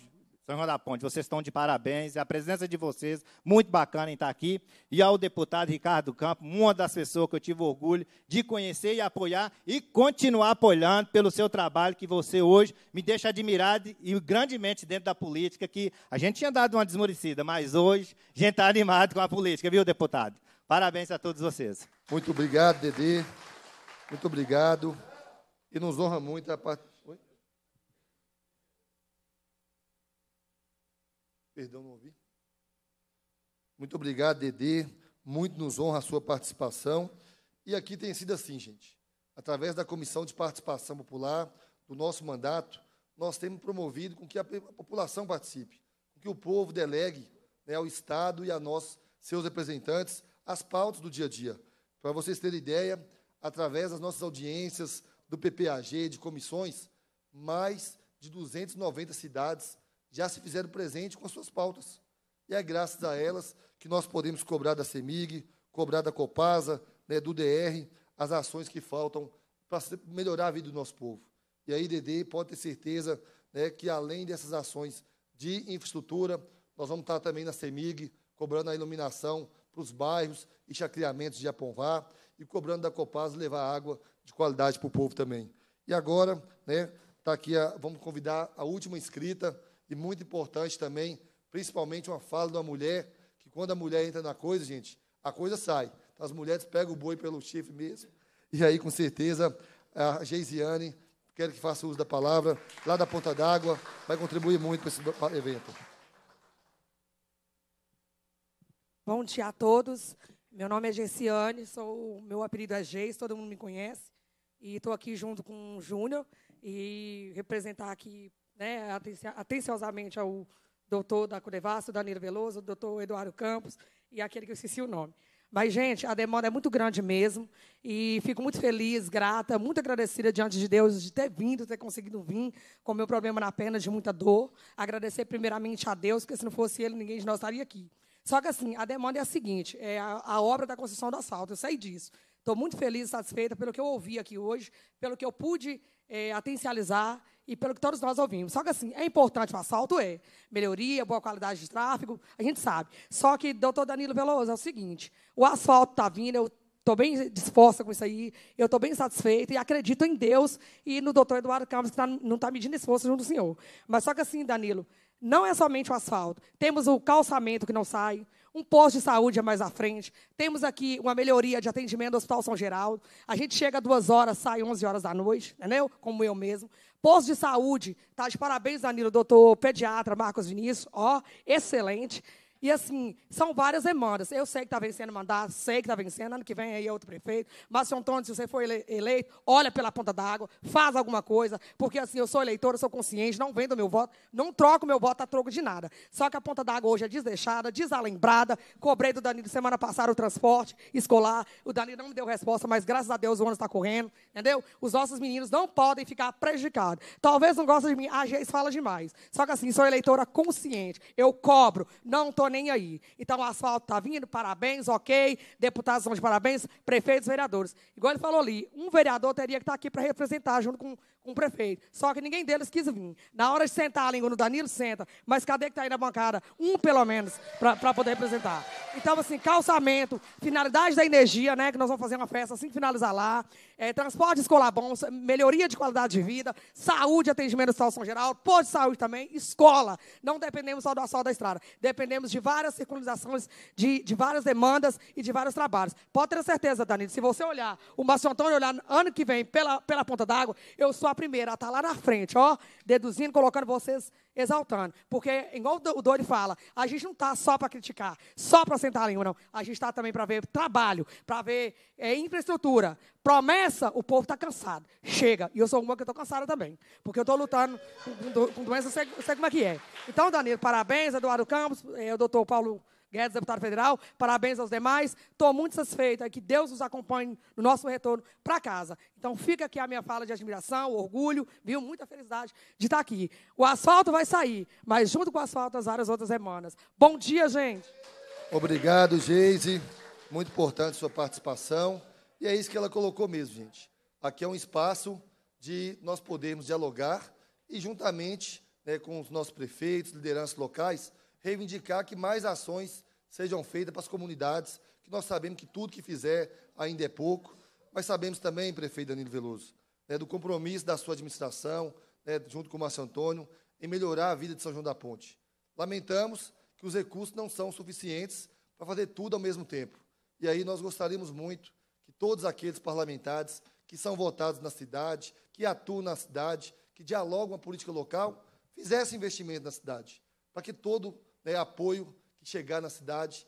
são João da Ponte, vocês estão de parabéns. A presença de vocês, muito bacana em estar aqui. E ao deputado Ricardo Campos, uma das pessoas que eu tive orgulho de conhecer e apoiar e continuar apoiando pelo seu trabalho que você hoje me deixa admirado e grandemente dentro da política, que a gente tinha dado uma desmorecida, mas hoje a gente está animado com a política, viu, deputado? Parabéns a todos vocês. Muito obrigado, Dede. Muito obrigado. E nos honra muito a participação Perdão, não ouvi. Muito obrigado, Dedê. Muito nos honra a sua participação. E aqui tem sido assim, gente. Através da Comissão de Participação Popular, do nosso mandato, nós temos promovido com que a população participe, com que o povo delegue né, ao Estado e a nós, seus representantes, as pautas do dia a dia. Para vocês terem ideia, através das nossas audiências do PPAG, de comissões, mais de 290 cidades já se fizeram presente com as suas pautas. E é graças a elas que nós podemos cobrar da CEMIG, cobrar da Copasa, né, do DR, as ações que faltam para melhorar a vida do nosso povo. E a IDD pode ter certeza né, que, além dessas ações de infraestrutura, nós vamos estar também na CEMIG, cobrando a iluminação para os bairros e chacreamentos de Aponvá, e cobrando da Copasa levar água de qualidade para o povo também. E agora, né, tá aqui a, vamos convidar a última inscrita, e muito importante também, principalmente uma fala de uma mulher, que quando a mulher entra na coisa, gente, a coisa sai. Então, as mulheres pegam o boi pelo chifre mesmo. E aí, com certeza, a Geisiane, quero que faça uso da palavra, lá da Ponta d'Água, vai contribuir muito para esse evento. Bom dia a todos. Meu nome é Geisiane, sou, meu apelido é Geis, todo mundo me conhece. E estou aqui junto com o Júnior e representar aqui né, atenciosamente ao doutor da Curevasso, Danilo Veloso, o doutor Eduardo Campos e aquele que eu esqueci o nome. Mas, gente, a demanda é muito grande mesmo. E fico muito feliz, grata, muito agradecida diante de Deus de ter vindo, ter conseguido vir com o meu problema na perna de muita dor. Agradecer primeiramente a Deus, porque se não fosse Ele, ninguém de nós estaria aqui. Só que, assim, a demanda é a seguinte: é a, a obra da construção do asfalto, eu sei disso. Estou muito feliz, satisfeita pelo que eu ouvi aqui hoje, pelo que eu pude é, atencializar e pelo que todos nós ouvimos. Só que assim, é importante o assalto? É. Melhoria, boa qualidade de tráfego, a gente sabe. Só que, doutor Danilo Veloso, é o seguinte, o asfalto está vindo, eu estou bem disposta com isso aí, eu estou bem satisfeita e acredito em Deus e no doutor Eduardo Campos, que tá, não está medindo esforço junto do senhor. Mas só que assim, Danilo, não é somente o asfalto. Temos o calçamento que não sai, um posto de saúde é mais à frente. Temos aqui uma melhoria de atendimento do Hospital São Geraldo. A gente chega duas horas, sai 11 horas da noite, entendeu? Como eu mesmo. Posto de saúde, tá de parabéns, Danilo, doutor pediatra Marcos Vinícius, ó, excelente. E assim, são várias demandas. Eu sei que está vencendo mandar sei que está vencendo, ano que vem aí é outro prefeito. Mas, senhor Antônio, se você for eleito, olha pela ponta da água, faz alguma coisa, porque assim, eu sou eleitora, eu sou consciente, não vendo meu voto, não troco meu voto a troco de nada. Só que a ponta da água hoje é desdeixada, desalembrada. Cobrei do Danilo semana passada o transporte escolar. O Danilo não me deu resposta, mas graças a Deus o ano está correndo, entendeu? Os nossos meninos não podem ficar prejudicados. Talvez não gostem de mim, a Geis fala demais. Só que assim, sou eleitora consciente, eu cobro, não estou nem aí. Então o asfalto está vindo, parabéns, ok. Deputados são de parabéns, prefeitos, vereadores. Igual ele falou ali, um vereador teria que estar tá aqui para representar junto com com o prefeito. Só que ninguém deles quis vir. Na hora de sentar a língua no Danilo, senta. Mas cadê que está aí na bancada? Um, pelo menos, para poder representar. Então, assim, calçamento, finalidade da energia, né? Que nós vamos fazer uma festa assim que finalizar lá. É, transporte escolar bom, melhoria de qualidade de vida, saúde, atendimento do São Geral, posto de saúde também, escola. Não dependemos só do asfalto da estrada. Dependemos de várias circunstâncias, de, de várias demandas e de vários trabalhos. Pode ter certeza, Danilo, se você olhar o Márcio Antônio olhar ano que vem pela, pela ponta d'água, eu sou a a primeira, ela está lá na frente, ó, deduzindo, colocando vocês, exaltando. Porque, igual o Dori fala, a gente não está só para criticar, só para sentar a língua, não. A gente está também para ver trabalho, para ver é, infraestrutura. Promessa, o povo está cansado. Chega. E eu sou uma que estou cansada também. Porque eu estou lutando com, com, com doença, eu sei, sei como é que é. Então, Danilo, parabéns, Eduardo Campos, é, o doutor Paulo Guedes, deputado federal. Parabéns aos demais. Estou muito satisfeita que Deus nos acompanhe no nosso retorno para casa. Então, fica aqui a minha fala de admiração, orgulho, viu? Muita felicidade de estar tá aqui. O asfalto vai sair, mas junto com o asfalto, as várias outras semanas. Bom dia, gente. Obrigado, Geise. Muito importante sua participação. E é isso que ela colocou mesmo, gente. Aqui é um espaço de nós podermos dialogar e, juntamente né, com os nossos prefeitos, lideranças locais, reivindicar que mais ações sejam feitas para as comunidades, que nós sabemos que tudo que fizer ainda é pouco, mas sabemos também, prefeito Danilo Veloso, né, do compromisso da sua administração, né, junto com o Márcio Antônio, em melhorar a vida de São João da Ponte. Lamentamos que os recursos não são suficientes para fazer tudo ao mesmo tempo. E aí nós gostaríamos muito que todos aqueles parlamentares que são votados na cidade, que atuam na cidade, que dialogam a política local, fizessem investimento na cidade, para que todo né, apoio que chegar na cidade,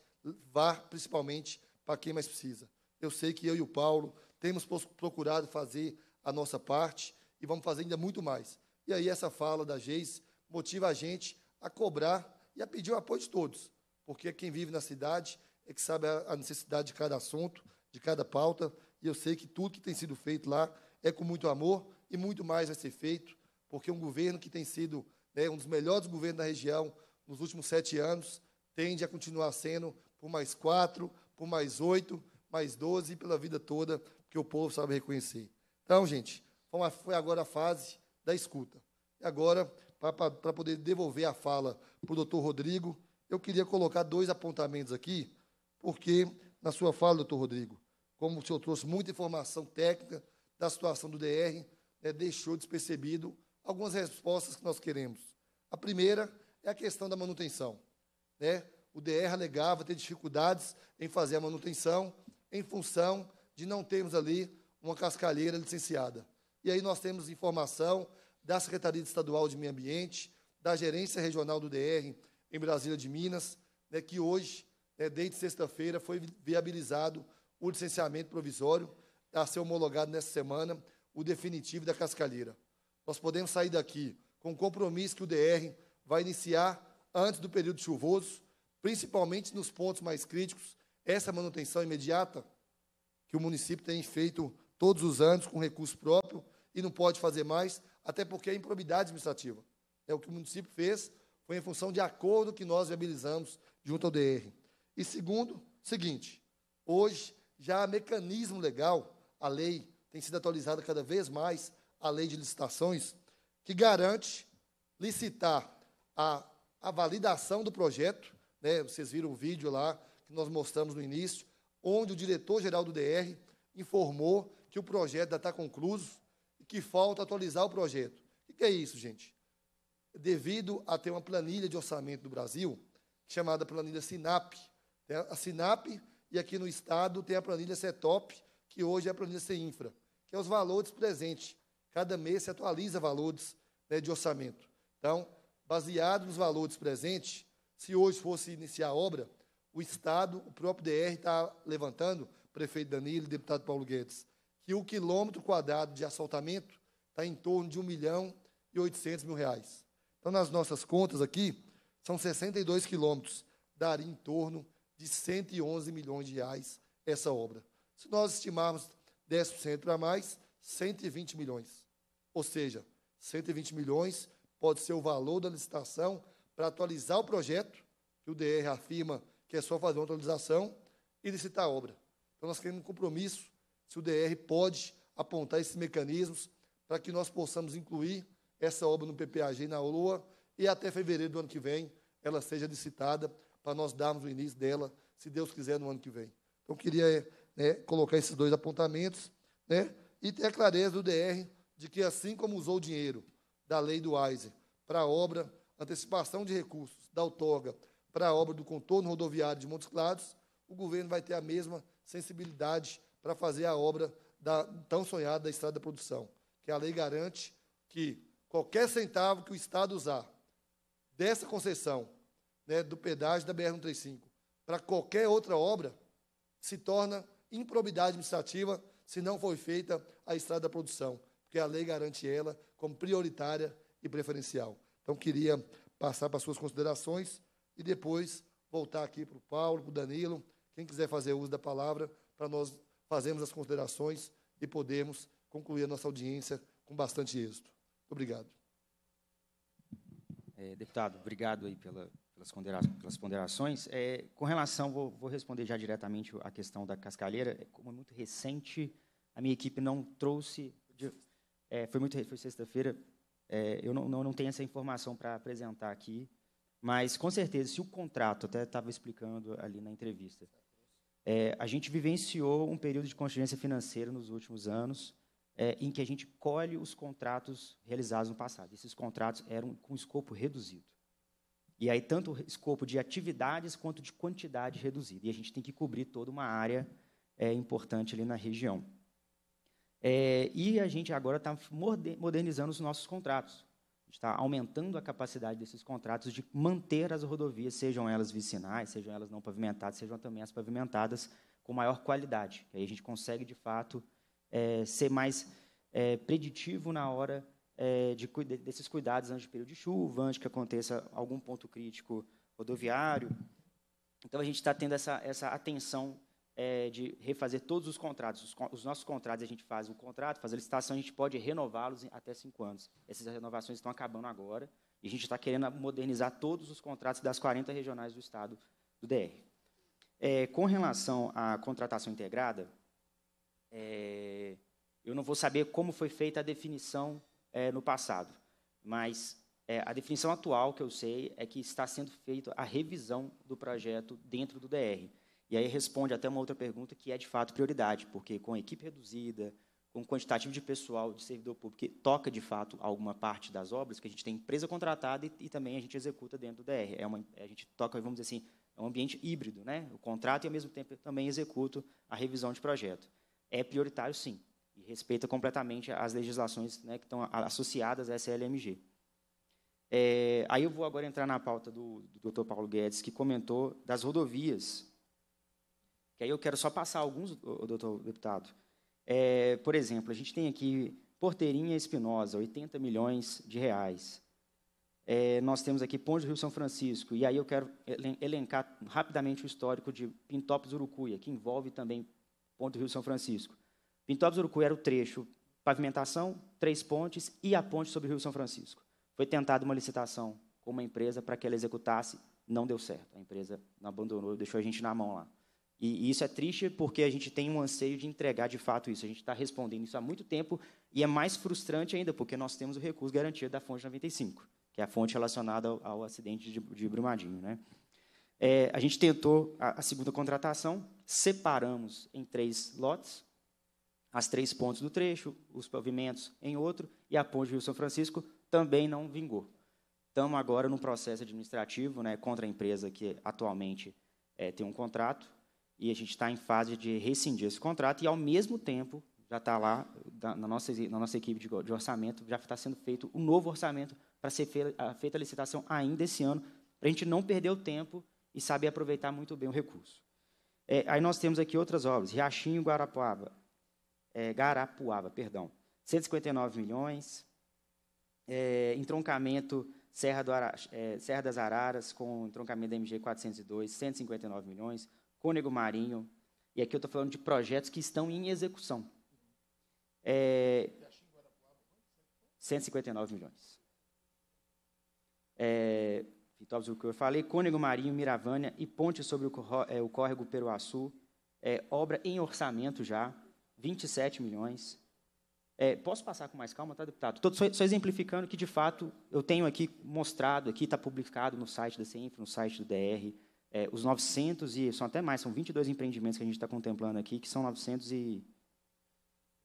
vá principalmente para quem mais precisa. Eu sei que eu e o Paulo temos procurado fazer a nossa parte e vamos fazer ainda muito mais. E aí essa fala da Geis motiva a gente a cobrar e a pedir o apoio de todos, porque quem vive na cidade é que sabe a necessidade de cada assunto, de cada pauta, e eu sei que tudo que tem sido feito lá é com muito amor e muito mais vai ser feito, porque um governo que tem sido né, um dos melhores governos da região nos últimos sete anos, tende a continuar sendo por mais quatro, por mais oito, mais doze, pela vida toda, que o povo sabe reconhecer. Então, gente, foi agora a fase da escuta. E agora, para poder devolver a fala para o doutor Rodrigo, eu queria colocar dois apontamentos aqui, porque na sua fala, doutor Rodrigo, como o senhor trouxe muita informação técnica da situação do DR, né, deixou despercebido algumas respostas que nós queremos. A primeira é a questão da manutenção. Né? O DR alegava ter dificuldades em fazer a manutenção em função de não termos ali uma cascalheira licenciada. E aí nós temos informação da Secretaria Estadual de Meio Ambiente, da Gerência Regional do DR em Brasília de Minas, né, que hoje, né, desde sexta-feira, foi viabilizado o licenciamento provisório a ser homologado nesta semana, o definitivo da cascalheira. Nós podemos sair daqui com o compromisso que o DR vai iniciar antes do período chuvoso, principalmente nos pontos mais críticos, essa manutenção imediata que o município tem feito todos os anos com recurso próprio e não pode fazer mais, até porque é improbidade administrativa. É o que o município fez foi em função de acordo que nós viabilizamos junto ao DR. E segundo, seguinte, hoje já há mecanismo legal, a lei tem sido atualizada cada vez mais, a lei de licitações, que garante licitar a, a validação do projeto. Né? Vocês viram o vídeo lá que nós mostramos no início, onde o diretor-geral do DR informou que o projeto já está concluído e que falta atualizar o projeto. O que é isso, gente? Devido a ter uma planilha de orçamento do Brasil, chamada planilha SINAP. Né? A SINAP, e aqui no Estado, tem a planilha CETOP, que hoje é a planilha CINFRA, que é os valores presentes. Cada mês se atualiza valores né, de orçamento. Então, baseado nos valores presentes, se hoje fosse iniciar a obra, o Estado, o próprio DR está levantando, prefeito Danilo, deputado Paulo Guedes, que o quilômetro quadrado de assaltamento está em torno de 1 milhão e 800 mil reais. Então, nas nossas contas aqui, são 62 quilômetros, daria em torno de 111 milhões de reais essa obra. Se nós estimarmos 10% para mais, 120 milhões. Ou seja, 120 milhões pode ser o valor da licitação para atualizar o projeto, que o DR afirma que é só fazer uma atualização, e licitar a obra. Então, nós queremos um compromisso se o DR pode apontar esses mecanismos para que nós possamos incluir essa obra no PPAG e na OLOA e até fevereiro do ano que vem ela seja licitada para nós darmos o início dela, se Deus quiser, no ano que vem. Então, queria né, colocar esses dois apontamentos né, e ter a clareza do DR de que, assim como usou o dinheiro da lei do AISER para a obra antecipação de recursos da outorga para a obra do contorno rodoviário de Montes Claros, o governo vai ter a mesma sensibilidade para fazer a obra da, tão sonhada da Estrada da Produção, que a lei garante que qualquer centavo que o Estado usar dessa concessão, né, do pedágio da BR-135, para qualquer outra obra, se torna improbidade administrativa se não foi feita a Estrada da Produção que a lei garante ela como prioritária e preferencial. Então, queria passar para as suas considerações e depois voltar aqui para o Paulo, para o Danilo, quem quiser fazer uso da palavra, para nós fazermos as considerações e podermos concluir a nossa audiência com bastante êxito. Obrigado. É, deputado, obrigado aí pela, pelas, pondera pelas ponderações. É, com relação, vou, vou, responder já diretamente a questão da cascalheira. É, como é muito recente, a minha equipe não trouxe. De, é, foi muito foi sexta-feira. É, eu não, não, não, tenho essa informação para apresentar aqui, mas com certeza, se o contrato, até estava explicando ali na entrevista, é, a gente vivenciou um período de contingência financeira nos últimos anos, é, em que a gente colhe os contratos realizados no passado. Esses contratos eram com escopo reduzido. E aí, tanto o escopo de atividades quanto de quantidade reduzida. E a gente tem que cobrir toda uma área é, importante ali na região. É, e a gente agora está modernizando os nossos contratos. Está aumentando a capacidade desses contratos de manter as rodovias, sejam elas vicinais, sejam elas não pavimentadas, sejam também as pavimentadas, com maior qualidade. Aí a gente consegue, de fato, é, ser mais é, preditivo na hora é, de, desses cuidados antes de período de chuva, antes que aconteça algum ponto crítico rodoviário. Então, a gente está tendo essa, essa atenção é, de refazer todos os contratos. Os, os, nossos contratos, a gente faz o contrato, faz a licitação, a gente pode renová-los até cinco anos. Essas renovações estão acabando agora e a gente está querendo modernizar todos os contratos das 40 regionais do Estado do DR. É, com relação à contratação integrada, é, eu não vou saber como foi feita a definição é, no passado, mas é, a definição atual que eu sei é que está sendo feita a revisão do projeto dentro do DR. E aí responde até uma outra pergunta que é de fato prioridade, porque com a equipe reduzida, com quantitativo de pessoal, de servidor público, que toca de fato alguma parte das obras, que a gente tem empresa contratada e, e também a gente executa dentro do DR. É uma, é, a gente toca, vamos dizer assim, é um ambiente híbrido, né? O contrato e ao mesmo tempo também executo a revisão de projeto. É prioritário, sim, e respeita completamente as legislações né, que estão associadas a essa LMG. É, aí eu vou agora entrar na pauta do, do Dr. Paulo Guedes, que comentou das rodovias que aí eu quero só passar alguns, doutor deputado. É, por exemplo, a gente tem aqui Porteirinha Espinosa, 80 milhões de reais. É, nós temos aqui Ponte do Rio São Francisco, e aí eu quero elencar rapidamente o histórico de Pintópolis Urucuia, que envolve também Ponte do Rio São Francisco. Pintópolis Urucuia era o trecho pavimentação, três pontes e a ponte sobre o Rio São Francisco. Foi tentada uma licitação com uma empresa para que ela executasse, não deu certo. A empresa abandonou, deixou a gente na mão lá. E, isso é triste porque a gente tem um anseio de entregar de fato isso. A gente está respondendo isso há muito tempo e é mais frustrante ainda porque nós temos o recurso garantido da fonte 95, que é a fonte relacionada ao, ao acidente de, de, Brumadinho. Né? É, a gente tentou a, a segunda contratação, separamos em três lotes, as três pontes do trecho, os pavimentos em outro, e a ponte Rio São Francisco também não vingou. Estamos agora num processo administrativo né, contra a empresa que atualmente é, tem um contrato, e a gente está em fase de rescindir esse contrato e, ao mesmo tempo, já está lá, na nossa, na nossa equipe de, de orçamento, já está sendo feito um novo orçamento para ser feita, feita a licitação ainda esse ano, para a gente não perder o tempo e saber aproveitar muito bem o recurso. É, aí nós temos aqui outras obras, Riachinho Guarapuava, é, Garapuava, perdão, 159 milhões, é, entroncamento Serra, Ara, é, Serra, das Araras com entroncamento da MG 402, 159 milhões, Cônego Marinho, e aqui eu estou falando de projetos que estão em execução. É, 159 milhões. É, o que eu falei, Cônego Marinho, Miravânia e ponte sobre o, é, o córrego Peruaçu, é, obra em orçamento já, 27 milhões. É, posso passar com mais calma, tá, deputado? Estou só, só, exemplificando que, de fato, eu tenho aqui mostrado, aqui está publicado no site da CENF, no site do DR, é, os 900 e são até mais, são 22 empreendimentos que a gente está contemplando aqui, que são 900 e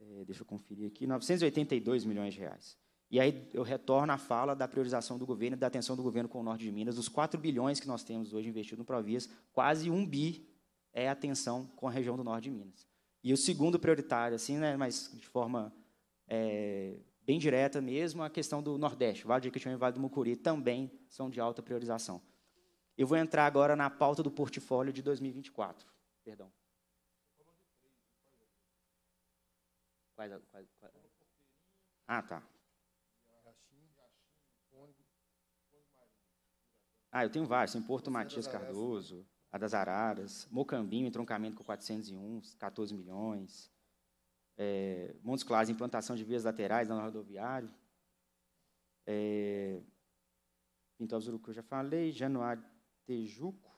é, deixa eu conferir aqui, 982 milhões de reais. E aí eu retorno à fala da priorização do governo, da atenção do governo com o norte de Minas, dos 4 bilhões que nós temos hoje investido no Provias, quase um bi é atenção com a região do norte de Minas. E o segundo prioritário, assim, né, mas de forma é, bem direta mesmo, a questão do Nordeste, Vale de Equitinhonha e Vale do Mucuri também são de alta priorização. Eu vou entrar agora na pauta do portfólio de 2024. Perdão. Quais, quais, quais? Ah, tá. Ah, eu tenho vários. Tem Porto é Matias Cardoso, né? a das Araras, Mocambinho, entroncamento com 401, 14 milhões. É, Montes Claros, implantação de vias laterais na rodoviária. É, Pinto Azul, que eu já falei. Januário, Tejuco.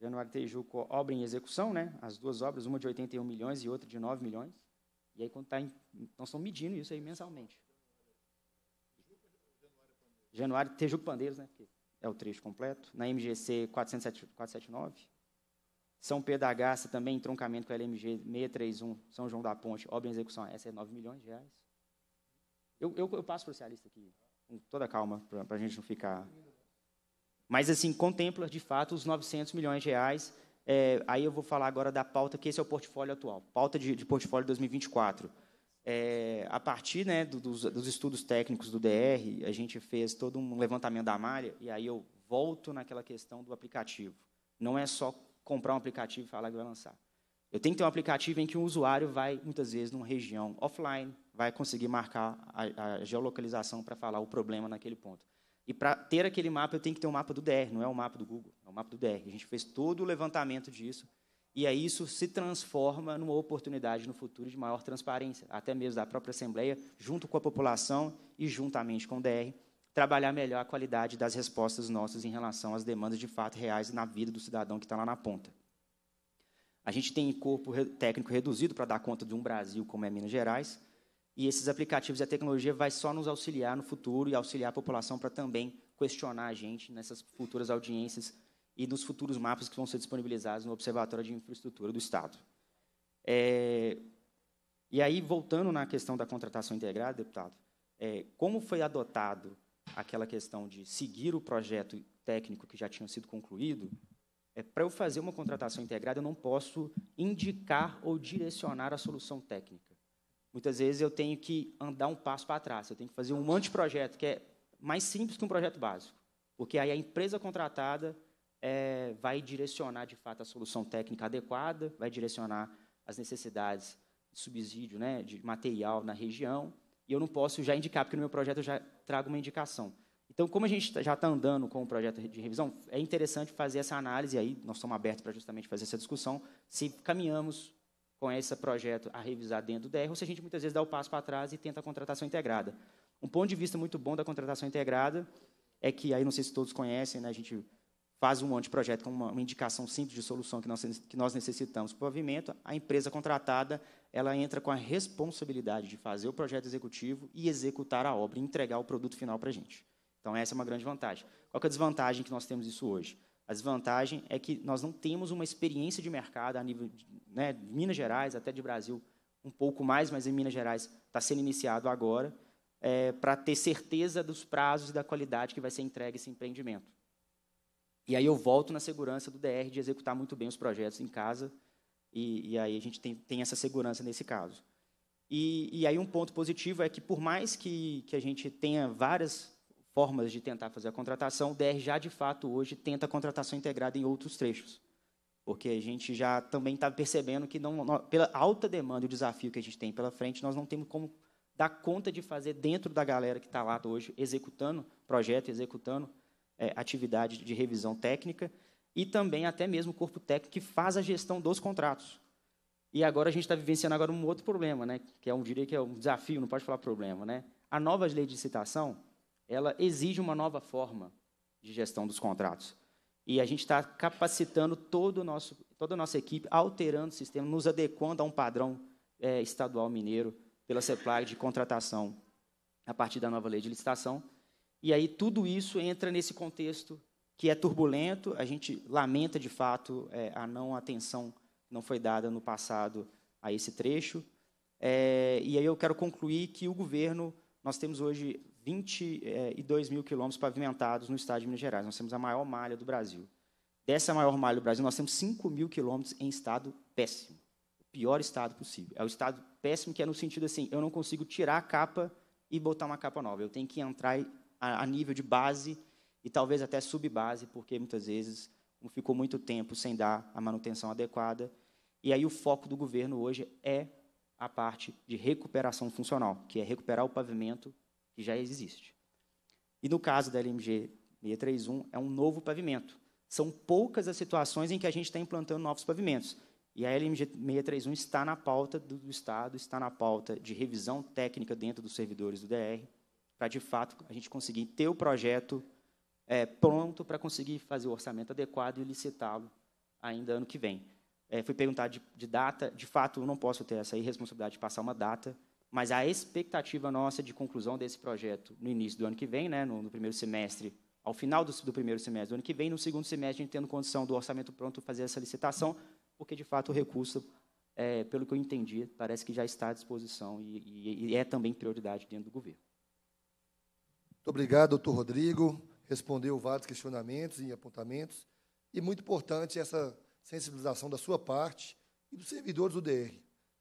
Januário Tejuco, obra em execução, né? As duas obras, uma de 81 milhões e outra de 9 milhões. E aí, quando está em... Nós então, estamos medindo isso aí mensalmente. Januário Tejuco Pandeiros, né? É o trecho completo. Na MGC 479. São Pedro da Garça, também em troncamento com a LMG 631, São João da Ponte, obra em execução. Essa é 9 milhões de reais. Eu, eu, eu passo para o lista aqui, com toda calma, para a gente não ficar mas, assim, contempla, de fato, os 900 milhões de reais. É, aí eu vou falar agora da pauta, que esse é o portfólio atual, pauta de, de portfólio 2024. É, a partir né, do, dos, dos, estudos técnicos do DR, a gente fez todo um levantamento da malha, e aí eu volto naquela questão do aplicativo. Não é só comprar um aplicativo e falar que vai lançar. Eu tenho que ter um aplicativo em que o um usuário vai, muitas vezes, numa região offline, vai conseguir marcar a, a geolocalização para falar o problema naquele ponto. E para ter aquele mapa, eu tenho que ter um mapa do DR, não é o um mapa do Google, é o um mapa do DR. A gente fez todo o levantamento disso, e aí isso se transforma numa oportunidade no futuro de maior transparência, até mesmo da própria Assembleia, junto com a população e juntamente com o DR, trabalhar melhor a qualidade das respostas nossas em relação às demandas de fato reais na vida do cidadão que está lá na ponta. A gente tem corpo técnico reduzido para dar conta de um Brasil como é Minas Gerais, e esses aplicativos e a tecnologia vai só nos auxiliar no futuro e auxiliar a população para também questionar a gente nessas futuras audiências e nos futuros mapas que vão ser disponibilizados no Observatório de Infraestrutura do Estado. É, e aí, voltando na questão da contratação integrada, deputado, é, como foi adotado aquela questão de seguir o projeto técnico que já tinha sido concluído, é, para eu fazer uma contratação integrada, eu não posso indicar ou direcionar a solução técnica. Muitas vezes eu tenho que andar um passo para trás, eu tenho que fazer um anteprojeto, que é mais simples que um projeto básico, porque aí a empresa contratada é, vai direcionar, de fato, a solução técnica adequada, vai direcionar as necessidades de subsídio, né, de material na região, e eu não posso já indicar, porque no meu projeto eu já trago uma indicação. Então, como a gente já está andando com o projeto de revisão, é interessante fazer essa análise, aí nós estamos abertos para justamente fazer essa discussão, se caminhamos com esse projeto a revisar dentro do DR, ou se a gente muitas vezes dá o passo para trás e tenta a contratação integrada. Um ponto de vista muito bom da contratação integrada é que, aí não sei se todos conhecem, né, a gente faz um monte de projeto com uma, uma, indicação simples de solução que nós, que nós necessitamos para o pavimento, a empresa contratada ela entra com a responsabilidade de fazer o projeto executivo e executar a obra, entregar o produto final para a gente. Então, essa é uma grande vantagem. Qual é a desvantagem que nós temos isso hoje? A desvantagem é que nós não temos uma experiência de mercado a nível de né, Minas Gerais, até de Brasil, um pouco mais, mas em Minas Gerais está sendo iniciado agora, é, para ter certeza dos prazos e da qualidade que vai ser entregue esse empreendimento. E aí eu volto na segurança do DR de executar muito bem os projetos em casa, e, e aí a gente tem, tem, essa segurança nesse caso. E, e, aí um ponto positivo é que, por mais que, que a gente tenha várias formas de tentar fazer a contratação, o DR já de fato hoje tenta a contratação integrada em outros trechos. Porque a gente já também está percebendo que, não, não, pela alta demanda e o desafio que a gente tem pela frente, nós não temos como dar conta de fazer dentro da galera que está lá hoje executando projeto, executando é, atividade de revisão técnica e também até mesmo o corpo técnico que faz a gestão dos contratos. E agora a gente está vivenciando agora um outro problema, né? Que é um direito que é um desafio, não pode falar problema, né? A nova lei de licitação ela exige uma nova forma de gestão dos contratos. E a gente está capacitando todo o nosso, toda a nossa equipe, alterando o sistema, nos adequando a um padrão é, estadual mineiro pela CEPLAG de contratação a partir da nova lei de licitação. E aí tudo isso entra nesse contexto que é turbulento, a gente lamenta, de fato, é, a não atenção que não foi dada no passado a esse trecho. É, e aí eu quero concluir que o governo, nós temos hoje 22 eh, mil quilômetros pavimentados no estado de Minas Gerais. Nós temos a maior malha do Brasil. Dessa maior malha do Brasil, nós temos 5 mil quilômetros em estado péssimo. O pior estado possível. É o estado péssimo que é no sentido assim, eu não consigo tirar a capa e botar uma capa nova. Eu tenho que entrar a, nível de base e talvez até subbase, porque muitas vezes ficou muito tempo sem dar a manutenção adequada. E aí o foco do governo hoje é a parte de recuperação funcional, que é recuperar o pavimento que já existe. E no caso da LMG 631, é um novo pavimento. São poucas as situações em que a gente está implantando novos pavimentos. E a LMG 631 está na pauta do Estado, está na pauta de revisão técnica dentro dos servidores do DR, para, de fato, a gente conseguir ter o projeto é, pronto para conseguir fazer o orçamento adequado e licitá-lo ainda ano que vem. É, fui perguntado de, de data, de fato, eu não posso ter essa irresponsabilidade de passar uma data, mas a expectativa nossa de conclusão desse projeto no início do ano que vem, né, no, no primeiro semestre, ao final do, do, primeiro semestre do ano que vem, no segundo semestre, a gente tendo condição do orçamento pronto fazer essa licitação, porque, de fato, o recurso, é, pelo que eu entendi, parece que já está à disposição e, e, e é também prioridade dentro do governo. Muito obrigado, doutor Rodrigo. Respondeu vários questionamentos e apontamentos. E muito importante essa sensibilização da sua parte e dos servidores do DR.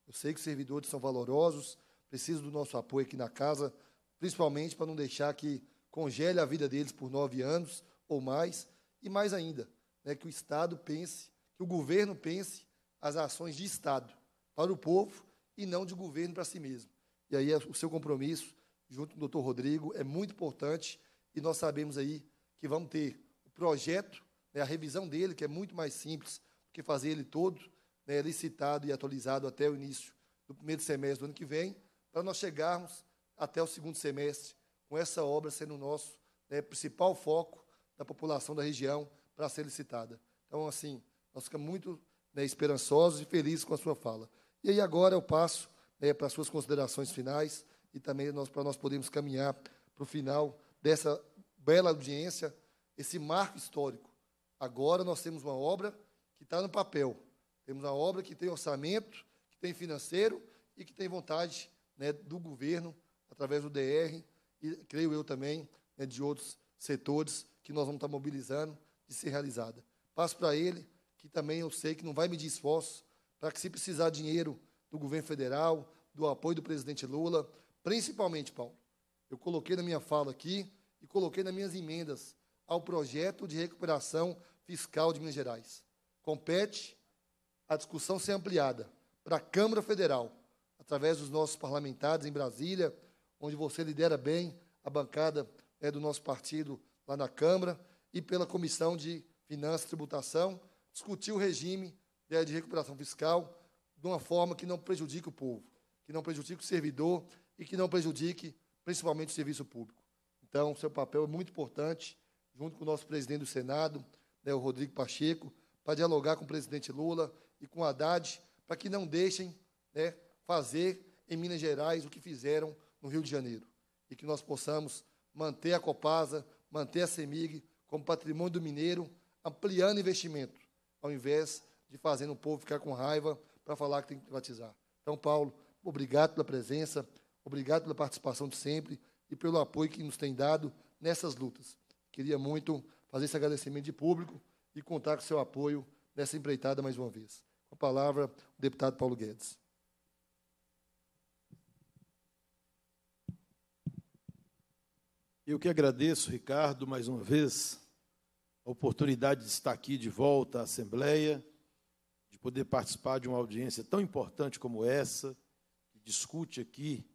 Eu sei que os servidores são valorosos, precisam do nosso apoio aqui na casa, principalmente para não deixar que congele a vida deles por nove anos ou mais, e mais ainda, né, que o Estado pense, que o governo pense as ações de Estado para o povo e não de governo para si mesmo. E aí o seu compromisso, junto com o doutor Rodrigo, é muito importante e nós sabemos aí que vamos ter o projeto, né, a revisão dele, que é muito mais simples do que fazer ele todo, né, licitado e atualizado até o início do primeiro semestre do ano que vem, para nós chegarmos até o segundo semestre, com essa obra sendo o nosso né, principal foco da população da região para ser licitada. Então, assim, nós ficamos muito né, esperançosos e felizes com a sua fala. E aí agora eu passo né, para as suas considerações finais e também nós, para nós podermos caminhar para o final dessa bela audiência, esse marco histórico. Agora nós temos uma obra que está no papel, temos uma obra que tem orçamento, que tem financeiro e que tem vontade né, do governo, através do DR, e creio eu também, né, de outros setores que nós vamos estar mobilizando de ser realizada. Passo para ele, que também eu sei que não vai medir esforço, para que se precisar dinheiro do governo federal, do apoio do presidente Lula, principalmente, Paulo, eu coloquei na minha fala aqui e coloquei nas minhas emendas ao projeto de recuperação fiscal de Minas Gerais. Compete a discussão ser ampliada para a Câmara Federal, através dos nossos parlamentares em Brasília, onde você lidera bem a bancada né, do nosso partido lá na Câmara, e pela Comissão de Finanças e Tributação, discutir o regime né, de recuperação fiscal de uma forma que não prejudique o povo, que não prejudique o servidor e que não prejudique principalmente o serviço público. Então, seu papel é muito importante, junto com o nosso presidente do Senado, né, o Rodrigo Pacheco, para dialogar com o presidente Lula e com o Haddad, para que não deixem né, fazer em Minas Gerais o que fizeram no Rio de Janeiro. E que nós possamos manter a Copasa, manter a CEMIG como patrimônio do mineiro, ampliando investimento, ao invés de fazendo o povo ficar com raiva para falar que tem que privatizar. Então, Paulo, obrigado pela presença, obrigado pela participação de sempre e pelo apoio que nos tem dado nessas lutas. Queria muito fazer esse agradecimento de público e contar com seu apoio nessa empreitada mais uma vez. Com a palavra, o deputado Paulo Guedes. Eu que agradeço, Ricardo, mais uma vez, a oportunidade de estar aqui de volta à Assembleia, de poder participar de uma audiência tão importante como essa, que discute aqui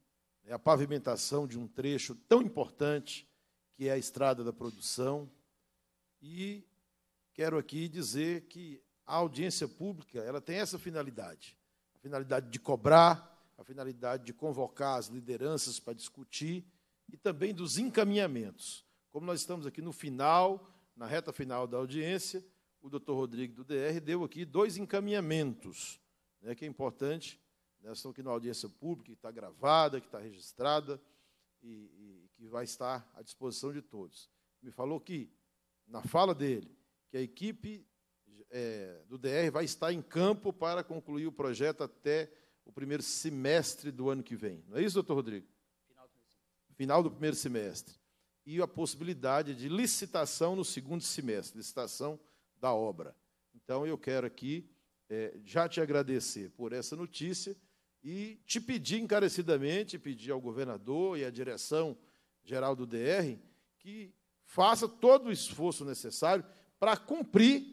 né, a pavimentação de um trecho tão importante que é a Estrada da Produção. E quero aqui dizer que a audiência pública ela tem essa finalidade, a finalidade de cobrar, a finalidade de convocar as lideranças para discutir e também dos encaminhamentos. Como nós estamos aqui no final, na reta final da audiência, o doutor Rodrigo do DR deu aqui dois encaminhamentos, né, que é importante. Né, estão aqui na audiência pública, que está gravada, que está registrada e, e que vai estar à disposição de todos. Me falou que, na fala dele, que a equipe é, do DR vai estar em campo para concluir o projeto até o primeiro semestre do ano que vem. Não é isso, doutor Rodrigo? final do primeiro semestre, e a possibilidade de licitação no segundo semestre, licitação da obra. Então, eu quero aqui é, já te agradecer por essa notícia e te pedir encarecidamente, pedir ao governador e à direção geral do DR que faça todo o esforço necessário para cumprir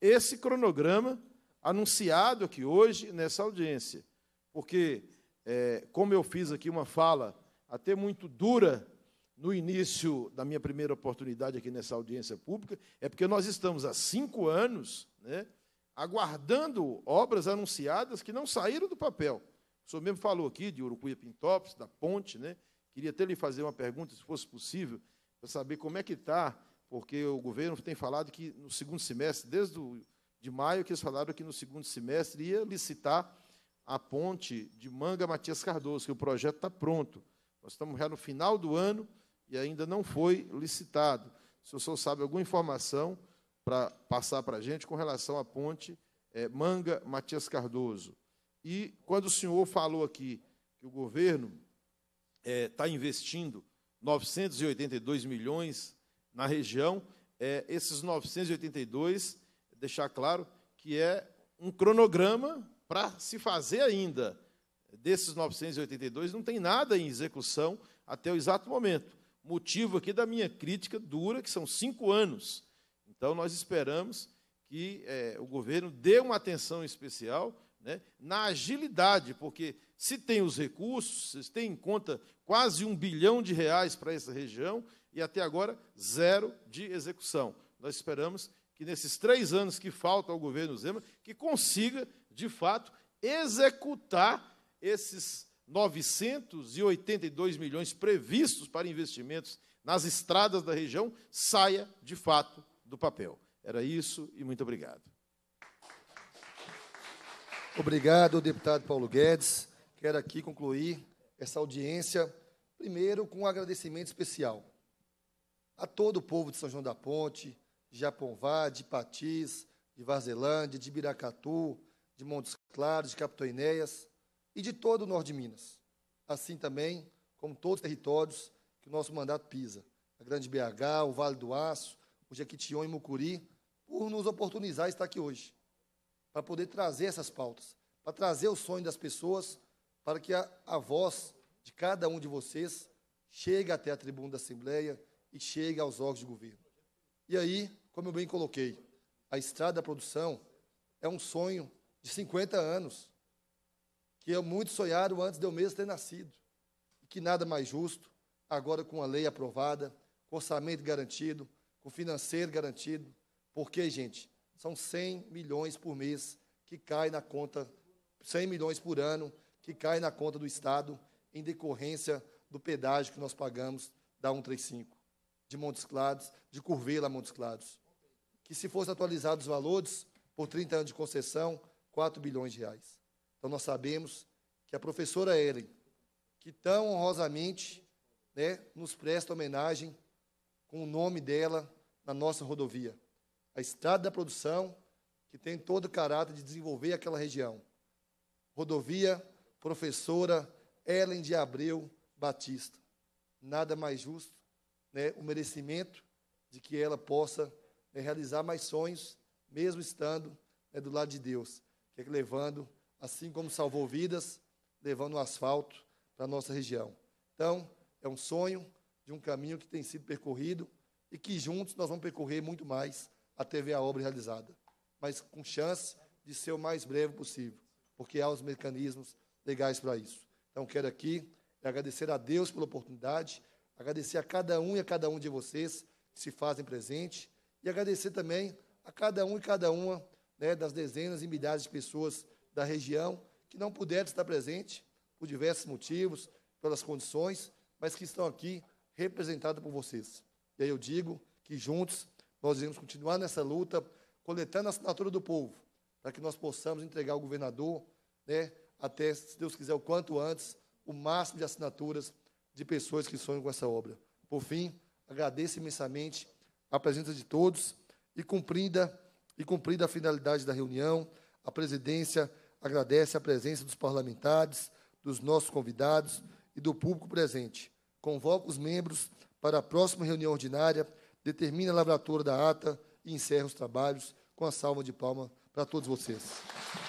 esse cronograma anunciado aqui hoje nessa audiência. Porque, é, como eu fiz aqui uma fala até muito dura no início da minha primeira oportunidade aqui nessa audiência pública, é porque nós estamos há cinco anos né, aguardando obras anunciadas que não saíram do papel. O senhor mesmo falou aqui de Urucuia Pintópolis, da ponte, né? Queria até lhe fazer uma pergunta, se fosse possível, para saber como é que está, porque o governo tem falado que no segundo semestre, desde o, de maio, que eles falaram que no segundo semestre ia licitar a ponte de Manga Matias Cardoso, que o projeto está pronto. Nós estamos já no final do ano e ainda não foi licitado. Se o senhor sabe alguma informação para passar para a gente com relação à ponte é, Manga Matias Cardoso. E quando o senhor falou aqui que o governo está é, tá investindo 982 milhões na região, é, esses 982, deixar claro que é um cronograma para se fazer ainda desses 982 não tem nada em execução até o exato momento. Motivo aqui da minha crítica dura, que são cinco anos. Então, nós esperamos que é, o governo dê uma atenção especial né, na agilidade, porque se tem os recursos, se tem em conta quase um bilhão de reais para essa região e até agora zero de execução. Nós esperamos que nesses três anos que faltam ao governo Zema, que consiga, de fato, executar esses 982 milhões previstos para investimentos nas estradas da região saia de fato do papel. Era isso e muito obrigado. Obrigado, deputado Paulo Guedes. Quero aqui concluir essa audiência, primeiro com um agradecimento especial a todo o povo de São João da Ponte, de Japonvá, de Patis, de Varzelândia, de Biracatu, de Montes Claros, de Capitoinéias, e de todo o norte de Minas, assim também como todos os territórios que o nosso mandato pisa, a Grande BH, o Vale do Aço, o Jequitinhon e Mucuri, por nos oportunizar estar aqui hoje, para poder trazer essas pautas, para trazer o sonho das pessoas, para que a, a voz de cada um de vocês chegue até a tribuna da Assembleia e chegue aos órgãos de governo. E aí, como eu bem coloquei, a estrada da produção é um sonho de 50 anos, que eu muito sonharam antes de eu mesmo ter nascido. E que nada mais justo, agora com a lei aprovada, com orçamento garantido, com financeiro garantido, porque, gente, são 100 milhões por mês que cai na conta, 100 milhões por ano que cai na conta do Estado em decorrência do pedágio que nós pagamos da 135, de Montes Claros, de Curvela a Montes Claros. Que se fossem atualizados os valores, por 30 anos de concessão, 4 bilhões de reais. Então nós sabemos que a professora Ellen, que tão honrosamente né, nos presta homenagem com o nome dela na nossa rodovia. A Estrada da Produção, que tem todo o caráter de desenvolver aquela região. Rodovia Professora Ellen de Abreu Batista. Nada mais justo, né, o merecimento de que ela possa né, realizar mais sonhos, mesmo estando né, do lado de Deus, que é levando assim como salvou vidas, levando o asfalto para a nossa região. Então, é um sonho de um caminho que tem sido percorrido e que juntos nós vamos percorrer muito mais até ver a obra realizada, mas com chance de ser o mais breve possível, porque há os mecanismos legais para isso. Então, quero aqui agradecer a Deus pela oportunidade, agradecer a cada um e a cada um de vocês que se fazem presente, e agradecer também a cada um e cada uma né, das dezenas e milhares de pessoas da região que não puderam estar presente por diversos motivos, pelas condições, mas que estão aqui representados por vocês. E aí eu digo que juntos nós iremos continuar nessa luta, coletando a assinatura do povo, para que nós possamos entregar ao governador, né, até, se Deus quiser, o quanto antes, o máximo de assinaturas de pessoas que sonham com essa obra. Por fim, agradeço imensamente a presença de todos e cumprida, e cumprida a finalidade da reunião. A presidência agradece a presença dos parlamentares, dos nossos convidados e do público presente. Convoca os membros para a próxima reunião ordinária, determina a lavratura da ata e encerra os trabalhos com a salva de palmas para todos vocês.